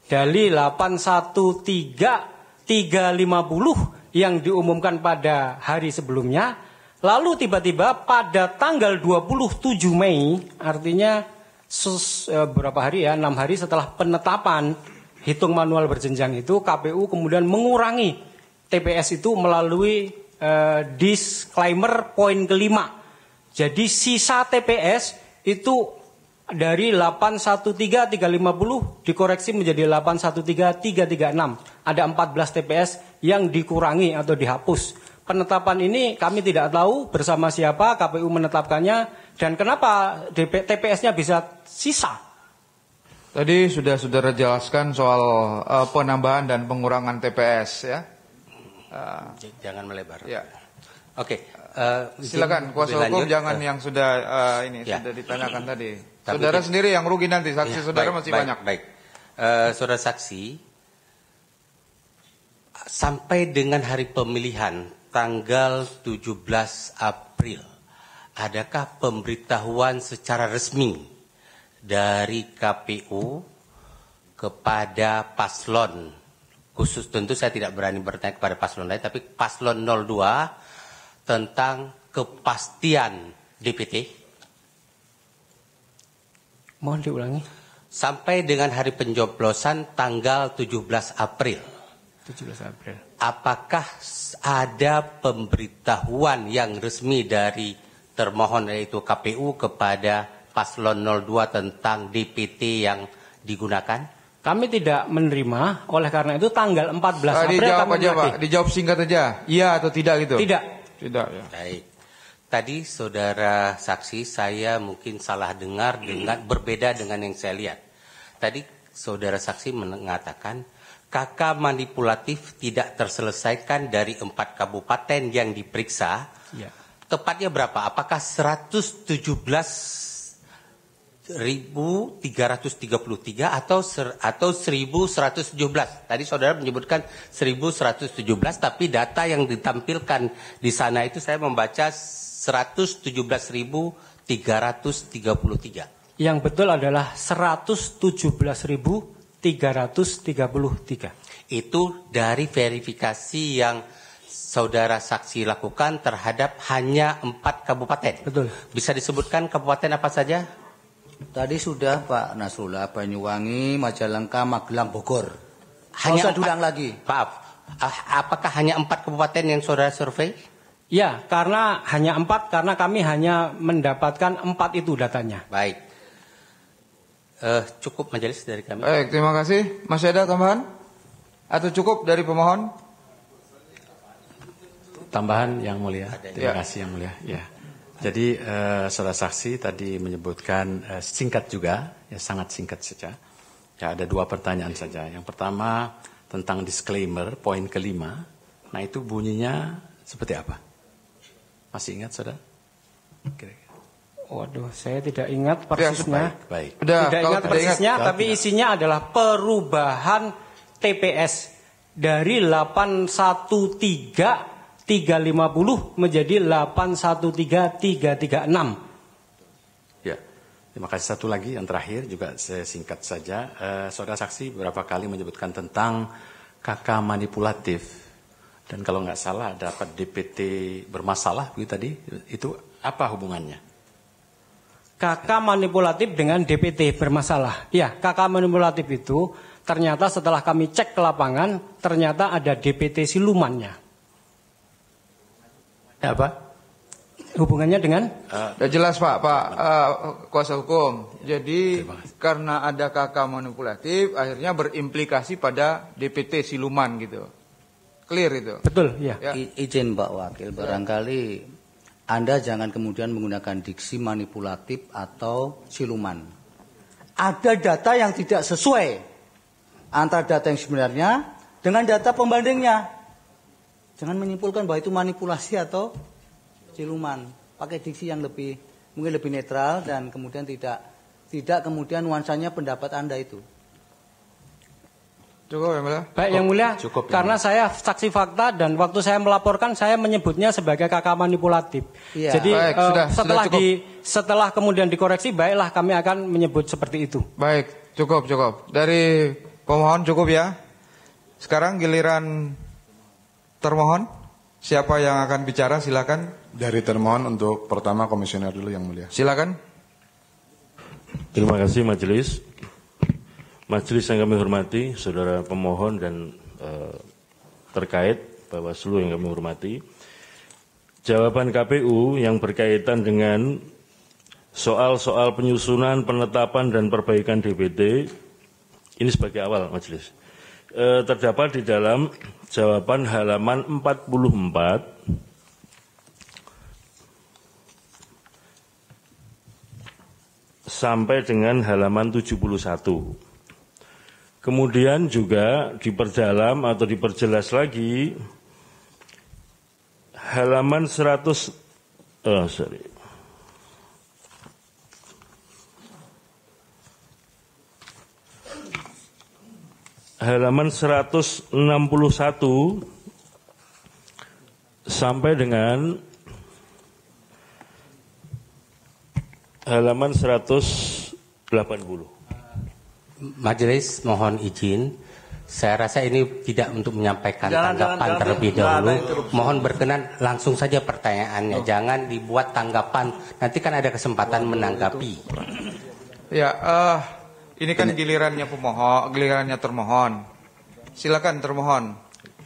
Dari 813 350 yang diumumkan pada hari sebelumnya lalu tiba-tiba pada tanggal 27 Mei artinya sus, e, berapa hari ya 6 hari setelah penetapan hitung manual berjenjang itu KPU kemudian mengurangi TPS itu melalui e, disclaimer poin kelima jadi sisa TPS itu dari 813350 dikoreksi menjadi 813336. Ada 14 TPS yang dikurangi atau dihapus. Penetapan ini kami tidak tahu bersama siapa KPU menetapkannya dan kenapa TPS-nya bisa sisa. Tadi sudah saudara jelaskan soal uh, penambahan dan pengurangan TPS ya. Uh, Jangan melebar. Ya. Oke. Okay. Uh, eh, silakan kuasa hukum jangan uh, yang sudah uh, ini ya. sudah ditanyakan tadi. Tapi saudara kita, sendiri yang rugi nanti, saksi ya, saudara baik, masih baik, banyak. Baik, uh, saudara saksi, sampai dengan hari pemilihan tanggal 17 April, adakah pemberitahuan secara resmi dari KPU kepada paslon khusus tentu saya tidak berani bertanya kepada paslon lain tapi paslon 02 tentang kepastian DPT Mohon diulangi. Sampai dengan hari penjoblosan tanggal 17 April. 17 April. Apakah ada pemberitahuan yang resmi dari termohon yaitu KPU kepada paslon 02 tentang DPT yang digunakan? Kami tidak menerima, oleh karena itu tanggal 14 ah, April dijawab kami aja, Pak. Dijawab singkat saja. Iya atau tidak gitu? Tidak. Tidak ya. Baik. Tadi saudara saksi saya mungkin salah dengar dengan berbeda dengan yang saya lihat. Tadi saudara saksi mengatakan KK manipulatif tidak terselesaikan dari empat kabupaten yang diperiksa. Ya. Tepatnya berapa? Apakah 117 1333 atau ser, atau 1117. Tadi saudara menyebutkan 1117 tapi data yang ditampilkan di sana itu saya membaca 117.333. Yang betul adalah 117.333. Itu dari verifikasi yang saudara saksi lakukan terhadap hanya empat kabupaten. Betul. Bisa disebutkan kabupaten apa saja? Tadi sudah Pak Nasrullah Banyuwangi, Majalengka, Magelang, Bogor. Hanya Tidak diulang lagi. Maaf. Ah, apakah hanya empat kabupaten yang saudara survei? Ya, karena hanya empat, karena kami hanya mendapatkan empat itu datanya. Baik. Uh, cukup majelis dari kami. Baik, terima kasih. Masih ada tambahan? Atau cukup dari pemohon? Tambahan yang mulia. Terima ya. kasih yang mulia. Ya. Jadi eh, saudara saksi tadi menyebutkan eh, singkat juga, ya sangat singkat saja. Ya ada dua pertanyaan saja. Yang pertama tentang disclaimer, poin kelima. Nah itu bunyinya seperti apa? Masih ingat saudara? Oke. Waduh, saya tidak ingat persisnya. baik, baik. Udah, tidak ingat persisnya, ingat, tapi isinya adalah perubahan TPS dari 813 350 menjadi 813336. Ya. Terima kasih satu lagi yang terakhir juga saya singkat saja. Eh, saudara saksi beberapa kali menyebutkan tentang kakak manipulatif. Dan kalau nggak salah dapat DPT bermasalah begitu tadi, itu apa hubungannya? Kakak manipulatif dengan DPT bermasalah. Ya, kakak manipulatif itu ternyata setelah kami cek ke lapangan, ternyata ada DPT silumannya apa? Ya, Hubungannya dengan? Ah. Sudah jelas Pak, Pak uh, kuasa hukum. Jadi ya, karena ada kakak manipulatif, akhirnya berimplikasi pada DPT siluman gitu. Clear itu. Betul, ya. ya. I izin Pak Wakil, ya. barangkali Anda jangan kemudian menggunakan diksi manipulatif atau siluman. Ada data yang tidak sesuai antara data yang sebenarnya dengan data pembandingnya. Jangan menyimpulkan bahwa itu manipulasi atau siluman. Pakai diksi yang lebih mungkin lebih netral dan kemudian tidak tidak kemudian nuansanya pendapat Anda itu. Cukup yang mulia. Baik yang mulia. Cukup. karena ya. saya saksi fakta dan waktu saya melaporkan saya menyebutnya sebagai kakak manipulatif. Iya. Jadi baik, uh, sudah, setelah sudah cukup. di setelah kemudian dikoreksi baiklah kami akan menyebut seperti itu. Baik, cukup cukup. Dari pemohon cukup ya. Sekarang giliran Termohon, siapa yang akan bicara silakan. Dari termohon untuk pertama komisioner dulu yang mulia. Silakan. Terima kasih majelis. Majelis yang kami hormati, saudara pemohon dan e, terkait Bawaslu yang kami hormati. Jawaban KPU yang berkaitan dengan soal-soal penyusunan, penetapan dan perbaikan DPD ini sebagai awal majelis. E, terdapat di dalam jawaban halaman 44 sampai dengan halaman 71. Kemudian juga diperdalam atau diperjelas lagi halaman 100 oh eh, sorry halaman 161 sampai dengan halaman 180. Majelis mohon izin saya rasa ini tidak untuk menyampaikan jangan, tanggapan jangan, terlebih jangan, dahulu. Mohon berkenan langsung saja pertanyaannya, oh. jangan dibuat tanggapan. Nanti kan ada kesempatan oh, menanggapi. Itu. Ya, uh, ini kan gilirannya pemohon, gilirannya termohon. Silakan termohon.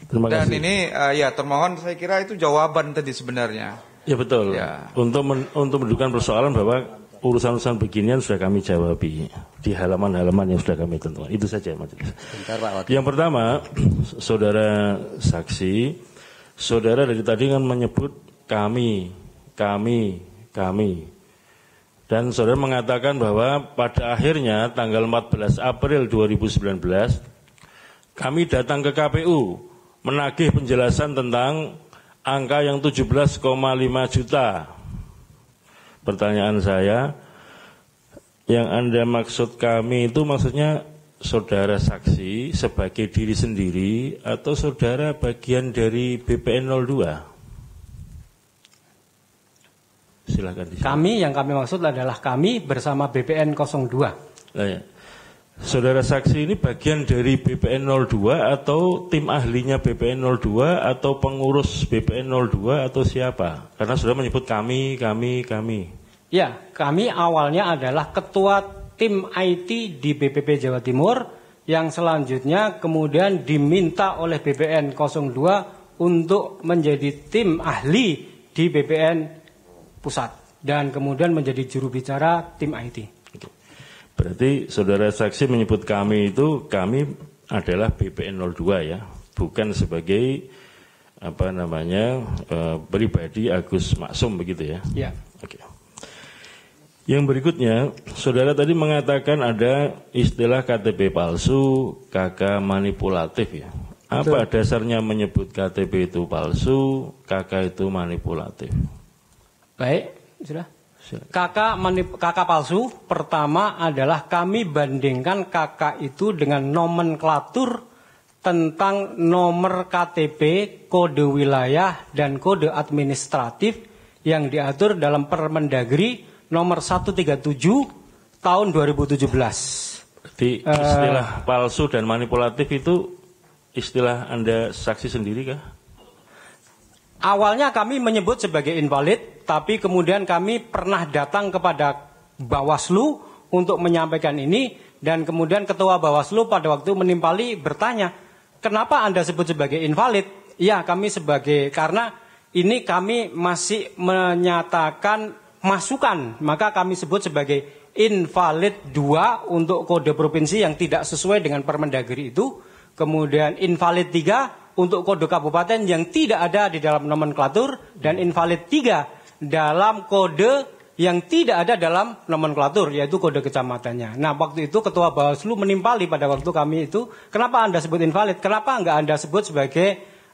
Terima Dan kasih. ini uh, ya termohon saya kira itu jawaban tadi sebenarnya. Ya betul. Ya. Untuk men untuk mendudukan persoalan bahwa urusan-urusan beginian sudah kami jawab di halaman-halaman yang sudah kami tentukan. Itu saja majelis. Yang pertama, saudara saksi, saudara dari tadi kan menyebut kami, kami, kami. Dan saudara mengatakan bahwa pada akhirnya tanggal 14 April 2019 kami datang ke KPU menagih penjelasan tentang angka yang 17,5 juta. Pertanyaan saya, yang Anda maksud kami itu maksudnya saudara saksi sebagai diri sendiri atau saudara bagian dari BPN 02? Silahkan. Disini. Kami yang kami maksud adalah kami bersama BPN 02. Nah, ya. Saudara saksi ini bagian dari BPN 02 atau tim ahlinya BPN 02 atau pengurus BPN 02 atau siapa? Karena sudah menyebut kami, kami, kami. Ya, kami awalnya adalah ketua tim IT di BPP Jawa Timur yang selanjutnya kemudian diminta oleh BPN 02 untuk menjadi tim ahli di BPN pusat dan kemudian menjadi juru bicara tim IT. Berarti saudara saksi menyebut kami itu kami adalah BPN 02 ya, bukan sebagai apa namanya eh, pribadi Agus Maksum begitu ya. Iya. Oke. Okay. Yang berikutnya, saudara tadi mengatakan ada istilah KTP palsu, KK manipulatif ya. Apa Betul. dasarnya menyebut KTP itu palsu, KK itu manipulatif? Baik, sudah. Kakak manip, kakak palsu pertama adalah kami bandingkan kakak itu dengan nomenklatur tentang nomor KTP, kode wilayah dan kode administratif yang diatur dalam Permendagri nomor 137 tahun 2017. Di eh, istilah uh, palsu dan manipulatif itu istilah Anda saksi sendiri kah? Awalnya kami menyebut sebagai invalid tapi kemudian kami pernah datang kepada Bawaslu untuk menyampaikan ini dan kemudian ketua Bawaslu pada waktu menimpali bertanya, "Kenapa Anda sebut sebagai invalid?" "Ya, kami sebagai karena ini kami masih menyatakan masukan, maka kami sebut sebagai invalid 2 untuk kode provinsi yang tidak sesuai dengan Permendagri itu, kemudian invalid 3 untuk kode kabupaten yang tidak ada di dalam nomenklatur dan invalid 3 dalam kode yang tidak ada dalam nomenklatur yaitu kode kecamatannya. Nah waktu itu ketua Bawaslu menimpali pada waktu kami itu kenapa anda sebut invalid? Kenapa nggak anda sebut sebagai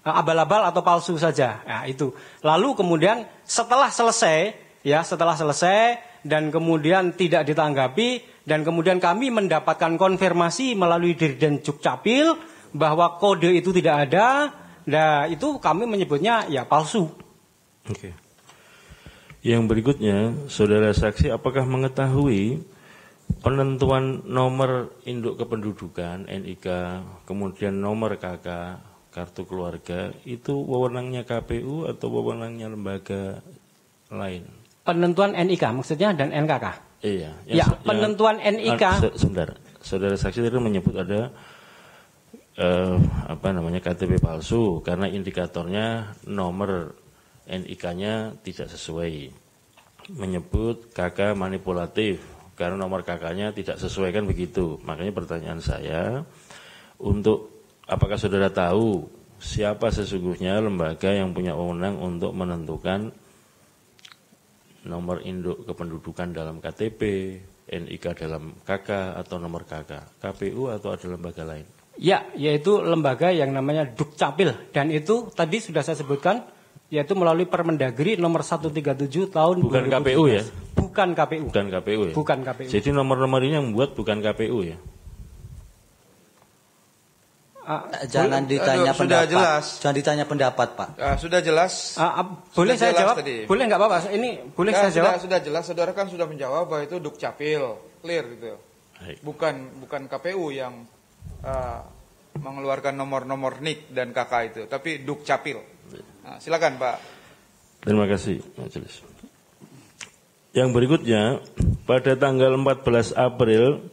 eh, abal-abal atau palsu saja? Nah, itu. Lalu kemudian setelah selesai ya setelah selesai dan kemudian tidak ditanggapi dan kemudian kami mendapatkan konfirmasi melalui Dirjen Cukcapil bahwa kode itu tidak ada. Nah itu kami menyebutnya ya palsu. Okay. Yang berikutnya, saudara saksi apakah mengetahui penentuan nomor induk kependudukan NIK, kemudian nomor KK, kartu keluarga itu wewenangnya KPU atau wewenangnya lembaga lain? Penentuan NIK maksudnya dan NKK. Iya. Ya, ya, penentuan yang, NIK. Ah, sebentar, saudara saksi tadi menyebut ada Uh, apa namanya KTP palsu karena indikatornya nomor NIK-nya tidak sesuai. Menyebut KK manipulatif karena nomor KK-nya tidak sesuai kan begitu. Makanya pertanyaan saya untuk apakah saudara tahu siapa sesungguhnya lembaga yang punya wewenang untuk menentukan nomor induk kependudukan dalam KTP, NIK dalam KK atau nomor KK, KPU atau ada lembaga lain? Ya, yaitu lembaga yang namanya Dukcapil dan itu tadi sudah saya sebutkan yaitu melalui Permendagri nomor 137 tahun bukan 2017. KPU ya? ya bukan KPU bukan KPU ya bukan KPU jadi nomor-nomor ini yang membuat bukan KPU ya jangan ditanya aduh, pendapat. Sudah jelas. Jangan ditanya pendapat, Pak. Uh, sudah jelas. Uh, uh, boleh sudah saya jawab? Tadi. Boleh nggak, Pak? Ini boleh ya, saya sudah, jawab? Sudah jelas. Saudara kan sudah menjawab bahwa itu dukcapil, clear gitu. Hai. Ya? Bukan bukan KPU yang uh, mengeluarkan nomor-nomor nik dan KK itu, tapi dukcapil. Nah, silakan Pak. Terima kasih majelis. Yang berikutnya pada tanggal 14 April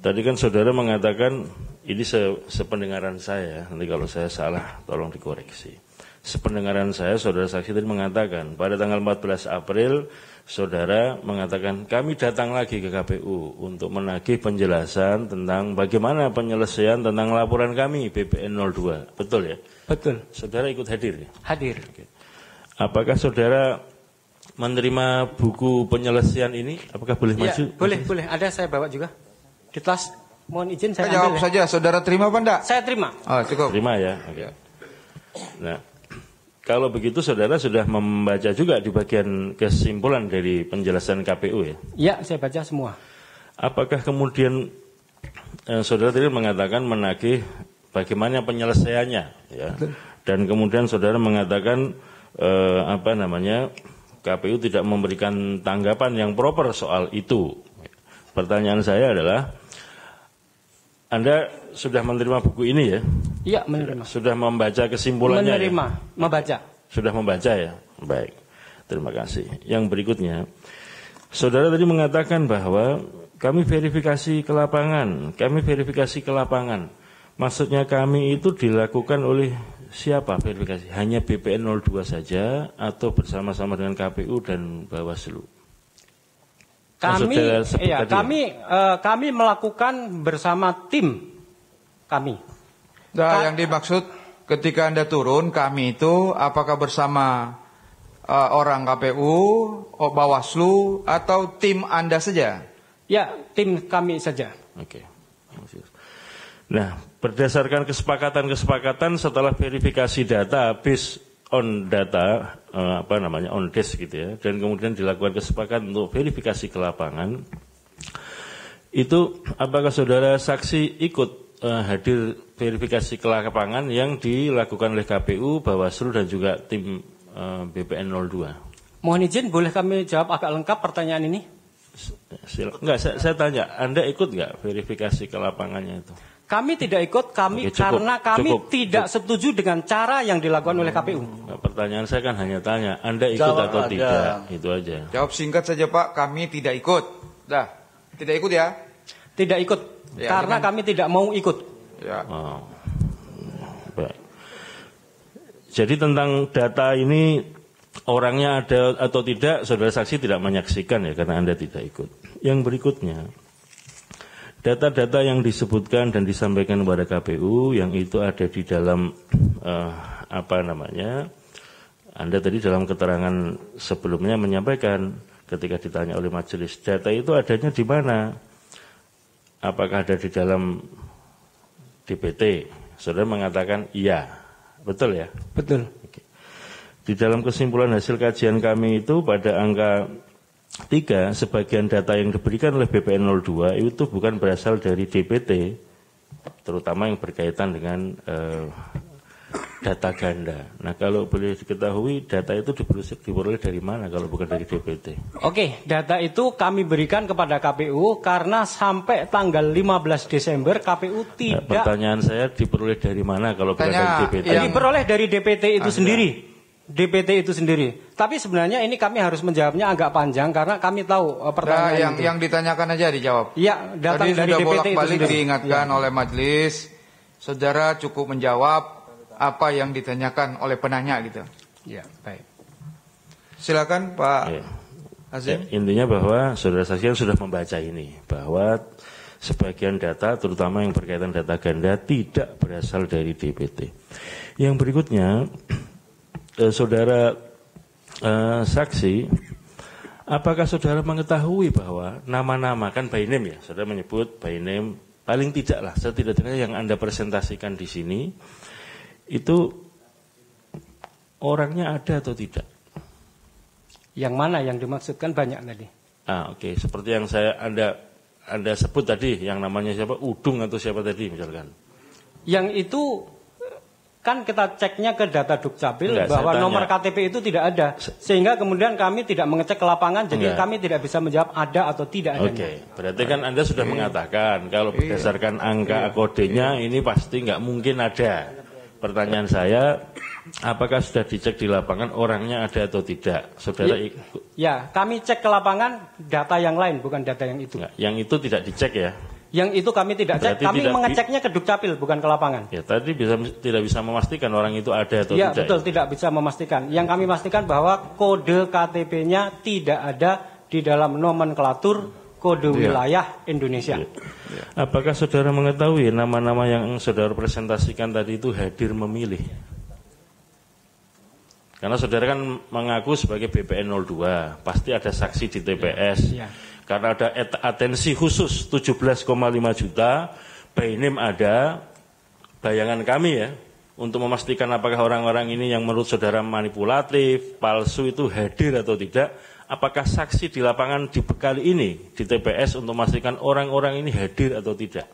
tadi kan saudara mengatakan ini se sependengaran saya nanti kalau saya salah tolong dikoreksi. Sependengaran saya saudara saksi tadi mengatakan pada tanggal 14 April saudara mengatakan kami datang lagi ke KPU untuk menagih penjelasan tentang bagaimana penyelesaian tentang laporan kami BPN 02. Betul ya? Betul. Saudara ikut hadir ya? Hadir. Oke. Apakah saudara menerima buku penyelesaian ini? Apakah boleh ya, maju? Boleh, boleh. Ada saya bawa juga. Di kelas mohon izin saya, saya jawab ya. saja. Saudara terima apa enggak? Saya terima. Oh, cukup. Terima ya. Oke. Ya. Nah, kalau begitu saudara sudah membaca juga di bagian kesimpulan dari penjelasan KPU ya? Ya, saya baca semua. Apakah kemudian eh, saudara tadi mengatakan menagih bagaimana penyelesaiannya ya. Dan kemudian saudara mengatakan eh, apa namanya KPU tidak memberikan tanggapan yang proper soal itu. Pertanyaan saya adalah Anda sudah menerima buku ini ya? Iya, menerima. Sudah membaca kesimpulannya? Ya? Menerima, ya? membaca. Sudah membaca ya? Baik. Terima kasih. Yang berikutnya, Saudara tadi mengatakan bahwa kami verifikasi ke lapangan, kami verifikasi ke lapangan. Maksudnya kami itu dilakukan oleh siapa verifikasi? Hanya BPN 02 saja atau bersama-sama dengan KPU dan Bawaslu? Kami, iya, ya? kami kami, uh, eh, kami melakukan bersama tim kami. Nah, yang dimaksud ketika anda turun kami itu apakah bersama uh, orang KPU, Bawaslu atau tim anda saja? Ya, tim kami saja. Oke. Okay. Nah, Berdasarkan kesepakatan-kesepakatan setelah verifikasi data based on data eh, apa namanya on desk gitu ya dan kemudian dilakukan kesepakatan untuk verifikasi ke lapangan itu apakah saudara saksi ikut uh, hadir verifikasi ke lapangan yang dilakukan oleh KPU, Bawaslu dan juga tim uh, BPN 02? Mohon izin boleh kami jawab agak lengkap pertanyaan ini? Sila, enggak, saya, saya tanya, Anda ikut enggak verifikasi ke lapangannya itu? Kami tidak ikut kami Oke, cukup, karena kami cukup, tidak cukup. setuju dengan cara yang dilakukan oleh hmm. KPU. pertanyaan saya kan hanya tanya, Anda ikut Jawab atau aja. tidak? Itu aja. Jawab singkat saja Pak, kami tidak ikut. Dah, tidak ikut ya? Tidak ikut ya, karena dengan... kami tidak mau ikut. Ya. Oh. Jadi tentang data ini orangnya ada atau tidak, saudara saksi tidak menyaksikan ya karena Anda tidak ikut. Yang berikutnya, data-data yang disebutkan dan disampaikan kepada KPU yang itu ada di dalam uh, apa namanya Anda tadi dalam keterangan sebelumnya menyampaikan ketika ditanya oleh majelis data itu adanya di mana apakah ada di dalam DPT saudara mengatakan iya betul ya betul di dalam kesimpulan hasil kajian kami itu pada angka Tiga, sebagian data yang diberikan oleh BPN 02 itu bukan berasal dari DPT, terutama yang berkaitan dengan eh, data ganda. Nah, kalau boleh diketahui data itu diperoleh dari mana kalau bukan dari DPT? Oke, data itu kami berikan kepada KPU karena sampai tanggal 15 Desember KPU nah, tidak. Nah, pertanyaan saya diperoleh dari mana kalau bukan Tanya, dari DPT? Yang... Eh, diperoleh dari DPT itu Anda. sendiri. DPT itu sendiri. Tapi sebenarnya ini kami harus menjawabnya agak panjang karena kami tahu pertanyaan eh, nah, yang itu. yang ditanyakan aja dijawab. Iya, datang Tadi dari sudah bolak-balik diingatkan ya. oleh majelis. Saudara cukup menjawab apa yang ditanyakan oleh penanya gitu. Iya, baik. Silakan Pak ya. Azim. Ya, intinya bahwa saudara saksi yang sudah membaca ini bahwa sebagian data terutama yang berkaitan data ganda tidak berasal dari DPT. Yang berikutnya eh, saudara Eh, saksi, apakah saudara mengetahui bahwa nama-nama kan by name ya, saudara menyebut by name paling tidaklah setidak-tidaknya yang anda presentasikan di sini itu orangnya ada atau tidak? Yang mana yang dimaksudkan banyak tadi? Ah oke, okay. seperti yang saya anda anda sebut tadi yang namanya siapa Udung atau siapa tadi misalkan. Yang itu kan kita ceknya ke data Dukcapil Enggak, bahwa nomor KTP itu tidak ada. Sehingga kemudian kami tidak mengecek ke lapangan jadi Enggak. kami tidak bisa menjawab ada atau tidak ada. Oke, okay. berarti kan Anda sudah e. mengatakan kalau iya. berdasarkan angka e. Iya. kodenya iya. ini pasti nggak mungkin ada. Pertanyaan saya apakah sudah dicek di lapangan orangnya ada atau tidak? Saudara Ya, ya kami cek ke lapangan data yang lain bukan data yang itu. Enggak, yang itu tidak dicek ya. Yang itu kami tidak cek, Berarti kami tidak mengeceknya ke Dukcapil bukan ke lapangan. Ya, tadi bisa tidak bisa memastikan orang itu ada atau ya, tidak. betul, ya? tidak bisa memastikan. Yang kami pastikan bahwa kode KTP-nya tidak ada di dalam nomenklatur kode ya. wilayah Indonesia. Ya. Apakah saudara mengetahui nama-nama yang saudara presentasikan tadi itu hadir memilih? Karena saudara kan mengaku sebagai BPN 02, pasti ada saksi di TPS. Ya. Ya karena ada atensi khusus 17,5 juta, Bainim ada, bayangan kami ya, untuk memastikan apakah orang-orang ini yang menurut saudara manipulatif, palsu itu hadir atau tidak, apakah saksi di lapangan dibekali ini di TPS untuk memastikan orang-orang ini hadir atau tidak.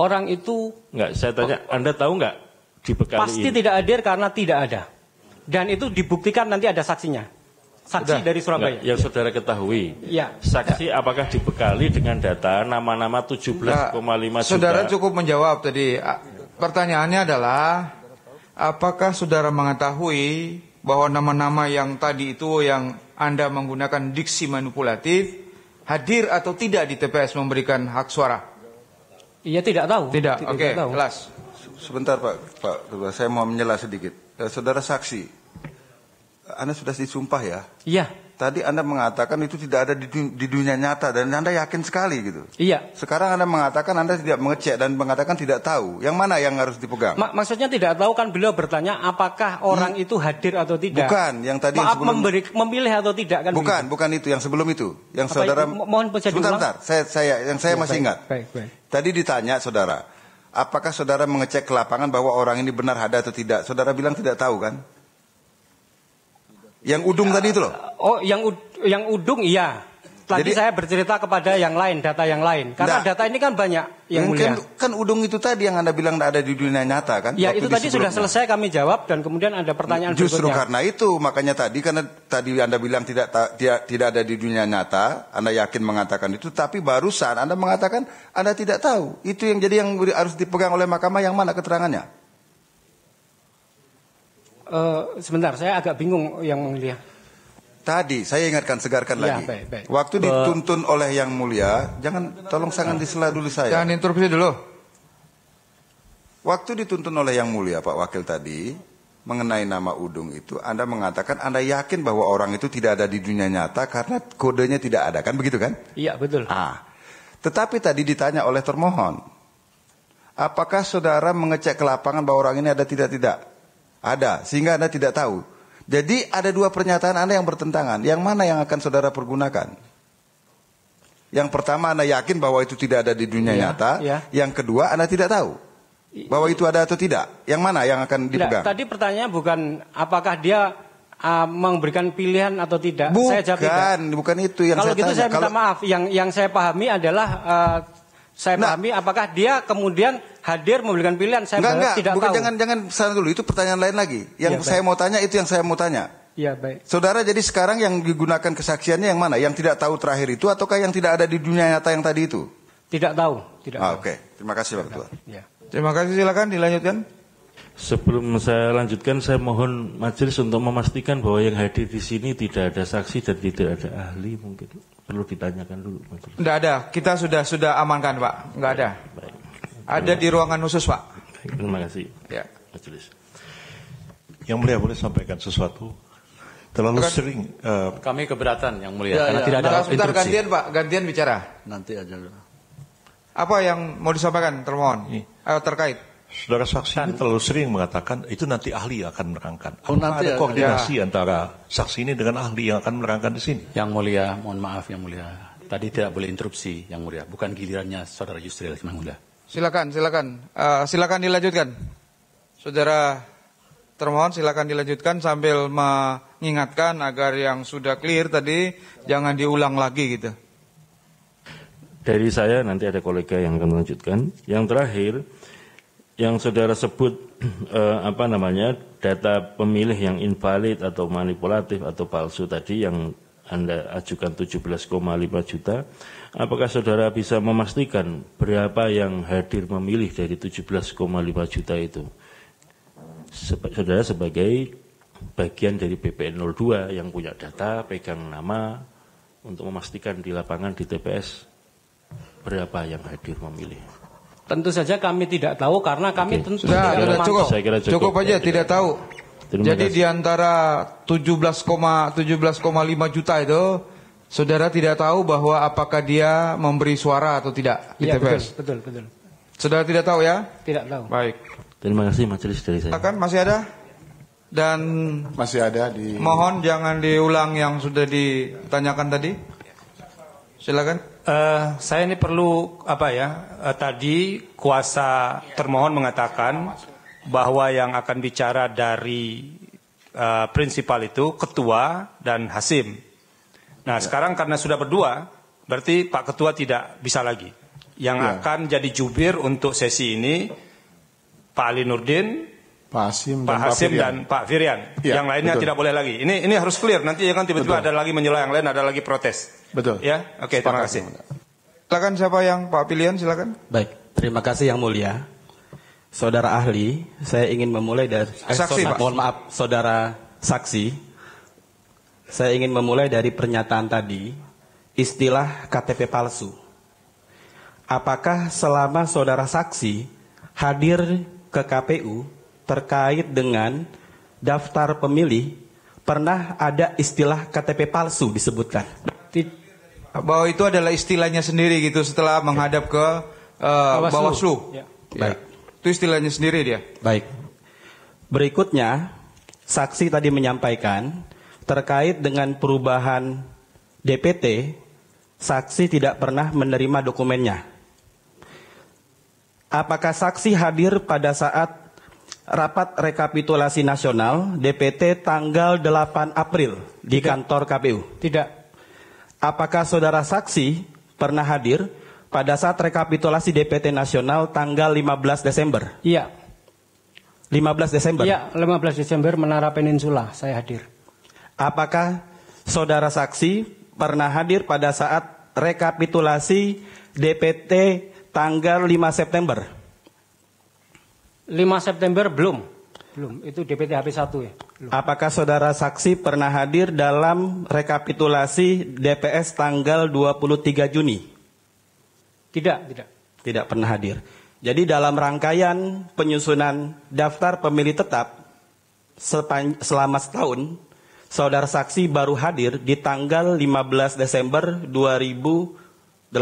Orang itu... Enggak, saya tanya, oh, oh. Anda tahu enggak dibekali Pasti ini? Pasti tidak hadir karena tidak ada. Dan itu dibuktikan nanti ada saksinya. Saksi Udah, dari Surabaya. Enggak, yang ya. saudara ketahui. Ya. Saksi ya. apakah dibekali dengan data nama-nama 17,5 juta? Saudara cukup menjawab tadi. Pertanyaannya adalah apakah saudara mengetahui bahwa nama-nama yang tadi itu yang Anda menggunakan diksi manipulatif hadir atau tidak di TPS memberikan hak suara? Iya, tidak tahu. Tidak. tidak Oke, okay, jelas. Sebentar Pak, Pak, saya mau menjelaskan sedikit. Eh, saudara saksi, anda sudah disumpah ya? Iya. Tadi Anda mengatakan itu tidak ada di, di dunia nyata dan Anda yakin sekali gitu. Iya. Sekarang Anda mengatakan Anda tidak mengecek dan mengatakan tidak tahu. Yang mana yang harus dipegang? Ma maksudnya tidak tahu kan beliau bertanya apakah orang hmm. itu hadir atau tidak? Bukan, yang tadi Maaf, yang sebelum memberi, memilih atau tidak kan? Bukan, begitu. bukan itu yang sebelum itu. Yang Apa saudara itu, mohon sebentar, saya saya yang saya ya, masih baik, ingat. Baik, baik. Tadi ditanya saudara, apakah saudara mengecek ke lapangan bahwa orang ini benar ada atau tidak? Saudara bilang tidak tahu kan? Yang udung tadi itu loh. Oh, yang yang udung iya. Tadi Jadi, saya bercerita kepada yang lain, data yang lain. Karena nah, data ini kan banyak yang mungkin, mulia. Kan udung itu tadi yang Anda bilang tidak ada di dunia nyata kan? Ya, itu tadi sudah selesai kami jawab dan kemudian ada pertanyaan Justru berikutnya. karena itu, makanya tadi karena tadi Anda bilang tidak tidak tidak ada di dunia nyata, Anda yakin mengatakan itu, tapi barusan Anda mengatakan Anda tidak tahu. Itu yang jadi yang harus dipegang oleh mahkamah yang mana keterangannya? Eh, sebentar, saya agak bingung yang mulia. Tadi saya ingatkan segarkan ya, lagi. Baik, baik. Waktu eh, dituntun oleh yang mulia, jangan tolong jangan nah. disela dulu saya. Jangan interupsi dulu. Waktu dituntun oleh yang mulia Pak Wakil tadi mengenai nama Udung itu, Anda mengatakan Anda yakin bahwa orang itu tidak ada di dunia nyata karena kodenya tidak ada, kan begitu kan? Iya, betul. Ah. Tetapi tadi ditanya oleh termohon, apakah saudara mengecek ke lapangan bahwa orang ini ada tidak tidak? Ada, sehingga Anda tidak tahu. Jadi ada dua pernyataan Anda yang bertentangan. Yang mana yang akan saudara pergunakan? Yang pertama Anda yakin bahwa itu tidak ada di dunia ya, nyata. Ya. Yang kedua Anda tidak tahu bahwa itu ada atau tidak. Yang mana yang akan dipegang? Tidak, tadi pertanyaan bukan apakah dia uh, memberikan pilihan atau tidak. Bukan, saya jawab tidak. bukan itu yang Kalau saya gitu tanya. saya minta Kalau... maaf. Yang yang saya pahami adalah uh, saya nah, pahami apakah dia kemudian hadir memberikan pilihan. Saya enggak, enggak. tidak bukan tahu. Jangan jangan pesan dulu. Itu pertanyaan lain lagi. Yang ya, saya baik. mau tanya itu yang saya mau tanya. Iya baik. Saudara jadi sekarang yang digunakan kesaksiannya yang mana? Yang tidak tahu terakhir itu ataukah yang tidak ada di dunia nyata yang tadi itu? Tidak tahu. Tidak. Ah, Oke. Okay. Terima kasih Pak Ketua. Ya. Terima kasih. Silakan dilanjutkan. Sebelum saya lanjutkan, saya mohon majelis untuk memastikan bahwa yang hadir di sini tidak ada saksi dan tidak ada ahli mungkin perlu ditanyakan dulu. Tidak ada, kita sudah sudah amankan Pak, nggak ada. Baik. Ada di ruangan khusus, Pak. Terima kasih. Ya. Majelis. Yang mulia boleh sampaikan sesuatu? Terlalu sering uh, kami keberatan yang mulia ya, karena ya. tidak ada nah, sebentar gantian Pak, gantian bicara. Nanti aja. Apa yang mau disampaikan termohon? Ayo terkait. Saudara saksi ini terlalu sering mengatakan itu nanti ahli akan menerangkan. Oh, nanti ada ya. koordinasi ya. antara saksi ini dengan ahli yang akan menerangkan di sini? Yang mulia, mohon maaf yang mulia. Tadi tidak boleh interupsi yang mulia, bukan gilirannya saudara Yusril yang mulia. Silakan, silakan. Uh, silakan dilanjutkan. Saudara termohon silakan dilanjutkan sambil mengingatkan agar yang sudah clear tadi jangan diulang lagi gitu. Dari saya nanti ada kolega yang akan melanjutkan. Yang terakhir yang saudara sebut eh, apa namanya data pemilih yang invalid atau manipulatif atau palsu tadi yang Anda ajukan 17,5 juta Apakah saudara bisa memastikan berapa yang hadir memilih dari 17,5 juta itu? Seba saudara sebagai bagian dari BPN 02 yang punya data, pegang nama untuk memastikan di lapangan di TPS berapa yang hadir memilih. Tentu saja kami tidak tahu karena kami Oke. tentu sudah, tidak sudah cukup. Saya kira cukup. Cukup aja ya, tidak tahu. Terima Jadi kasih. di antara 17,17,5 juta itu Saudara tidak tahu bahwa apakah dia memberi suara atau tidak di ya, TPS. Betul, betul, betul. Saudara tidak tahu ya? Tidak tahu. Baik. Terima kasih majelis dari saya. Akan masih ada? Dan masih ada di Mohon jangan diulang yang sudah ditanyakan tadi. Silakan. Uh, saya ini perlu apa ya? Uh, tadi kuasa termohon mengatakan bahwa yang akan bicara dari uh, prinsipal itu ketua dan hasim. Nah, ya. sekarang karena sudah berdua, berarti Pak Ketua tidak bisa lagi. Yang ya. akan jadi jubir untuk sesi ini Pak Ali Nurdin, Pak Hasim, Pak dan, Hasim Pak dan Pak Firian. Ya, yang lainnya betul. tidak boleh lagi. Ini ini harus clear. Nanti ya kan tiba-tiba ada lagi menyela yang lain, ada lagi protes. Betul. Ya, oke. Okay, terima kasih. Silakan siapa yang Pak Pilihan silakan. Baik, terima kasih yang mulia. Saudara ahli, saya ingin memulai dari eh, saksi, so, Pak. mohon maaf, saudara saksi. Saya ingin memulai dari pernyataan tadi, istilah KTP palsu. Apakah selama saudara saksi hadir ke KPU terkait dengan daftar pemilih, pernah ada istilah KTP palsu disebutkan? Bahwa itu adalah istilahnya sendiri gitu setelah ya. menghadap ke uh, Bawaslu. Ya. ya. Baik. Itu istilahnya sendiri dia. Baik. Berikutnya, saksi tadi menyampaikan terkait dengan perubahan DPT, saksi tidak pernah menerima dokumennya. Apakah saksi hadir pada saat rapat rekapitulasi nasional DPT tanggal 8 April di tidak. kantor KPU? Tidak. Apakah saudara saksi pernah hadir pada saat rekapitulasi DPT nasional tanggal 15 Desember? Iya. 15 Desember? Iya, 15 Desember Menara Peninsula saya hadir. Apakah saudara saksi pernah hadir pada saat rekapitulasi DPT tanggal 5 September? 5 September belum. Belum, itu DPT HP1 ya. Belum. Apakah saudara saksi pernah hadir dalam rekapitulasi DPS tanggal 23 Juni? Tidak, tidak. Tidak pernah hadir. Jadi dalam rangkaian penyusunan daftar pemilih tetap selama setahun, saudara saksi baru hadir di tanggal 15 Desember 2018.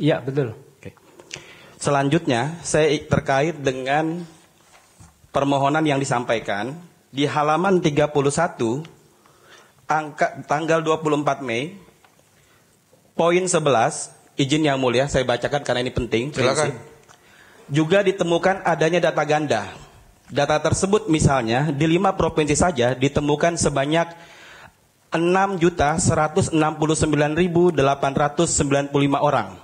Iya, betul. Oke. Selanjutnya, saya terkait dengan permohonan yang disampaikan di halaman 31 angka, tanggal 24 Mei poin 11 izin yang mulia saya bacakan karena ini penting. Silakan. Juga ditemukan adanya data ganda Data tersebut misalnya di lima provinsi saja ditemukan sebanyak 6.169.895 orang.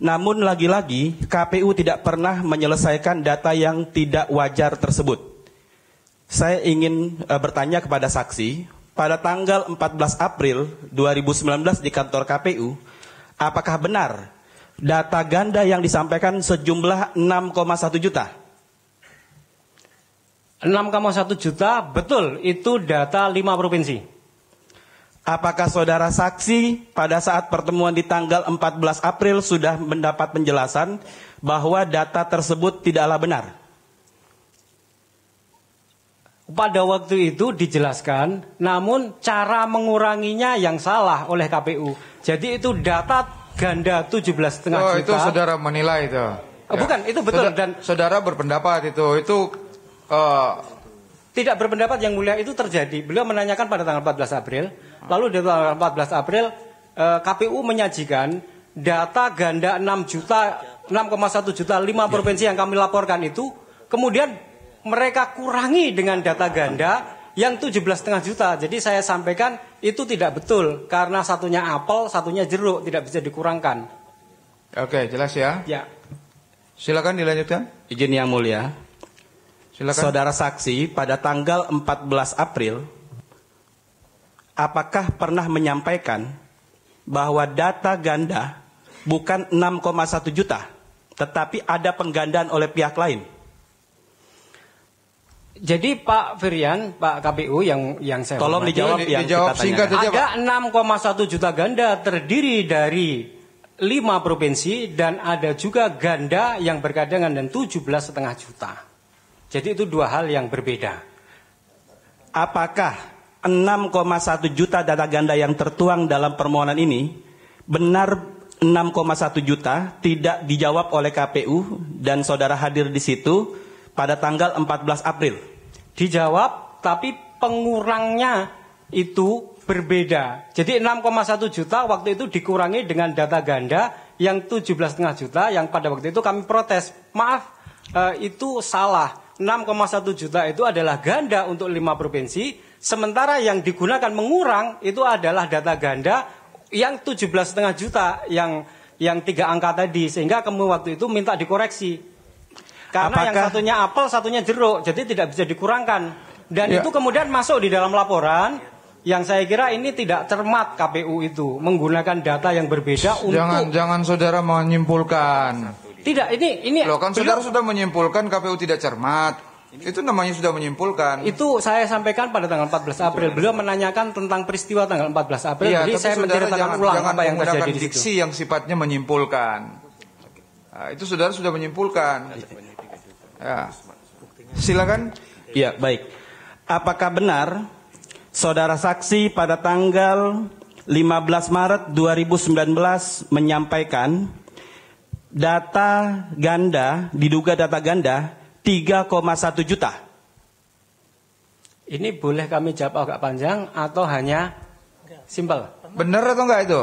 Namun lagi-lagi KPU tidak pernah menyelesaikan data yang tidak wajar tersebut. Saya ingin e, bertanya kepada saksi, pada tanggal 14 April 2019 di kantor KPU, apakah benar data ganda yang disampaikan sejumlah 6,1 juta? 6,1 juta betul itu data 5 provinsi. Apakah saudara saksi pada saat pertemuan di tanggal 14 April sudah mendapat penjelasan bahwa data tersebut tidaklah benar? Pada waktu itu dijelaskan, namun cara menguranginya yang salah oleh KPU. Jadi itu data ganda 17,5 oh, juta. itu saudara menilai itu. Oh, ya. Bukan, itu betul saudara, dan saudara berpendapat itu. Itu uh, tidak berpendapat yang mulia itu terjadi. Beliau menanyakan pada tanggal 14 April. Lalu di tanggal 14 April uh, eh, KPU menyajikan data ganda 6 juta 6,1 juta 5 provinsi yang kami laporkan itu kemudian mereka kurangi dengan data ganda yang 17,5 juta. Jadi saya sampaikan itu tidak betul karena satunya apel, satunya jeruk tidak bisa dikurangkan. Oke, jelas ya? Ya. Silakan dilanjutkan. Izin yang mulia. Silakan. Saudara saksi, pada tanggal 14 April, apakah pernah menyampaikan bahwa data ganda bukan 6,1 juta, tetapi ada penggandaan oleh pihak lain? Jadi Pak Firian, Pak KPU yang yang saya tolong dijawab di, yang dijawab kita singkat saja, Ada 6,1 juta ganda terdiri dari 5 provinsi dan ada juga ganda yang berkadangan dan setengah juta. Jadi itu dua hal yang berbeda. Apakah 6,1 juta data ganda yang tertuang dalam permohonan ini benar 6,1 juta tidak dijawab oleh KPU dan saudara hadir di situ pada tanggal 14 April. Dijawab tapi pengurangnya itu berbeda. Jadi 6,1 juta waktu itu dikurangi dengan data ganda yang 17,5 juta yang pada waktu itu kami protes. Maaf, eh, itu salah 6,1 juta itu adalah ganda untuk lima provinsi, sementara yang digunakan mengurang itu adalah data ganda yang 17,5 juta yang yang tiga angka tadi sehingga kamu waktu itu minta dikoreksi. Karena Apakah... yang satunya apel, satunya jeruk, jadi tidak bisa dikurangkan. Dan ya. itu kemudian masuk di dalam laporan yang saya kira ini tidak cermat KPU itu menggunakan data yang berbeda jangan, untuk Jangan jangan saudara menyimpulkan. Tidak, ini ini Loh kan saudara sudah menyimpulkan KPU tidak cermat. Itu namanya sudah menyimpulkan. Itu saya sampaikan pada tanggal 14 April. Beliau menanyakan tentang peristiwa tanggal 14 April. Ya, jadi saya menceritakan ulang jangan apa yang terjadi di diksi yang sifatnya menyimpulkan. Nah, itu saudara sudah menyimpulkan. Ya. Silakan. Ya baik. Apakah benar saudara saksi pada tanggal 15 Maret 2019 menyampaikan data ganda, diduga data ganda 3,1 juta. Ini boleh kami jawab agak panjang atau hanya simpel? Benar atau enggak itu?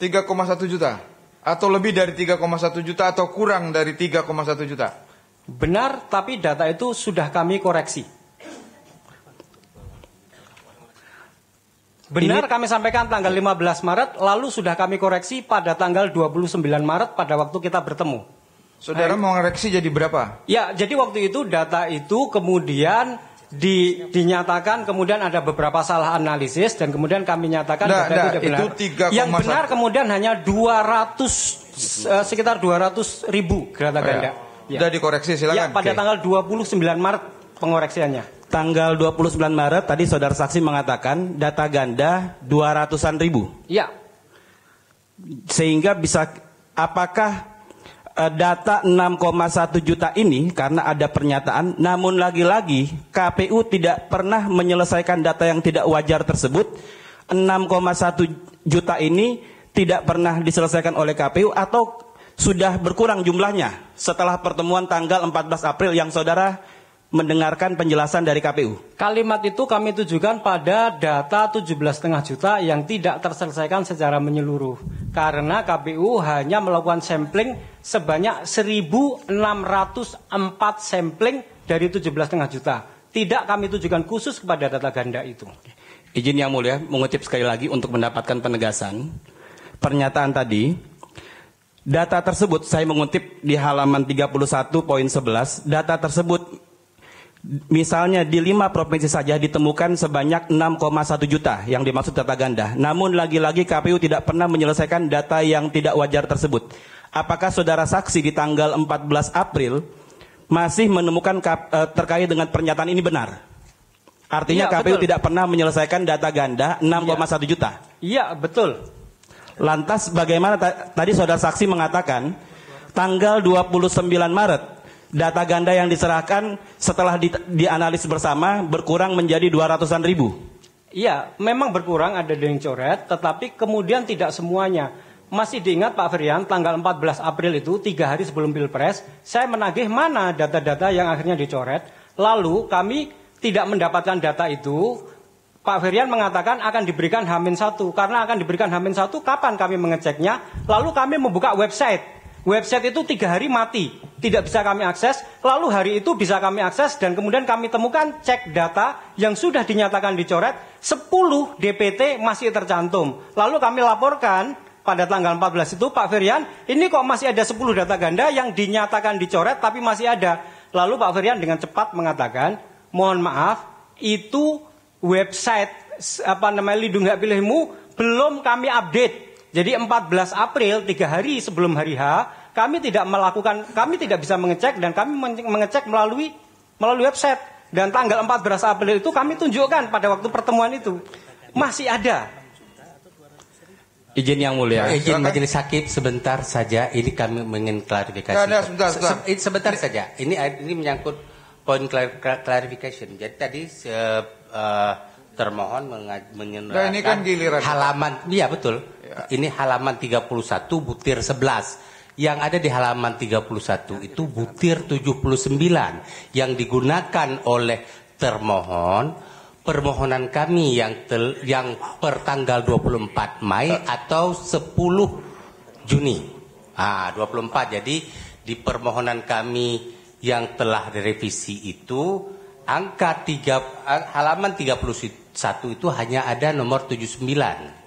3,1 juta atau lebih dari 3,1 juta atau kurang dari 3,1 juta? Benar, tapi data itu sudah kami koreksi. Benar ini... kami sampaikan tanggal 15 Maret, lalu sudah kami koreksi pada tanggal 29 Maret pada waktu kita bertemu. Saudara Hai. Nah, mau koreksi jadi berapa? Ya, jadi waktu itu data itu kemudian di, dinyatakan kemudian ada beberapa salah analisis dan kemudian kami nyatakan nah, data nah, tidak benar. Itu 3, Yang benar kemudian hanya 200 uh, eh, sekitar 200 ribu kereta oh, ganda. Ya. Sudah ya. dikoreksi silakan. Ya, pada okay. tanggal 29 Maret pengoreksiannya tanggal 29 Maret tadi saudara saksi mengatakan data ganda 200-an ribu. Iya. Sehingga bisa apakah eh, data 6,1 juta ini karena ada pernyataan namun lagi-lagi KPU tidak pernah menyelesaikan data yang tidak wajar tersebut 6,1 juta ini tidak pernah diselesaikan oleh KPU atau sudah berkurang jumlahnya setelah pertemuan tanggal 14 April yang saudara mendengarkan penjelasan dari KPU. Kalimat itu kami tujukan pada data 17,5 juta yang tidak terselesaikan secara menyeluruh karena KPU hanya melakukan sampling sebanyak 1.604 sampling dari 17,5 juta. Tidak kami tujukan khusus kepada data ganda itu. Izin yang mulia mengutip sekali lagi untuk mendapatkan penegasan pernyataan tadi Data tersebut saya mengutip di halaman 31 poin 11, data tersebut Misalnya di lima provinsi saja ditemukan sebanyak 6,1 juta yang dimaksud data ganda. Namun lagi-lagi KPU tidak pernah menyelesaikan data yang tidak wajar tersebut. Apakah saudara saksi di tanggal 14 April masih menemukan eh, terkait dengan pernyataan ini benar? Artinya ya, KPU betul. tidak pernah menyelesaikan data ganda 6,1 ya. juta. Iya, betul. Lantas bagaimana tadi saudara saksi mengatakan tanggal 29 Maret data ganda yang diserahkan setelah di, dianalis bersama berkurang menjadi 200-an ribu. Iya, memang berkurang ada yang coret, tetapi kemudian tidak semuanya. Masih diingat Pak Ferian, tanggal 14 April itu, tiga hari sebelum Pilpres, saya menagih mana data-data yang akhirnya dicoret. Lalu kami tidak mendapatkan data itu, Pak Ferian mengatakan akan diberikan Hamin satu karena akan diberikan Hamin satu kapan kami mengeceknya lalu kami membuka website Website itu tiga hari mati, tidak bisa kami akses. Lalu hari itu bisa kami akses dan kemudian kami temukan cek data yang sudah dinyatakan dicoret, 10 DPT masih tercantum. Lalu kami laporkan pada tanggal 14 itu Pak Ferian, ini kok masih ada 10 data ganda yang dinyatakan dicoret tapi masih ada. Lalu Pak Ferian dengan cepat mengatakan, mohon maaf, itu website apa namanya lindung hak pilihmu belum kami update jadi 14 April, tiga hari sebelum hari H, kami tidak melakukan, kami tidak bisa mengecek dan kami mengecek melalui melalui website. Dan tanggal 14 April itu kami tunjukkan pada waktu pertemuan itu. Masih ada. Izin yang mulia. Izin majelis hakim sebentar saja. Ini kami ingin klarifikasi. sebentar, sebentar. sebentar saja. Ini ini menyangkut poin klarifikasi. Jadi tadi se, uh, termohon mengenai nah, kan halaman. Iya betul ini halaman 31 butir 11. Yang ada di halaman 31 itu butir 79 yang digunakan oleh termohon permohonan kami yang tel, yang pertanggal 24 Mei eh. atau 10 Juni. Ah, 24. Jadi di permohonan kami yang telah direvisi itu angka 3 halaman 31 itu hanya ada nomor 79.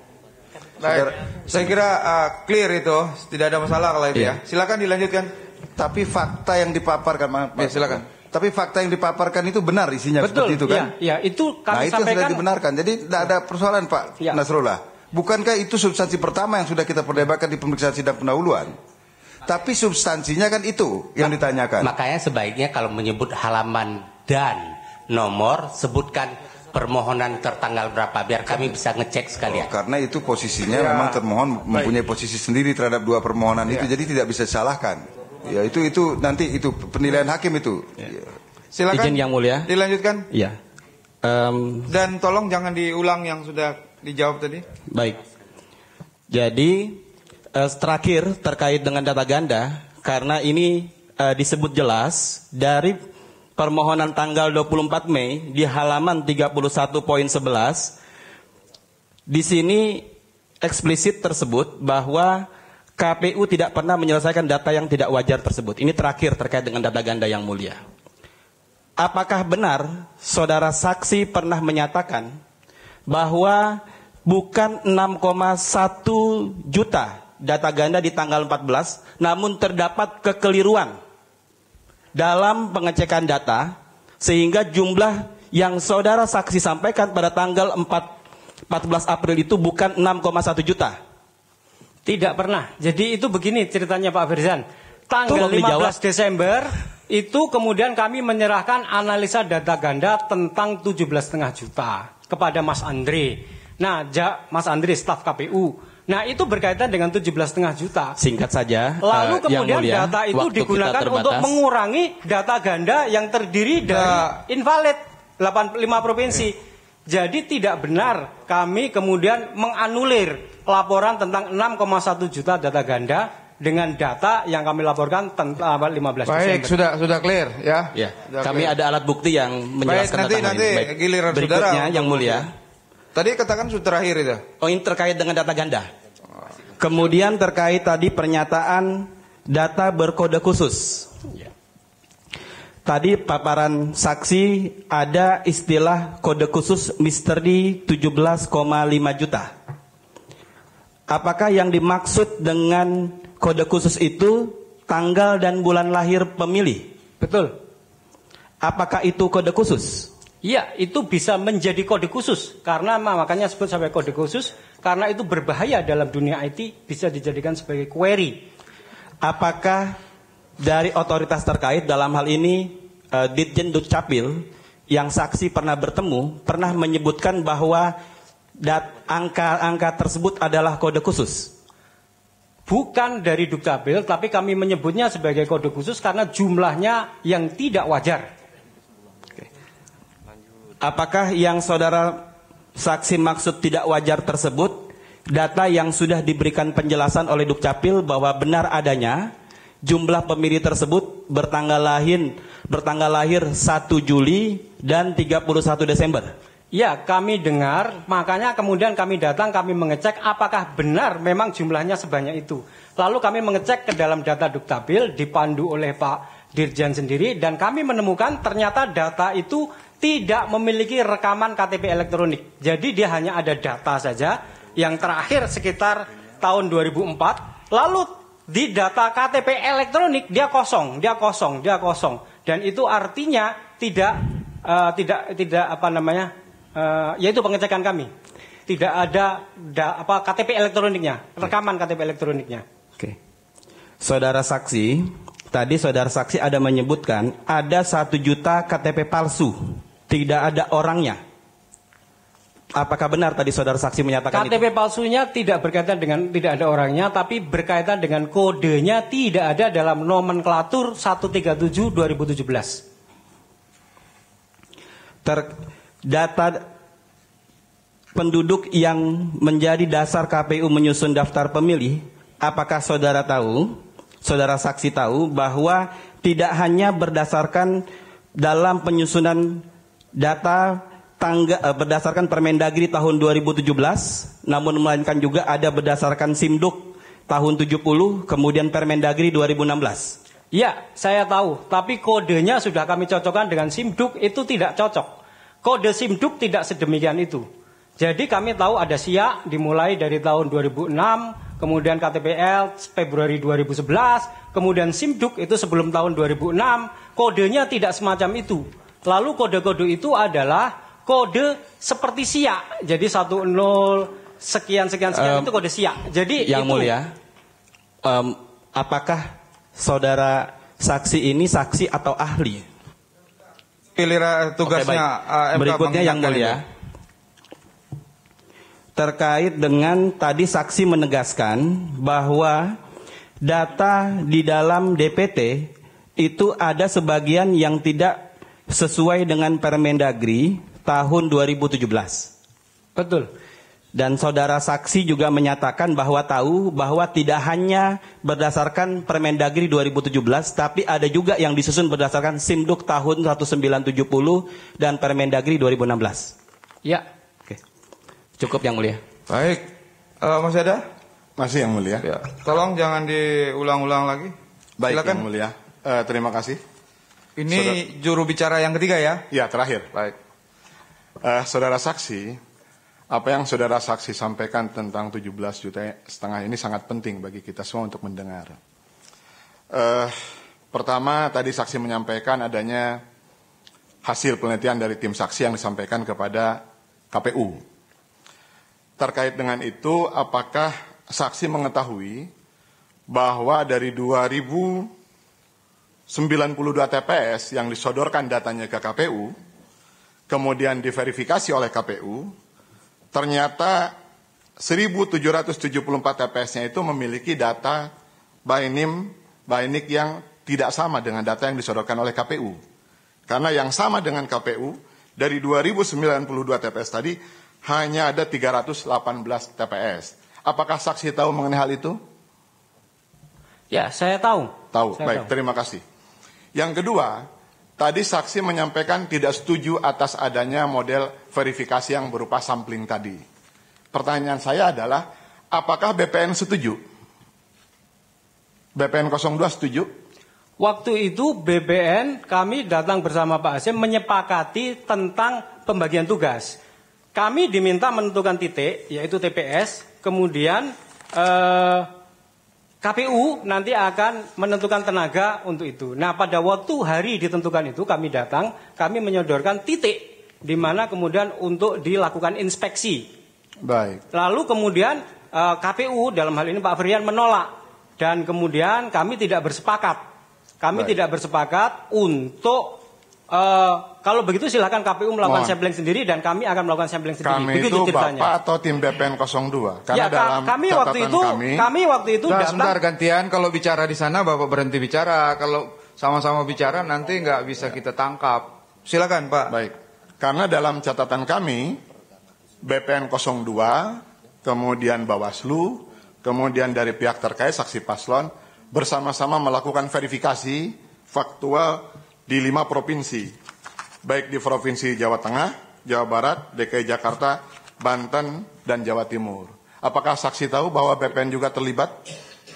Baik. Saya kira uh, clear itu, tidak ada masalah kalau itu iya. ya. Silakan dilanjutkan. Tapi fakta yang dipaparkan, Pak. Iya, silakan. Tapi fakta yang dipaparkan itu benar isinya Betul, seperti itu kan? Iya, ya, itu kami Nah, itu sampaikan, sudah dibenarkan. Jadi tidak ada persoalan, Pak ya. Nasrullah. Bukankah itu substansi pertama yang sudah kita perdebatkan di pemeriksaan sidang pendahuluan? Tapi substansinya kan itu yang ditanyakan. Makanya sebaiknya kalau menyebut halaman dan nomor sebutkan permohonan tertanggal berapa biar kami bisa ngecek sekalian. Oh, karena itu posisinya ya. memang termohon mempunyai Baik. posisi sendiri terhadap dua permohonan ya. itu jadi tidak bisa disalahkan. Ya itu itu nanti itu penilaian ya. hakim itu. Ya. ya. Silakan. Izin yang mulia. Dilanjutkan. Iya. Um, Dan tolong jangan diulang yang sudah dijawab tadi. Baik. Jadi uh, terakhir terkait dengan data ganda karena ini uh, disebut jelas dari permohonan tanggal 24 Mei di halaman 31 poin 11, di sini eksplisit tersebut bahwa KPU tidak pernah menyelesaikan data yang tidak wajar tersebut. Ini terakhir terkait dengan data ganda yang mulia. Apakah benar saudara saksi pernah menyatakan bahwa bukan 6,1 juta data ganda di tanggal 14, namun terdapat kekeliruan dalam pengecekan data sehingga jumlah yang saudara saksi sampaikan pada tanggal 4 14 April itu bukan 6,1 juta. Tidak pernah. Jadi itu begini ceritanya Pak Firzan. Tanggal Tolong 15 dijawab. Desember itu kemudian kami menyerahkan analisa data ganda tentang 17,5 juta kepada Mas Andre. Nah, Mas Andre staf KPU. Nah itu berkaitan dengan 17,5 juta. Singkat saja. Lalu uh, kemudian mulia, data itu digunakan untuk mengurangi data ganda yang terdiri iya. dari invalid 85 provinsi. Eh. Jadi tidak benar kami kemudian menganulir laporan tentang 6,1 juta data ganda dengan data yang kami laporkan tentang 15 Baik, Desember. sudah sudah clear ya. ya. Sudah kami clear. ada alat bukti yang menjelaskan Baik, nanti, tentang nanti, ini. Baik, giliran Berikutnya saudara. yang mulia. Tadi katakan sudah terakhir itu. Oh, ini terkait dengan data ganda. Kemudian terkait tadi pernyataan data berkode khusus. Ya. Tadi paparan saksi ada istilah kode khusus misteri 17,5 juta. Apakah yang dimaksud dengan kode khusus itu tanggal dan bulan lahir pemilih? Betul. Apakah itu kode khusus? Iya, itu bisa menjadi kode khusus karena makanya sebut sampai kode khusus karena itu berbahaya dalam dunia IT bisa dijadikan sebagai query. Apakah dari otoritas terkait dalam hal ini uh, Ditjen Dukcapil yang saksi pernah bertemu pernah menyebutkan bahwa angka-angka tersebut adalah kode khusus? Bukan dari Dukcapil, tapi kami menyebutnya sebagai kode khusus karena jumlahnya yang tidak wajar. Apakah yang saudara saksi maksud tidak wajar tersebut data yang sudah diberikan penjelasan oleh Dukcapil bahwa benar adanya jumlah pemilih tersebut bertanggal lahir bertanggal lahir 1 Juli dan 31 Desember. Ya, kami dengar, makanya kemudian kami datang, kami mengecek apakah benar memang jumlahnya sebanyak itu. Lalu kami mengecek ke dalam data Dukcapil, dipandu oleh Pak Dirjen sendiri, dan kami menemukan ternyata data itu tidak memiliki rekaman KTP elektronik. Jadi dia hanya ada data saja yang terakhir sekitar tahun 2004. Lalu di data KTP elektronik dia kosong, dia kosong, dia kosong. Dan itu artinya tidak uh, tidak tidak apa namanya? Uh, yaitu pengecekan kami. Tidak ada da, apa KTP elektroniknya, rekaman KTP elektroniknya. Oke. Saudara saksi, tadi saudara saksi ada menyebutkan ada satu juta KTP palsu tidak ada orangnya. Apakah benar tadi saudara saksi menyatakan KTP itu? palsunya tidak berkaitan dengan tidak ada orangnya, tapi berkaitan dengan kodenya tidak ada dalam nomenklatur 137 2017. Ter, data penduduk yang menjadi dasar KPU menyusun daftar pemilih, apakah saudara tahu, saudara saksi tahu bahwa tidak hanya berdasarkan dalam penyusunan data tangga, eh, berdasarkan Permendagri tahun 2017, namun melainkan juga ada berdasarkan SIMDUK tahun 70, kemudian Permendagri 2016. Ya, saya tahu, tapi kodenya sudah kami cocokkan dengan SIMDUK itu tidak cocok. Kode SIMDUK tidak sedemikian itu. Jadi kami tahu ada SIA dimulai dari tahun 2006, kemudian KTPL Februari 2011, kemudian SIMDUK itu sebelum tahun 2006, kodenya tidak semacam itu. Lalu kode-kode itu adalah kode seperti siak. Jadi satu nol sekian sekian sekian um, itu kode siak. Jadi yang itu, mulia, um, apakah saudara saksi ini saksi atau ahli? Pilih tugasnya okay, uh, eh, Berikutnya yang mulia. Terkait dengan tadi saksi menegaskan bahwa data di dalam DPT itu ada sebagian yang tidak sesuai dengan Permendagri tahun 2017. Betul. Dan saudara saksi juga menyatakan bahwa tahu bahwa tidak hanya berdasarkan Permendagri 2017, tapi ada juga yang disusun berdasarkan Simduk tahun 1970 dan Permendagri 2016. Ya. Oke. Cukup yang mulia. Baik. Uh, masih ada? Masih yang mulia. Ya. Tolong jangan diulang-ulang lagi. Baik Silakan. yang mulia. Uh, terima kasih. Ini saudara, juru bicara yang ketiga ya? Ya, terakhir. Baik. Uh, saudara saksi, apa yang saudara saksi sampaikan tentang 17 juta setengah ini sangat penting bagi kita semua untuk mendengar. Uh, pertama, tadi saksi menyampaikan adanya hasil penelitian dari tim saksi yang disampaikan kepada KPU. Terkait dengan itu, apakah saksi mengetahui bahwa dari 2000 92 TPS yang disodorkan datanya ke KPU, kemudian diverifikasi oleh KPU, ternyata 1.774 TPS-nya itu memiliki data by name, by nick yang tidak sama dengan data yang disodorkan oleh KPU. Karena yang sama dengan KPU, dari 2.092 TPS tadi, hanya ada 318 TPS. Apakah saksi tahu mengenai hal itu? Ya, saya tahu. Tahu, saya baik. Tahu. Terima kasih. Yang kedua, tadi saksi menyampaikan tidak setuju atas adanya model verifikasi yang berupa sampling tadi. Pertanyaan saya adalah, apakah BPN setuju? BPN 02 setuju? Waktu itu BPN kami datang bersama Pak Asim menyepakati tentang pembagian tugas. Kami diminta menentukan titik, yaitu TPS, kemudian eh, KPU nanti akan menentukan tenaga untuk itu. Nah, pada waktu hari ditentukan itu kami datang, kami menyodorkan titik di mana kemudian untuk dilakukan inspeksi. Baik. Lalu kemudian eh, KPU dalam hal ini Pak Frian menolak dan kemudian kami tidak bersepakat. Kami Baik. tidak bersepakat untuk Uh, kalau begitu silahkan KPU melakukan Mohon. sampling sendiri dan kami akan melakukan sampling sendiri. Kami begitu itu ceritanya. Bapak atau tim BPN 02. Karena ya, dalam kami waktu itu kami, kami waktu itu datang. sebentar gantian kalau bicara di sana Bapak berhenti bicara. Kalau sama-sama bicara nanti nggak bisa kita tangkap. Silakan Pak. Baik. Karena dalam catatan kami BPN 02 kemudian Bawaslu kemudian dari pihak terkait saksi paslon bersama-sama melakukan verifikasi faktual di lima provinsi, baik di Provinsi Jawa Tengah, Jawa Barat, DKI Jakarta, Banten, dan Jawa Timur. Apakah saksi tahu bahwa BPN juga terlibat?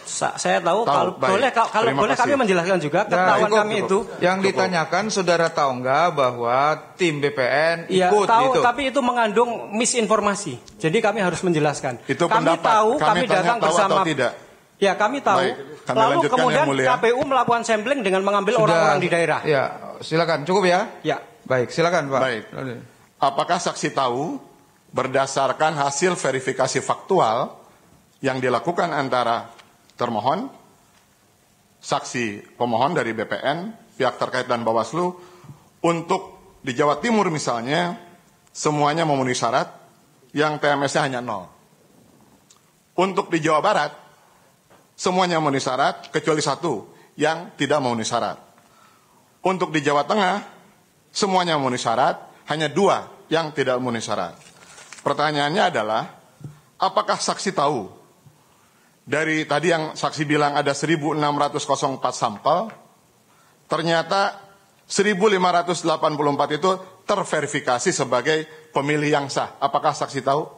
Sa saya tahu, tahu kalau baik. boleh kalau kalau boleh kami menjelaskan juga nah, ketahuan nah, kami itu. Yang cukup. ditanyakan saudara tahu enggak bahwa tim BPN ya, ikut tahu, gitu. tapi itu mengandung misinformasi. Jadi kami harus menjelaskan. Itu kami pendapat. tahu, kami, kami datang tahu bersama. Atau tidak? Ya, kami tahu. Baik. Kami Lalu lanjutkan kemudian yang mulia. KPU melakukan sampling dengan mengambil orang-orang di daerah. Ya, silakan. Cukup ya? Ya. Baik, silakan Pak. Baik. Apakah saksi tahu berdasarkan hasil verifikasi faktual yang dilakukan antara termohon, saksi pemohon dari BPN, pihak terkait dan Bawaslu untuk di Jawa Timur misalnya semuanya memenuhi syarat yang TMS-nya hanya nol. Untuk di Jawa Barat Semuanya memenuhi syarat kecuali satu yang tidak memenuhi syarat. Untuk di Jawa Tengah, semuanya memenuhi syarat, hanya dua yang tidak memenuhi syarat. Pertanyaannya adalah, apakah saksi tahu dari tadi yang saksi bilang ada 1.604 sampel, ternyata 1.584 itu terverifikasi sebagai pemilih yang sah. Apakah saksi tahu?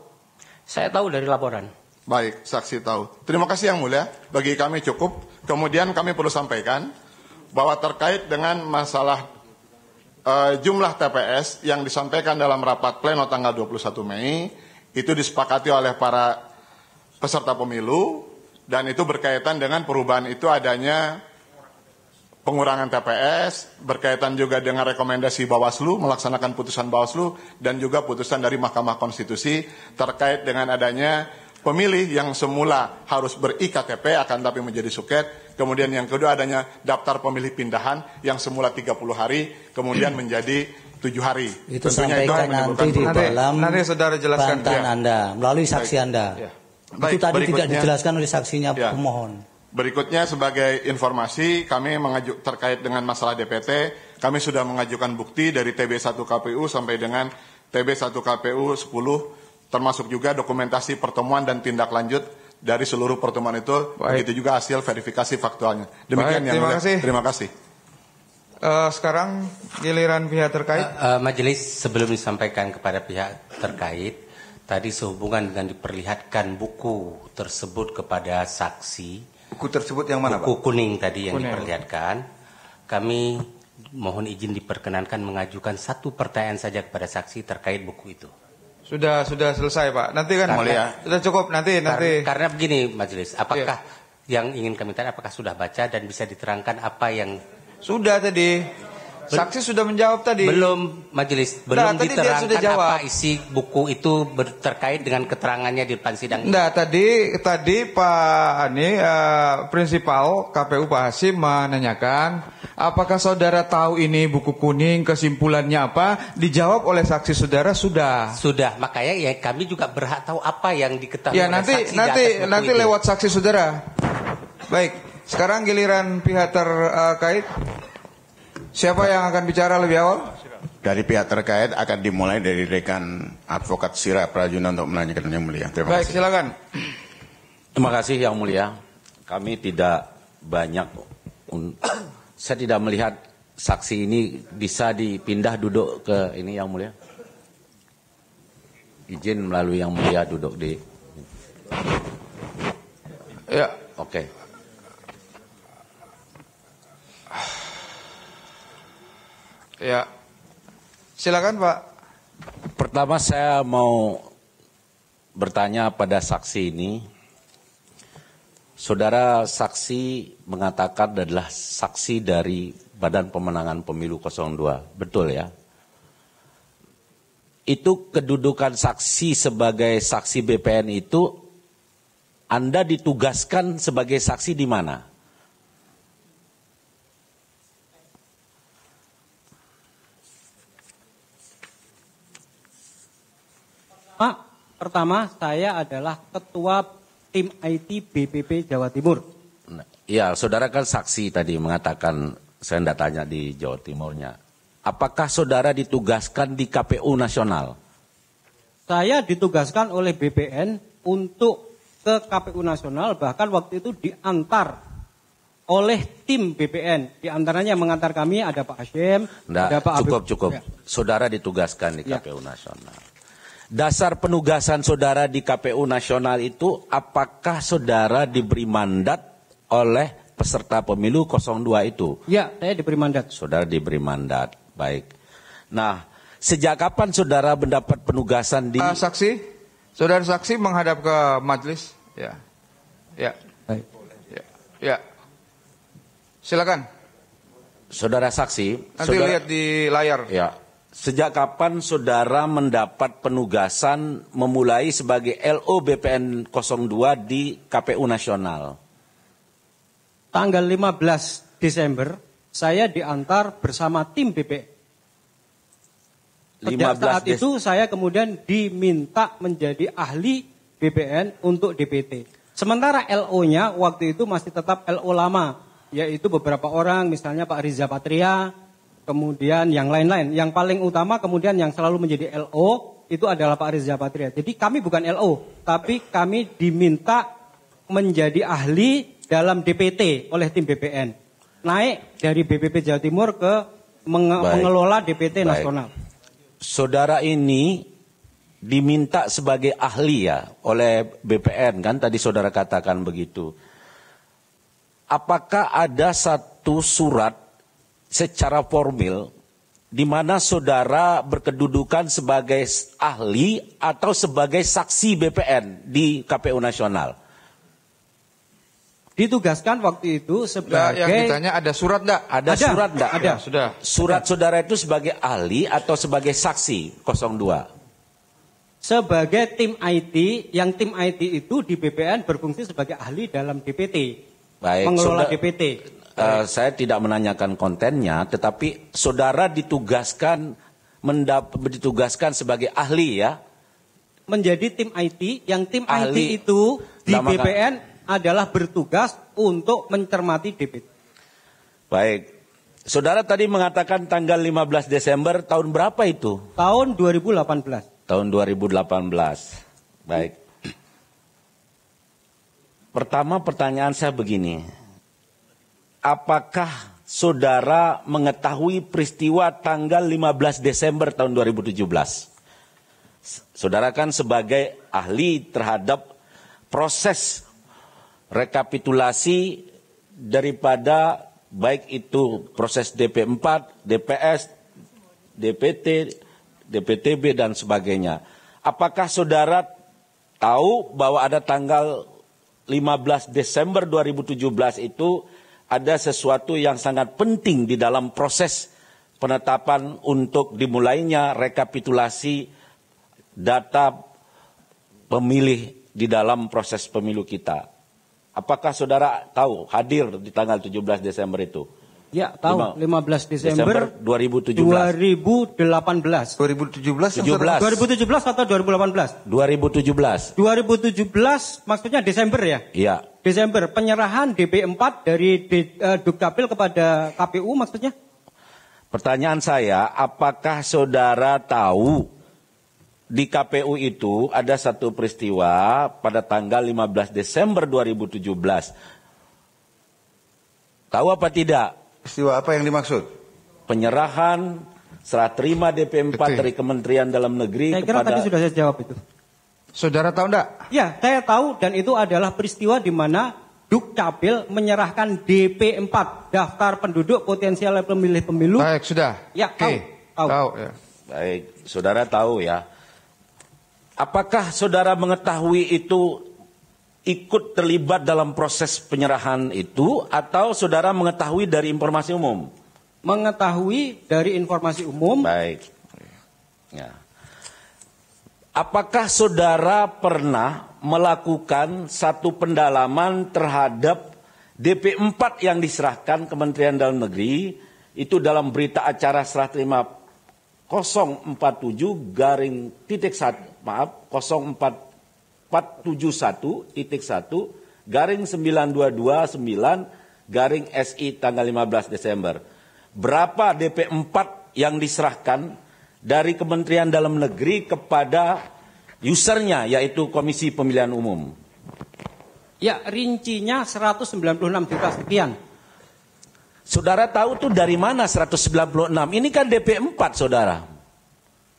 Saya tahu dari laporan. Baik, saksi tahu. Terima kasih yang mulia, bagi kami cukup. Kemudian kami perlu sampaikan bahwa terkait dengan masalah uh, jumlah TPS yang disampaikan dalam rapat pleno tanggal 21 Mei itu disepakati oleh para peserta pemilu dan itu berkaitan dengan perubahan itu adanya pengurangan TPS berkaitan juga dengan rekomendasi Bawaslu melaksanakan putusan Bawaslu dan juga putusan dari Mahkamah Konstitusi terkait dengan adanya Pemilih yang semula harus ber-IKTP akan tapi menjadi suket. Kemudian yang kedua adanya daftar pemilih pindahan yang semula 30 hari kemudian menjadi tujuh hari. Itu Tentunya itu yang nanti di dalam nanti, nanti saudara jelaskan ya. Anda melalui saksi Baik. Anda. Ya. Baik, itu tadi tidak dijelaskan oleh saksinya ya. pemohon. Berikutnya sebagai informasi kami mengajuk terkait dengan masalah DPT, kami sudah mengajukan bukti dari TB1 KPU sampai dengan TB1 KPU 10 termasuk juga dokumentasi pertemuan dan tindak lanjut dari seluruh pertemuan itu, Baik. begitu juga hasil verifikasi faktualnya. Demikian Baik, yang terima kasih. Terima kasih. Uh, sekarang giliran pihak terkait. Uh, uh, majelis sebelum disampaikan kepada pihak terkait, tadi sehubungan dengan diperlihatkan buku tersebut kepada saksi. Buku tersebut yang mana, buku Pak? kuning tadi yang diperlihatkan. Kami mohon izin diperkenankan mengajukan satu pertanyaan saja kepada saksi terkait buku itu. Sudah sudah selesai Pak. Nanti kan karena, mulia. Sudah cukup nanti karena, nanti. Karena begini majelis, iya. apakah iya. yang ingin kami tanya apakah sudah baca dan bisa diterangkan apa yang sudah tadi Saksi sudah menjawab tadi. Belum majelis, nah, belum nah, diterangkan sudah jawab. apa isi buku itu terkait dengan keterangannya di depan sidang. Nah, tadi tadi Pak Ani uh, prinsipal KPU Pak Hasim menanyakan apakah saudara tahu ini buku kuning kesimpulannya apa? Dijawab oleh saksi saudara sudah. Sudah, makanya ya kami juga berhak tahu apa yang diketahui ya, oleh nanti, saksi nanti nanti nanti lewat saksi saudara. Baik, sekarang giliran pihak terkait. Uh, Siapa yang akan bicara lebih awal? Dari pihak terkait akan dimulai dari rekan advokat Sira Prajuna untuk menanyakan yang mulia. Terima Baik, kasih. silakan. Terima kasih yang mulia. Kami tidak banyak, saya tidak melihat saksi ini bisa dipindah duduk ke ini yang mulia. Izin melalui yang mulia duduk di. Ya, oke. Okay. Ya. Silakan Pak. Pertama saya mau bertanya pada saksi ini. Saudara saksi mengatakan adalah saksi dari Badan Pemenangan Pemilu 02. Betul ya? Itu kedudukan saksi sebagai saksi BPN itu Anda ditugaskan sebagai saksi di mana? Pak, pertama saya adalah ketua tim IT BPP Jawa Timur. Nah, iya, saudara kan saksi tadi mengatakan saya tidak tanya di Jawa Timurnya. Apakah saudara ditugaskan di KPU Nasional? Saya ditugaskan oleh BPN untuk ke KPU Nasional, bahkan waktu itu diantar oleh tim BPN. Di antaranya yang mengantar kami ada Pak Hashim, ada Pak Cukup, Abib. cukup. Ya. Saudara ditugaskan di ya. KPU Nasional dasar penugasan saudara di KPU nasional itu apakah saudara diberi mandat oleh peserta pemilu 02 itu? Ya, saya diberi mandat. Saudara diberi mandat. Baik. Nah, sejak kapan saudara mendapat penugasan di uh, saksi? Saudara saksi menghadap ke majelis? Ya. Ya. Baik. Ya. ya. Silakan. Saudara saksi, nanti saudara... lihat di layar. Ya. Sejak kapan saudara mendapat penugasan memulai sebagai LO BPN 02 di KPU Nasional? Tanggal 15 Desember, saya diantar bersama tim BP. Sejak saat itu saya kemudian diminta menjadi ahli BPN untuk DPT. Sementara LO-nya waktu itu masih tetap LO lama, yaitu beberapa orang, misalnya Pak Riza Patria, kemudian yang lain-lain. Yang paling utama kemudian yang selalu menjadi LO itu adalah Pak Riza Patria. Jadi kami bukan LO, tapi kami diminta menjadi ahli dalam DPT oleh tim BPN. Naik dari BPP Jawa Timur ke menge Baik. mengelola DPT Baik. nasional. Saudara ini diminta sebagai ahli ya oleh BPN kan tadi saudara katakan begitu. Apakah ada satu surat secara formil di mana saudara berkedudukan sebagai ahli atau sebagai saksi BPN di KPU Nasional? Ditugaskan waktu itu sebagai nah, yang ditanya ada surat enggak? Ada, ada surat enggak? Ada. Ya, sudah. Surat ada. saudara itu sebagai ahli atau sebagai saksi 02? Sebagai tim IT, yang tim IT itu di BPN berfungsi sebagai ahli dalam DPT. Baik, mengelola saudara, DPT. Eh, saya tidak menanyakan kontennya, tetapi saudara ditugaskan mendap ditugaskan sebagai ahli ya. Menjadi tim IT, yang tim ahli, IT itu di BPN adalah bertugas untuk mencermati debit. Baik. Saudara tadi mengatakan tanggal 15 Desember tahun berapa itu? Tahun 2018. Tahun 2018. Baik. Pertama pertanyaan saya begini apakah saudara mengetahui peristiwa tanggal 15 Desember tahun 2017? Saudara kan sebagai ahli terhadap proses rekapitulasi daripada baik itu proses DP4, DPS, DPT, DPTB dan sebagainya. Apakah saudara tahu bahwa ada tanggal 15 Desember 2017 itu ada sesuatu yang sangat penting di dalam proses penetapan untuk dimulainya rekapitulasi data pemilih di dalam proses pemilu kita. Apakah saudara tahu hadir di tanggal 17 Desember itu? Ya, tahu. 15 Desember, Desember 2017. 2018. 2017 17. 2017 atau 2018? 2017. 2017 maksudnya Desember ya? Iya. Desember penyerahan DP4 dari eh, Dukcapil kepada KPU maksudnya? Pertanyaan saya, apakah saudara tahu di KPU itu ada satu peristiwa pada tanggal 15 Desember 2017. Tahu apa tidak? Peristiwa apa yang dimaksud? Penyerahan serah terima DP4 Betul. dari Kementerian Dalam Negeri kepada... Saya kira tadi sudah saya jawab itu. Saudara tahu enggak? Ya, saya tahu dan itu adalah peristiwa di mana Dukcapil menyerahkan DP4, daftar penduduk potensial pemilih pemilu. Baik, sudah. Ya, Oke. tahu. Tahu. tahu ya. Baik, saudara tahu ya. Apakah saudara mengetahui itu ikut terlibat dalam proses penyerahan itu atau saudara mengetahui dari informasi umum? Mengetahui dari informasi umum. Baik. Ya. Apakah saudara pernah melakukan satu pendalaman terhadap DP4 yang diserahkan Kementerian Dalam Negeri itu dalam berita acara serah terima 047 garing titik satu maaf 04471 titik satu garing 9229 garing SI tanggal 15 Desember. Berapa DP4 yang diserahkan dari Kementerian Dalam Negeri kepada usernya yaitu Komisi Pemilihan Umum? Ya, rincinya 196 juta sekian. Saudara tahu tuh dari mana 196? Ini kan DP4, Saudara.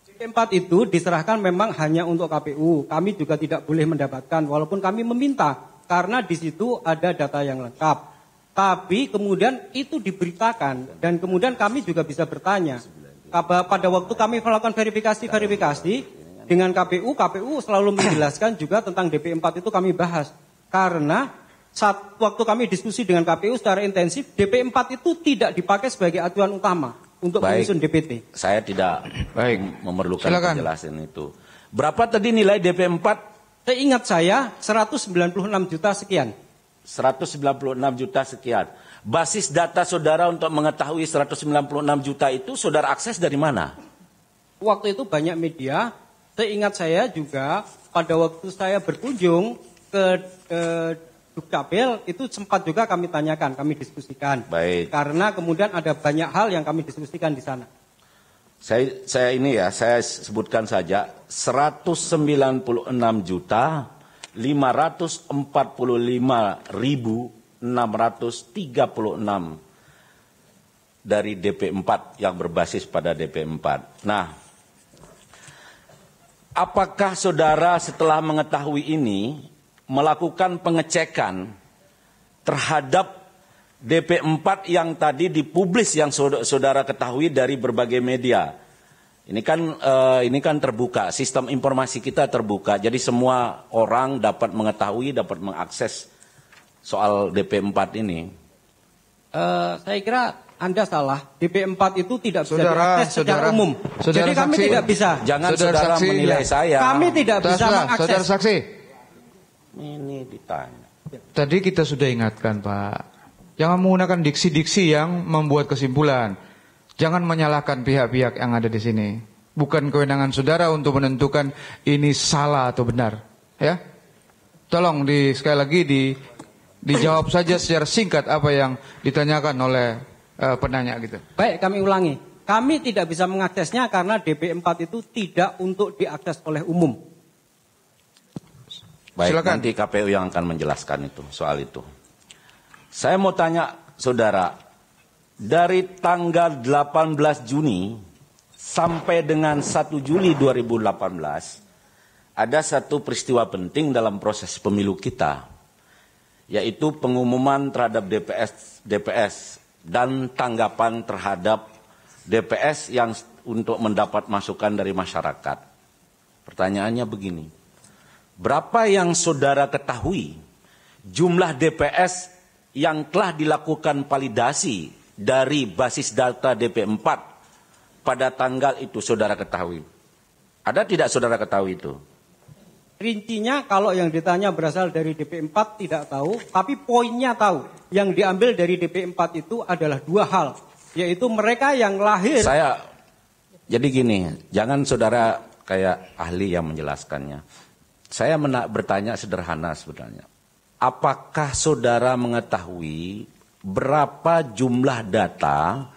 DP4 itu diserahkan memang hanya untuk KPU. Kami juga tidak boleh mendapatkan walaupun kami meminta karena di situ ada data yang lengkap. Tapi kemudian itu diberitakan dan kemudian kami juga bisa bertanya pada waktu kami melakukan verifikasi-verifikasi dengan KPU, KPU selalu menjelaskan juga tentang DP4 itu kami bahas. Karena saat waktu kami diskusi dengan KPU secara intensif, DP4 itu tidak dipakai sebagai aturan utama untuk Baik, menyusun DPT. Saya tidak Baik. memerlukan Silakan. penjelasan itu. Berapa tadi nilai DP4? Saya Ingat saya 196 juta sekian. 196 juta sekian basis data saudara untuk mengetahui 196 juta itu saudara akses dari mana? Waktu itu banyak media, seingat saya juga pada waktu saya berkunjung ke eh, Dukcapil itu sempat juga kami tanyakan, kami diskusikan. Baik. Karena kemudian ada banyak hal yang kami diskusikan di sana. Saya, saya ini ya, saya sebutkan saja 196 juta 545 ribu 636 dari DP4 yang berbasis pada DP4. Nah, apakah saudara setelah mengetahui ini melakukan pengecekan terhadap DP4 yang tadi dipublis yang saudara ketahui dari berbagai media? Ini kan uh, ini kan terbuka, sistem informasi kita terbuka. Jadi semua orang dapat mengetahui, dapat mengakses soal DP4 ini? Uh, saya kira anda salah. DP4 itu tidak bisa saudara, diakses secara saudara, umum. Saudara Jadi kami saksi, tidak bisa. Jangan saudara, saudara saksi, menilai ya. saya. Kami tidak saudara, bisa mengakses. Saudara saksi. Ini ditanya. Tadi kita sudah ingatkan, Pak. Jangan menggunakan diksi-diksi yang membuat kesimpulan. Jangan menyalahkan pihak-pihak yang ada di sini. Bukan kewenangan saudara untuk menentukan ini salah atau benar, ya. Tolong di sekali lagi di dijawab saja secara singkat apa yang ditanyakan oleh uh, penanya gitu. Baik, kami ulangi. Kami tidak bisa mengaksesnya karena DP4 itu tidak untuk diakses oleh umum. Baik, Silakan. nanti KPU yang akan menjelaskan itu soal itu. Saya mau tanya saudara, dari tanggal 18 Juni sampai dengan 1 Juli 2018 ada satu peristiwa penting dalam proses pemilu kita yaitu pengumuman terhadap DPS DPS dan tanggapan terhadap DPS yang untuk mendapat masukan dari masyarakat. Pertanyaannya begini. Berapa yang saudara ketahui jumlah DPS yang telah dilakukan validasi dari basis data DP4 pada tanggal itu saudara ketahui? Ada tidak saudara ketahui itu? Rincinya kalau yang ditanya berasal dari DP4 tidak tahu, tapi poinnya tahu. Yang diambil dari DP4 itu adalah dua hal, yaitu mereka yang lahir. Saya jadi gini, jangan saudara kayak ahli yang menjelaskannya. Saya bertanya sederhana sebenarnya. Apakah saudara mengetahui berapa jumlah data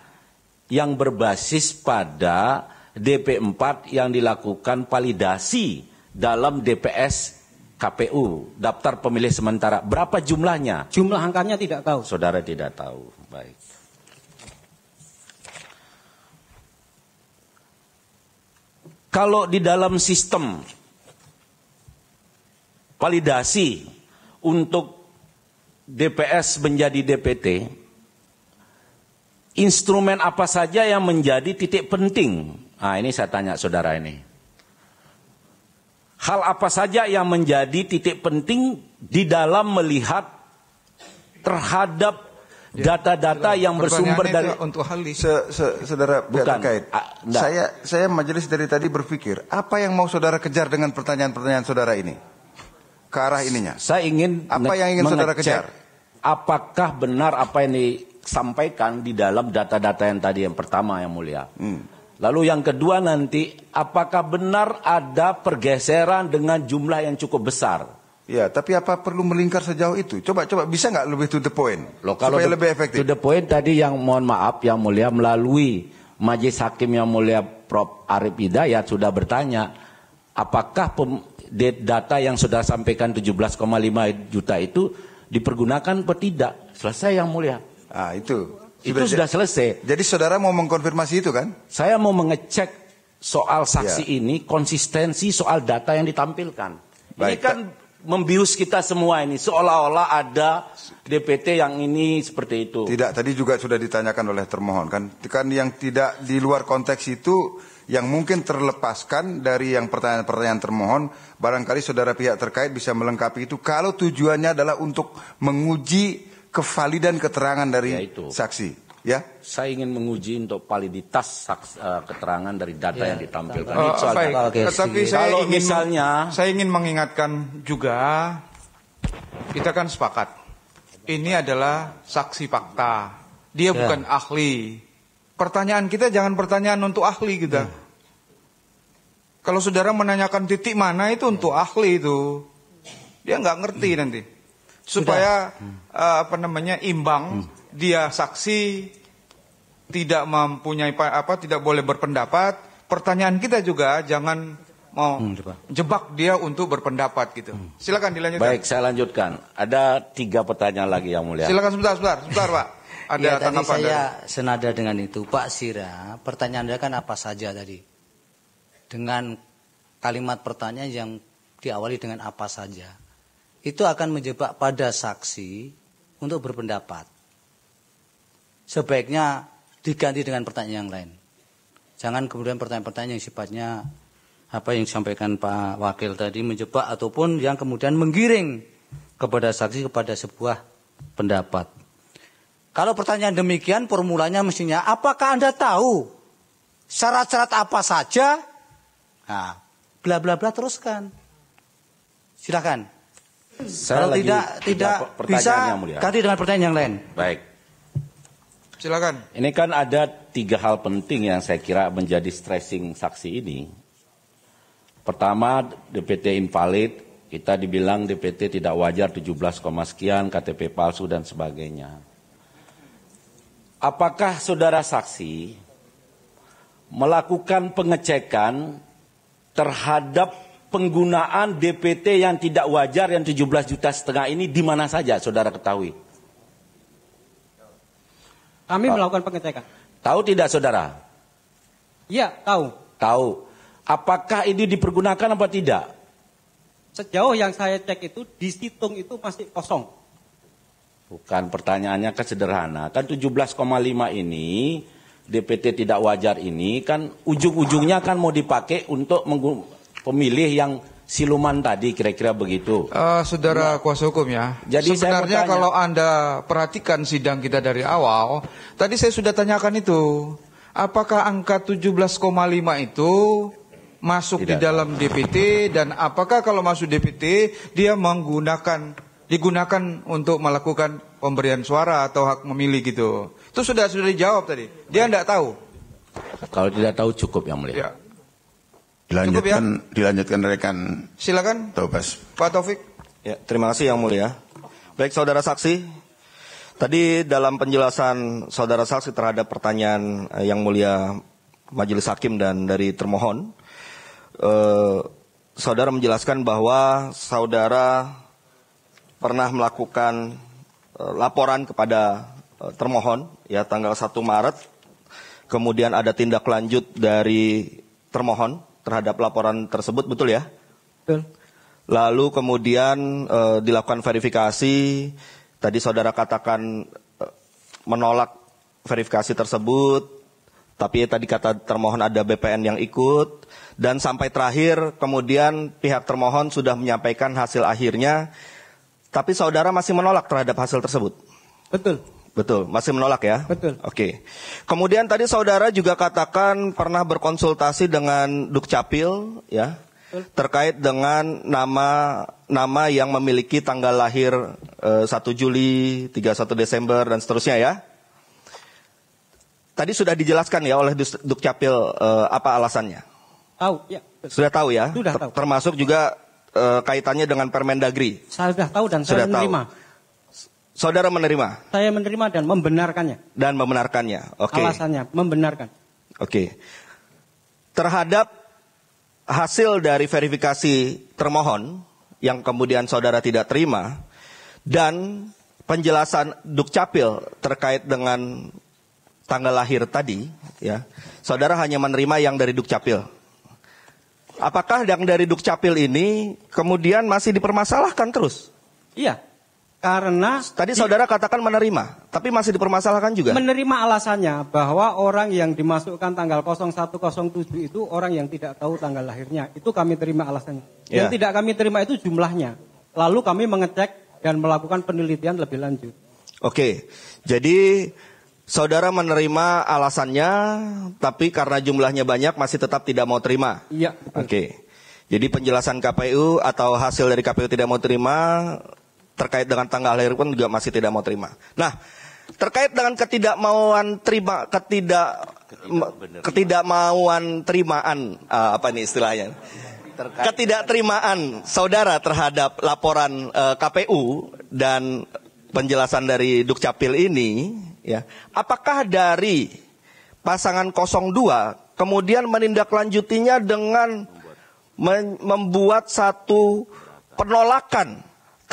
yang berbasis pada DP4 yang dilakukan validasi dalam DPS KPU, daftar pemilih sementara. Berapa jumlahnya? Jumlah angkanya tidak tahu. Saudara tidak tahu. Baik. Kalau di dalam sistem validasi untuk DPS menjadi DPT, instrumen apa saja yang menjadi titik penting? Nah, ini saya tanya saudara ini hal apa saja yang menjadi titik penting di dalam melihat terhadap ya, data-data ya, yang bersumber dari untuk hal se, se, saudara ya, bukan terkait. saya saya majelis dari tadi berpikir apa yang mau saudara kejar dengan pertanyaan-pertanyaan saudara ini ke arah ininya. Saya ingin apa yang ingin saudara kejar? Apakah benar apa yang disampaikan di dalam data-data yang tadi yang pertama yang mulia? Hmm. Lalu yang kedua nanti, apakah benar ada pergeseran dengan jumlah yang cukup besar? Ya, tapi apa perlu melingkar sejauh itu? Coba, coba bisa nggak lebih to the point? Loh, kalau supaya the, lebih efektif. To the point tadi yang mohon maaf yang mulia melalui Majelis Hakim yang mulia Prof. Arif Hidayat sudah bertanya, apakah pem, data yang sudah sampaikan 17,5 juta itu dipergunakan atau tidak? Selesai yang mulia. Ah, itu. Itu Ibadah. sudah selesai. Jadi saudara mau mengkonfirmasi itu kan? Saya mau mengecek soal saksi ya. ini, konsistensi soal data yang ditampilkan. Baik. Ini kan membius kita semua ini seolah-olah ada DPT yang ini seperti itu. Tidak, tadi juga sudah ditanyakan oleh termohon kan. Kan yang tidak di luar konteks itu yang mungkin terlepaskan dari yang pertanyaan-pertanyaan termohon, barangkali saudara pihak terkait bisa melengkapi itu kalau tujuannya adalah untuk menguji kevalidan keterangan dari ya itu. saksi. Ya, saya ingin menguji untuk validitas saks, uh, keterangan dari data ya, yang ditampilkan. Uh, Soal baik, okay. tetapi saya Kalau ingin, misalnya, saya ingin mengingatkan juga, kita kan sepakat, ini adalah saksi fakta. Dia ya. bukan ahli. Pertanyaan kita jangan pertanyaan untuk ahli kita. Ya. Kalau saudara menanyakan titik mana itu untuk ahli itu, dia nggak ngerti nanti supaya uh, apa namanya imbang hmm. dia saksi tidak mempunyai apa tidak boleh berpendapat pertanyaan kita juga jangan mau hmm, jebak. dia untuk berpendapat gitu hmm. silakan dilanjutkan baik saya lanjutkan ada tiga pertanyaan lagi yang mulia silakan sebentar sebentar sebentar pak ada ya, tadi saya dari... senada dengan itu Pak Sira pertanyaan anda kan apa saja tadi dengan kalimat pertanyaan yang diawali dengan apa saja itu akan menjebak pada saksi untuk berpendapat. Sebaiknya diganti dengan pertanyaan yang lain. Jangan kemudian pertanyaan-pertanyaan yang sifatnya apa yang disampaikan Pak Wakil tadi menjebak ataupun yang kemudian menggiring kepada saksi kepada sebuah pendapat. Kalau pertanyaan demikian formulanya mestinya apakah Anda tahu syarat-syarat apa saja? Nah, bla bla bla teruskan. Silakan. Saya Kalau tidak tidak bisa ganti dengan pertanyaan yang lain. Baik. Silakan. Ini kan ada tiga hal penting yang saya kira menjadi stressing saksi ini. Pertama, DPT invalid, kita dibilang DPT tidak wajar 17, sekian, KTP palsu dan sebagainya. Apakah saudara saksi melakukan pengecekan terhadap penggunaan DPT yang tidak wajar yang 17 juta setengah ini di mana saja saudara ketahui? Kami tahu. melakukan pengecekan. Tahu tidak saudara? Iya, tahu. Tahu. Apakah ini dipergunakan apa tidak? Sejauh yang saya cek itu di situng itu masih kosong. Bukan pertanyaannya kan sederhana. Kan 17,5 ini DPT tidak wajar ini kan ujung-ujungnya kan mau dipakai untuk pemilih yang siluman tadi kira-kira begitu. Uh, saudara iya. kuasa hukum ya. Jadi sebenarnya kalau Anda perhatikan sidang kita dari awal, tadi saya sudah tanyakan itu. Apakah angka 17,5 itu masuk Tidak. di dalam DPT dan apakah kalau masuk DPT dia menggunakan digunakan untuk melakukan pemberian suara atau hak memilih gitu. Itu sudah sudah dijawab tadi. Dia tidak tahu. Kalau tidak tahu cukup yang melihat. Ya. Dilanjutkan, Cukup ya? dilanjutkan rekan. Silakan. Pak Taufik. Ya, terima kasih yang mulia. Baik saudara saksi, tadi dalam penjelasan saudara saksi terhadap pertanyaan eh, yang mulia majelis hakim dan dari termohon, eh, saudara menjelaskan bahwa saudara pernah melakukan eh, laporan kepada eh, termohon ya tanggal 1 Maret, kemudian ada tindak lanjut dari termohon terhadap laporan tersebut, betul ya? Betul. Lalu kemudian e, dilakukan verifikasi. Tadi saudara katakan e, menolak verifikasi tersebut, tapi tadi kata termohon ada BPN yang ikut. Dan sampai terakhir, kemudian pihak termohon sudah menyampaikan hasil akhirnya, tapi saudara masih menolak terhadap hasil tersebut. Betul. Betul, masih menolak ya? Betul. Oke. Kemudian tadi saudara juga katakan pernah berkonsultasi dengan Dukcapil ya Betul. terkait dengan nama nama yang memiliki tanggal lahir eh, 1 Juli, 31 Desember dan seterusnya ya. Tadi sudah dijelaskan ya oleh Dukcapil eh, apa alasannya? Tahu, ya. Betul. Sudah tahu ya? Sudah tahu. Termasuk juga eh, kaitannya dengan Permendagri. Sudah tahu dan sudah menerima. Tahu. Saudara menerima? Saya menerima dan membenarkannya. Dan membenarkannya. Oke. Okay. Alasannya membenarkan. Oke. Okay. Terhadap hasil dari verifikasi termohon yang kemudian saudara tidak terima dan penjelasan Dukcapil terkait dengan tanggal lahir tadi ya. Saudara hanya menerima yang dari Dukcapil. Apakah yang dari Dukcapil ini kemudian masih dipermasalahkan terus? Iya. Karena tadi saudara di, katakan menerima, tapi masih dipermasalahkan juga. Menerima alasannya bahwa orang yang dimasukkan tanggal 0107 itu orang yang tidak tahu tanggal lahirnya. Itu kami terima alasannya. Yeah. Yang ya. tidak kami terima itu jumlahnya. Lalu kami mengecek dan melakukan penelitian lebih lanjut. Oke. Jadi saudara menerima alasannya tapi karena jumlahnya banyak masih tetap tidak mau terima. Iya. Yeah, Oke. Jadi penjelasan KPU atau hasil dari KPU tidak mau terima terkait dengan tanggal lahir pun juga masih tidak mau terima. Nah, terkait dengan ketidakmauan terima ketidak ketidakmauan terimaan uh, apa ini istilahnya? Ketidakterimaan saudara terhadap laporan uh, eh, KPU dan penjelasan dari Dukcapil ini ya. Apakah dari pasangan 02 kemudian menindaklanjutinya dengan membuat satu penolakan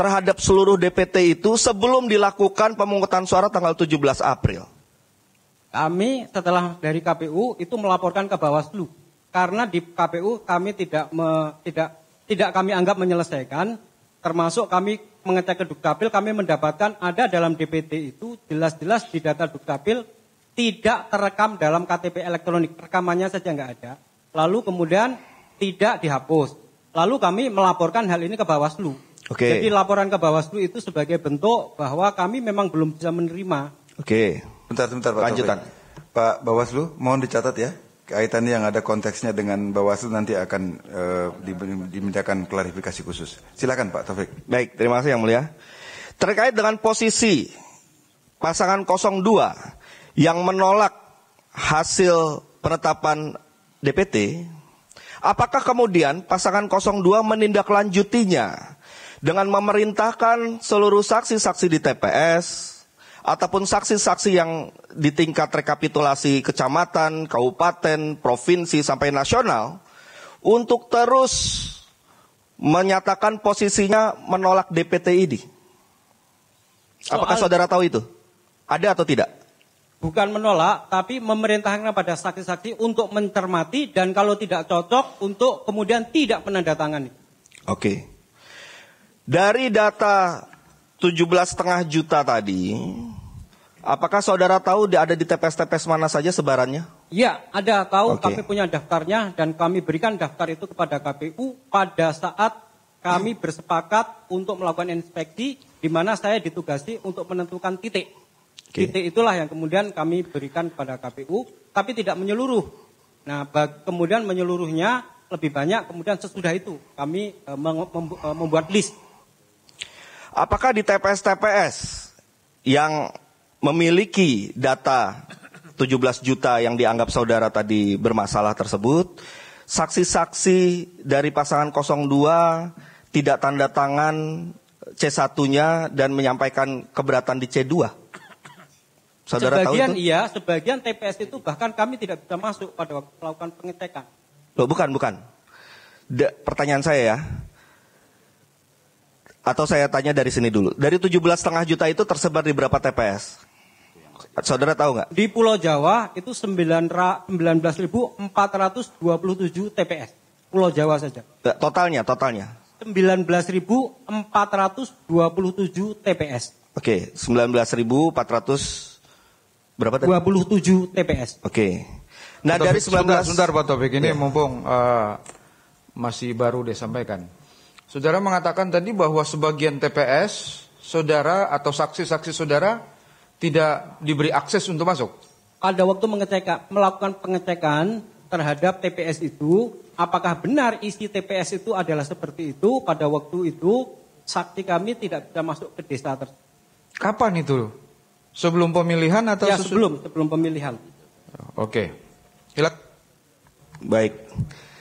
terhadap seluruh DPT itu sebelum dilakukan pemungutan suara tanggal 17 April? Kami setelah dari KPU itu melaporkan ke Bawaslu karena di KPU kami tidak me, tidak tidak kami anggap menyelesaikan termasuk kami mengecek ke Dukcapil kami mendapatkan ada dalam DPT itu jelas-jelas di data Dukcapil tidak terekam dalam KTP elektronik rekamannya saja nggak ada lalu kemudian tidak dihapus lalu kami melaporkan hal ini ke Bawaslu Oke. Okay. Jadi laporan ke Bawaslu itu sebagai bentuk bahwa kami memang belum bisa menerima. Oke. Okay. Bentar, bentar Pak. Lanjutan. Taufik. Pak Bawaslu, mohon dicatat ya. Kaitannya yang ada konteksnya dengan Bawaslu nanti akan uh, dimintakan klarifikasi khusus. Silakan Pak Taufik. Baik, terima kasih Yang Mulia. Terkait dengan posisi pasangan 02 yang menolak hasil penetapan DPT, apakah kemudian pasangan 02 menindaklanjutinya? dengan memerintahkan seluruh saksi-saksi di TPS ataupun saksi-saksi yang di tingkat rekapitulasi kecamatan, kabupaten, provinsi sampai nasional untuk terus menyatakan posisinya menolak DPT ini. Apakah saudara tahu itu? Ada atau tidak? Bukan menolak, tapi memerintahkan kepada saksi-saksi untuk mencermati dan kalau tidak cocok untuk kemudian tidak menandatangani. Oke. Okay. Dari data 17,5 juta tadi, apakah saudara tahu ada di TPS-TPS mana saja sebarannya? Ya, ada tahu okay. kami punya daftarnya dan kami berikan daftar itu kepada KPU pada saat kami bersepakat untuk melakukan inspeksi di mana saya ditugasi untuk menentukan titik. Okay. Titik itulah yang kemudian kami berikan kepada KPU, tapi tidak menyeluruh. Nah, kemudian menyeluruhnya lebih banyak kemudian sesudah itu kami eh, eh, membuat list Apakah di TPS-TPS yang memiliki data 17 juta yang dianggap saudara tadi bermasalah tersebut, saksi-saksi dari pasangan 02 tidak tanda tangan C1-nya dan menyampaikan keberatan di C2? Saudara sebagian tahu itu? iya, sebagian TPS itu bahkan kami tidak bisa masuk pada waktu melakukan pengecekan. Loh, bukan, bukan. De, pertanyaan saya ya, atau saya tanya dari sini dulu. Dari 17,5 juta itu tersebar di berapa TPS? Saudara tahu nggak? Di Pulau Jawa itu 19.427 TPS. Pulau Jawa saja. Eh, totalnya, totalnya. 19.427 TPS. Oke, okay, 19.400 berapa tadi? 27 TPS. Oke. Nah, Pak Taufik, dari 19 sebentar, sebentar Pak Taufik ini yeah. mumpung uh, masih baru disampaikan. Saudara mengatakan tadi bahwa sebagian TPS saudara atau saksi-saksi saudara tidak diberi akses untuk masuk. Ada waktu mengecek melakukan pengecekan terhadap TPS itu, apakah benar isi TPS itu adalah seperti itu pada waktu itu sakti kami tidak bisa masuk ke desa tersebut. Kapan itu? Sebelum pemilihan atau ya, sebelum sebelum pemilihan. Oke. Okay. Baik.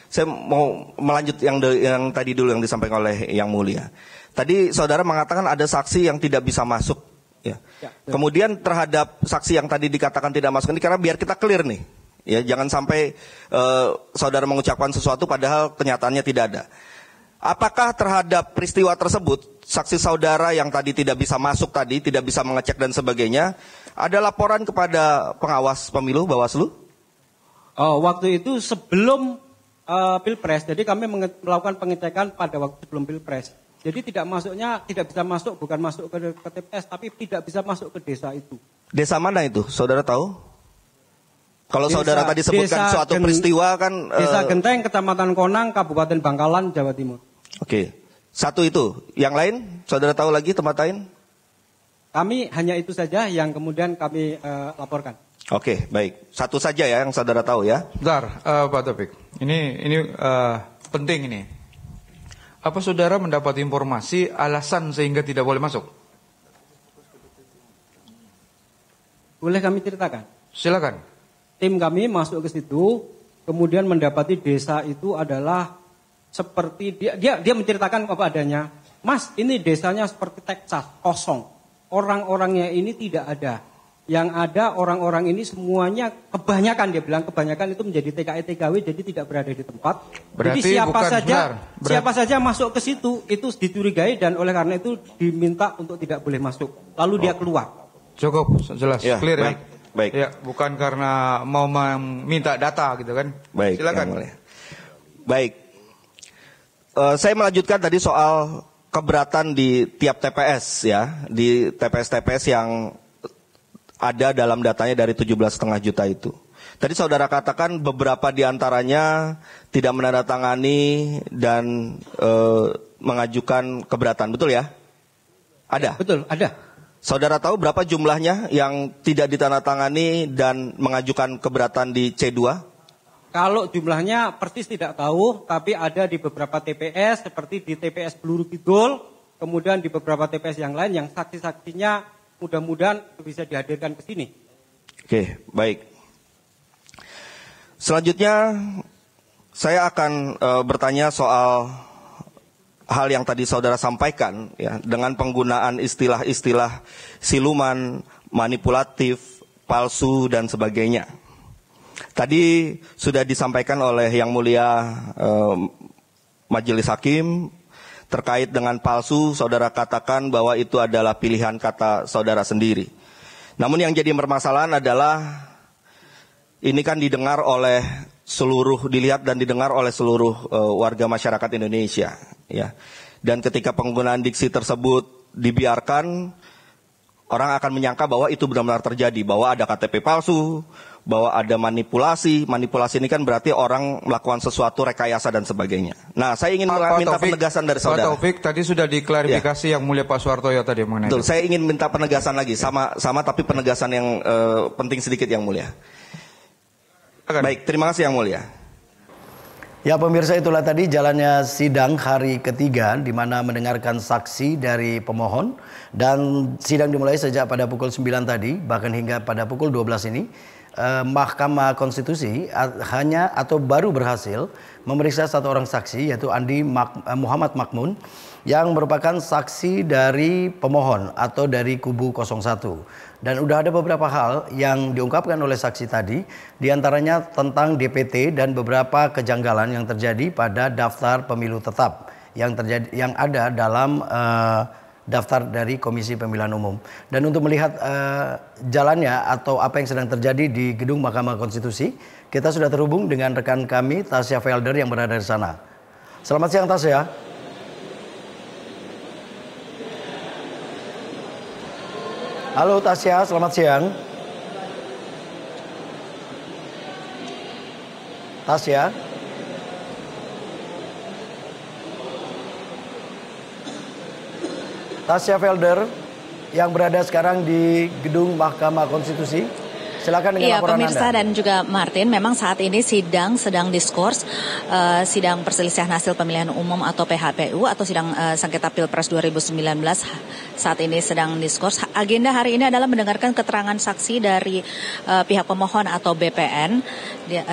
Saya mau melanjut yang de, yang tadi dulu yang disampaikan oleh yang mulia. Tadi saudara mengatakan ada saksi yang tidak bisa masuk. Ya. ya Kemudian terhadap saksi yang tadi dikatakan tidak masuk ini karena biar kita clear nih. Ya, jangan sampai uh, saudara mengucapkan sesuatu padahal kenyataannya tidak ada. Apakah terhadap peristiwa tersebut saksi saudara yang tadi tidak bisa masuk tadi, tidak bisa mengecek dan sebagainya, ada laporan kepada pengawas pemilu Bawaslu? Oh, waktu itu sebelum uh, pilpres. Jadi kami melakukan pengecekan pada waktu sebelum pilpres. Jadi tidak masuknya tidak bisa masuk bukan masuk ke, ke TPS tapi tidak bisa masuk ke desa itu. Desa mana itu? Saudara tahu? Kalau desa, saudara tadi sebutkan suatu gen, peristiwa kan Desa uh, Genteng, Kecamatan Konang, Kabupaten Bangkalan, Jawa Timur. Oke. Okay. Satu itu. Yang lain saudara tahu lagi tempat lain? Kami hanya itu saja yang kemudian kami uh, laporkan. Oke, baik. Satu saja ya yang saudara tahu ya. Bentar, uh, Pak Topik. Ini ini uh, penting ini. Apa saudara mendapat informasi alasan sehingga tidak boleh masuk? Boleh kami ceritakan? Silakan. Tim kami masuk ke situ, kemudian mendapati desa itu adalah seperti dia dia dia menceritakan apa adanya. Mas, ini desanya seperti Texas, kosong. Orang-orangnya ini tidak ada yang ada orang-orang ini semuanya kebanyakan dia bilang kebanyakan itu menjadi TKI e, TKW jadi tidak berada di tempat. Berarti jadi siapa saja Berarti... siapa saja masuk ke situ itu dicurigai dan oleh karena itu diminta untuk tidak boleh masuk. Lalu oh. dia keluar. Cukup jelas ya, clear ya? baik, ya. Baik. Ya, bukan karena mau meminta data gitu kan. Baik. Silakan. baik. Uh, saya melanjutkan tadi soal keberatan di tiap TPS ya, di TPS-TPS yang ada dalam datanya dari 17,5 juta itu. Tadi saudara katakan beberapa diantaranya tidak menandatangani dan e, mengajukan keberatan, betul ya? Ada? Betul, ada. Saudara tahu berapa jumlahnya yang tidak ditandatangani dan mengajukan keberatan di C2? Kalau jumlahnya persis tidak tahu, tapi ada di beberapa TPS seperti di TPS Peluru Kidul, kemudian di beberapa TPS yang lain yang saksi-saksinya mudah-mudahan bisa dihadirkan ke sini. Oke, baik. Selanjutnya saya akan e, bertanya soal hal yang tadi saudara sampaikan ya dengan penggunaan istilah-istilah siluman, manipulatif, palsu dan sebagainya. Tadi sudah disampaikan oleh Yang Mulia e, Majelis Hakim terkait dengan palsu, saudara katakan bahwa itu adalah pilihan kata saudara sendiri. Namun yang jadi permasalahan adalah ini kan didengar oleh seluruh dilihat dan didengar oleh seluruh uh, warga masyarakat Indonesia, ya. Dan ketika penggunaan diksi tersebut dibiarkan, orang akan menyangka bahwa itu benar-benar terjadi, bahwa ada KTP palsu, bahwa ada manipulasi. Manipulasi ini kan berarti orang melakukan sesuatu rekayasa dan sebagainya. Nah, saya ingin Pak, minta Taufik, penegasan dari saudara. Pak Taufik tadi sudah diklarifikasi ya. yang mulia Pak ya tadi mengenai. Betul, saya ingin minta penegasan lagi sama sama tapi penegasan yang uh, penting sedikit yang mulia. Akan. Baik, terima kasih yang mulia. Ya pemirsa itulah tadi jalannya sidang hari ketiga di mana mendengarkan saksi dari pemohon dan sidang dimulai sejak pada pukul 9 tadi bahkan hingga pada pukul 12 ini eh, Mahkamah Konstitusi hanya atau baru berhasil memeriksa satu orang saksi yaitu Andi Mak eh, Muhammad Makmun yang merupakan saksi dari pemohon atau dari kubu 01. Dan udah ada beberapa hal yang diungkapkan oleh saksi tadi, diantaranya tentang DPT dan beberapa kejanggalan yang terjadi pada daftar pemilu tetap yang terjadi yang ada dalam uh, daftar dari Komisi Pemilihan Umum. Dan untuk melihat uh, jalannya atau apa yang sedang terjadi di gedung Mahkamah Konstitusi, kita sudah terhubung dengan rekan kami Tasya Felder yang berada di sana. Selamat siang Tasya. Halo Tasya, selamat siang. Tasya. Tasya Felder yang berada sekarang di gedung Mahkamah Konstitusi Silakan dengan ya, laporan pemirsa dan juga Martin, memang saat ini sidang sedang diskors uh, eh, sidang perselisihan hasil pemilihan umum atau PHPU atau sidang uh, sengketa Pilpres 2019 saat ini sedang diskors. Agenda hari ini adalah mendengarkan keterangan saksi dari uh, pihak pemohon atau BPN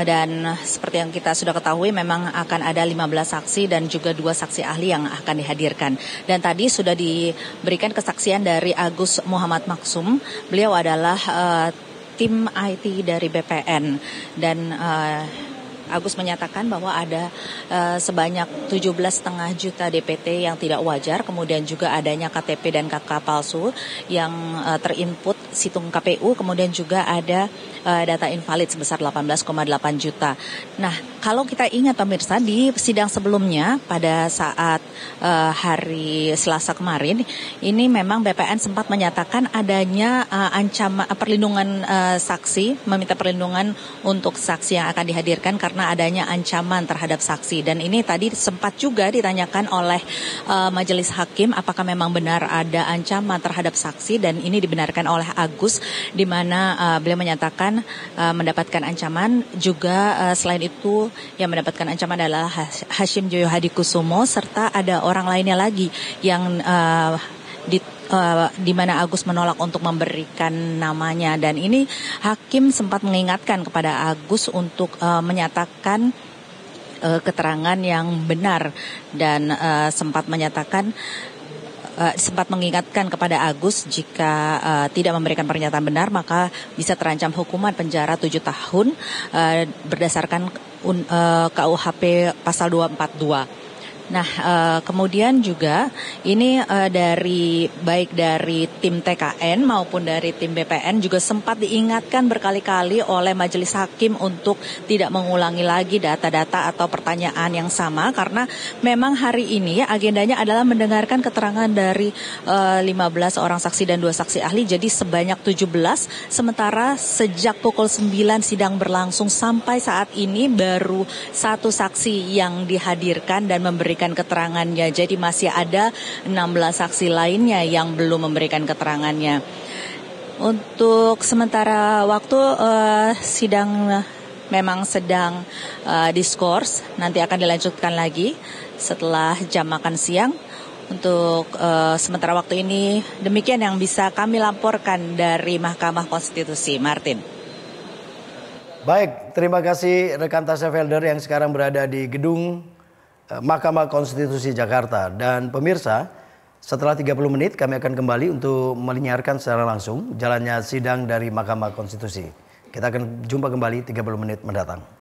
dan seperti yang kita sudah ketahui memang akan ada 15 saksi dan juga dua saksi ahli yang akan dihadirkan. Dan tadi sudah diberikan kesaksian dari Agus Muhammad Maksum. Beliau adalah uh, tim IT dari BPN dan uh, Agus menyatakan bahwa ada uh, sebanyak 17,5 juta DPT yang tidak wajar, kemudian juga adanya KTP dan KK palsu yang uh, terinput situng KPU, kemudian juga ada uh, data invalid sebesar 18,8 juta. Nah, kalau kita ingat pemirsa di sidang sebelumnya pada saat uh, hari Selasa kemarin, ini memang BPN sempat menyatakan adanya uh, ancaman perlindungan uh, saksi, meminta perlindungan untuk saksi yang akan dihadirkan karena karena adanya ancaman terhadap saksi. Dan ini tadi sempat juga ditanyakan oleh uh, majelis hakim apakah memang benar ada ancaman terhadap saksi dan ini dibenarkan oleh Agus di mana uh, beliau menyatakan uh, mendapatkan ancaman juga uh, selain itu yang mendapatkan ancaman adalah Hashim Joyo Kusumo serta ada orang lainnya lagi yang uh, Eh, di mana Agus menolak untuk memberikan namanya dan ini hakim sempat mengingatkan kepada Agus untuk uh, menyatakan uh, keterangan yang benar dan uh, sempat menyatakan uh, sempat mengingatkan kepada Agus jika uh, tidak memberikan pernyataan benar maka bisa terancam hukuman penjara 7 tahun uh, berdasarkan un, uh, KUHP pasal 242. Nah, eh, kemudian juga ini eh, dari baik dari tim TKN maupun dari tim BPN juga sempat diingatkan berkali-kali oleh majelis hakim untuk tidak mengulangi lagi data-data atau pertanyaan yang sama karena memang hari ini agendanya adalah mendengarkan keterangan dari 15 eh, orang saksi dan dua saksi ahli jadi sebanyak 17 sementara sejak pukul 9 sidang berlangsung sampai saat ini baru satu saksi yang dihadirkan dan memberikan memberikan keterangannya. Jadi masih ada 16 saksi lainnya yang belum memberikan keterangannya. Untuk sementara waktu uh, sidang memang sedang uh, diskors, nanti akan dilanjutkan lagi setelah jam makan siang. Untuk uh, sementara waktu ini demikian yang bisa kami laporkan dari Mahkamah Konstitusi, Martin. Baik, terima kasih rekan Tasya Felder yang sekarang berada di gedung Eh, Mahkamah Konstitusi Jakarta. Dan pemirsa, setelah 30 menit kami akan kembali untuk melinyarkan secara langsung jalannya sidang dari Mahkamah Konstitusi. Kita akan jumpa kembali 30 menit mendatang.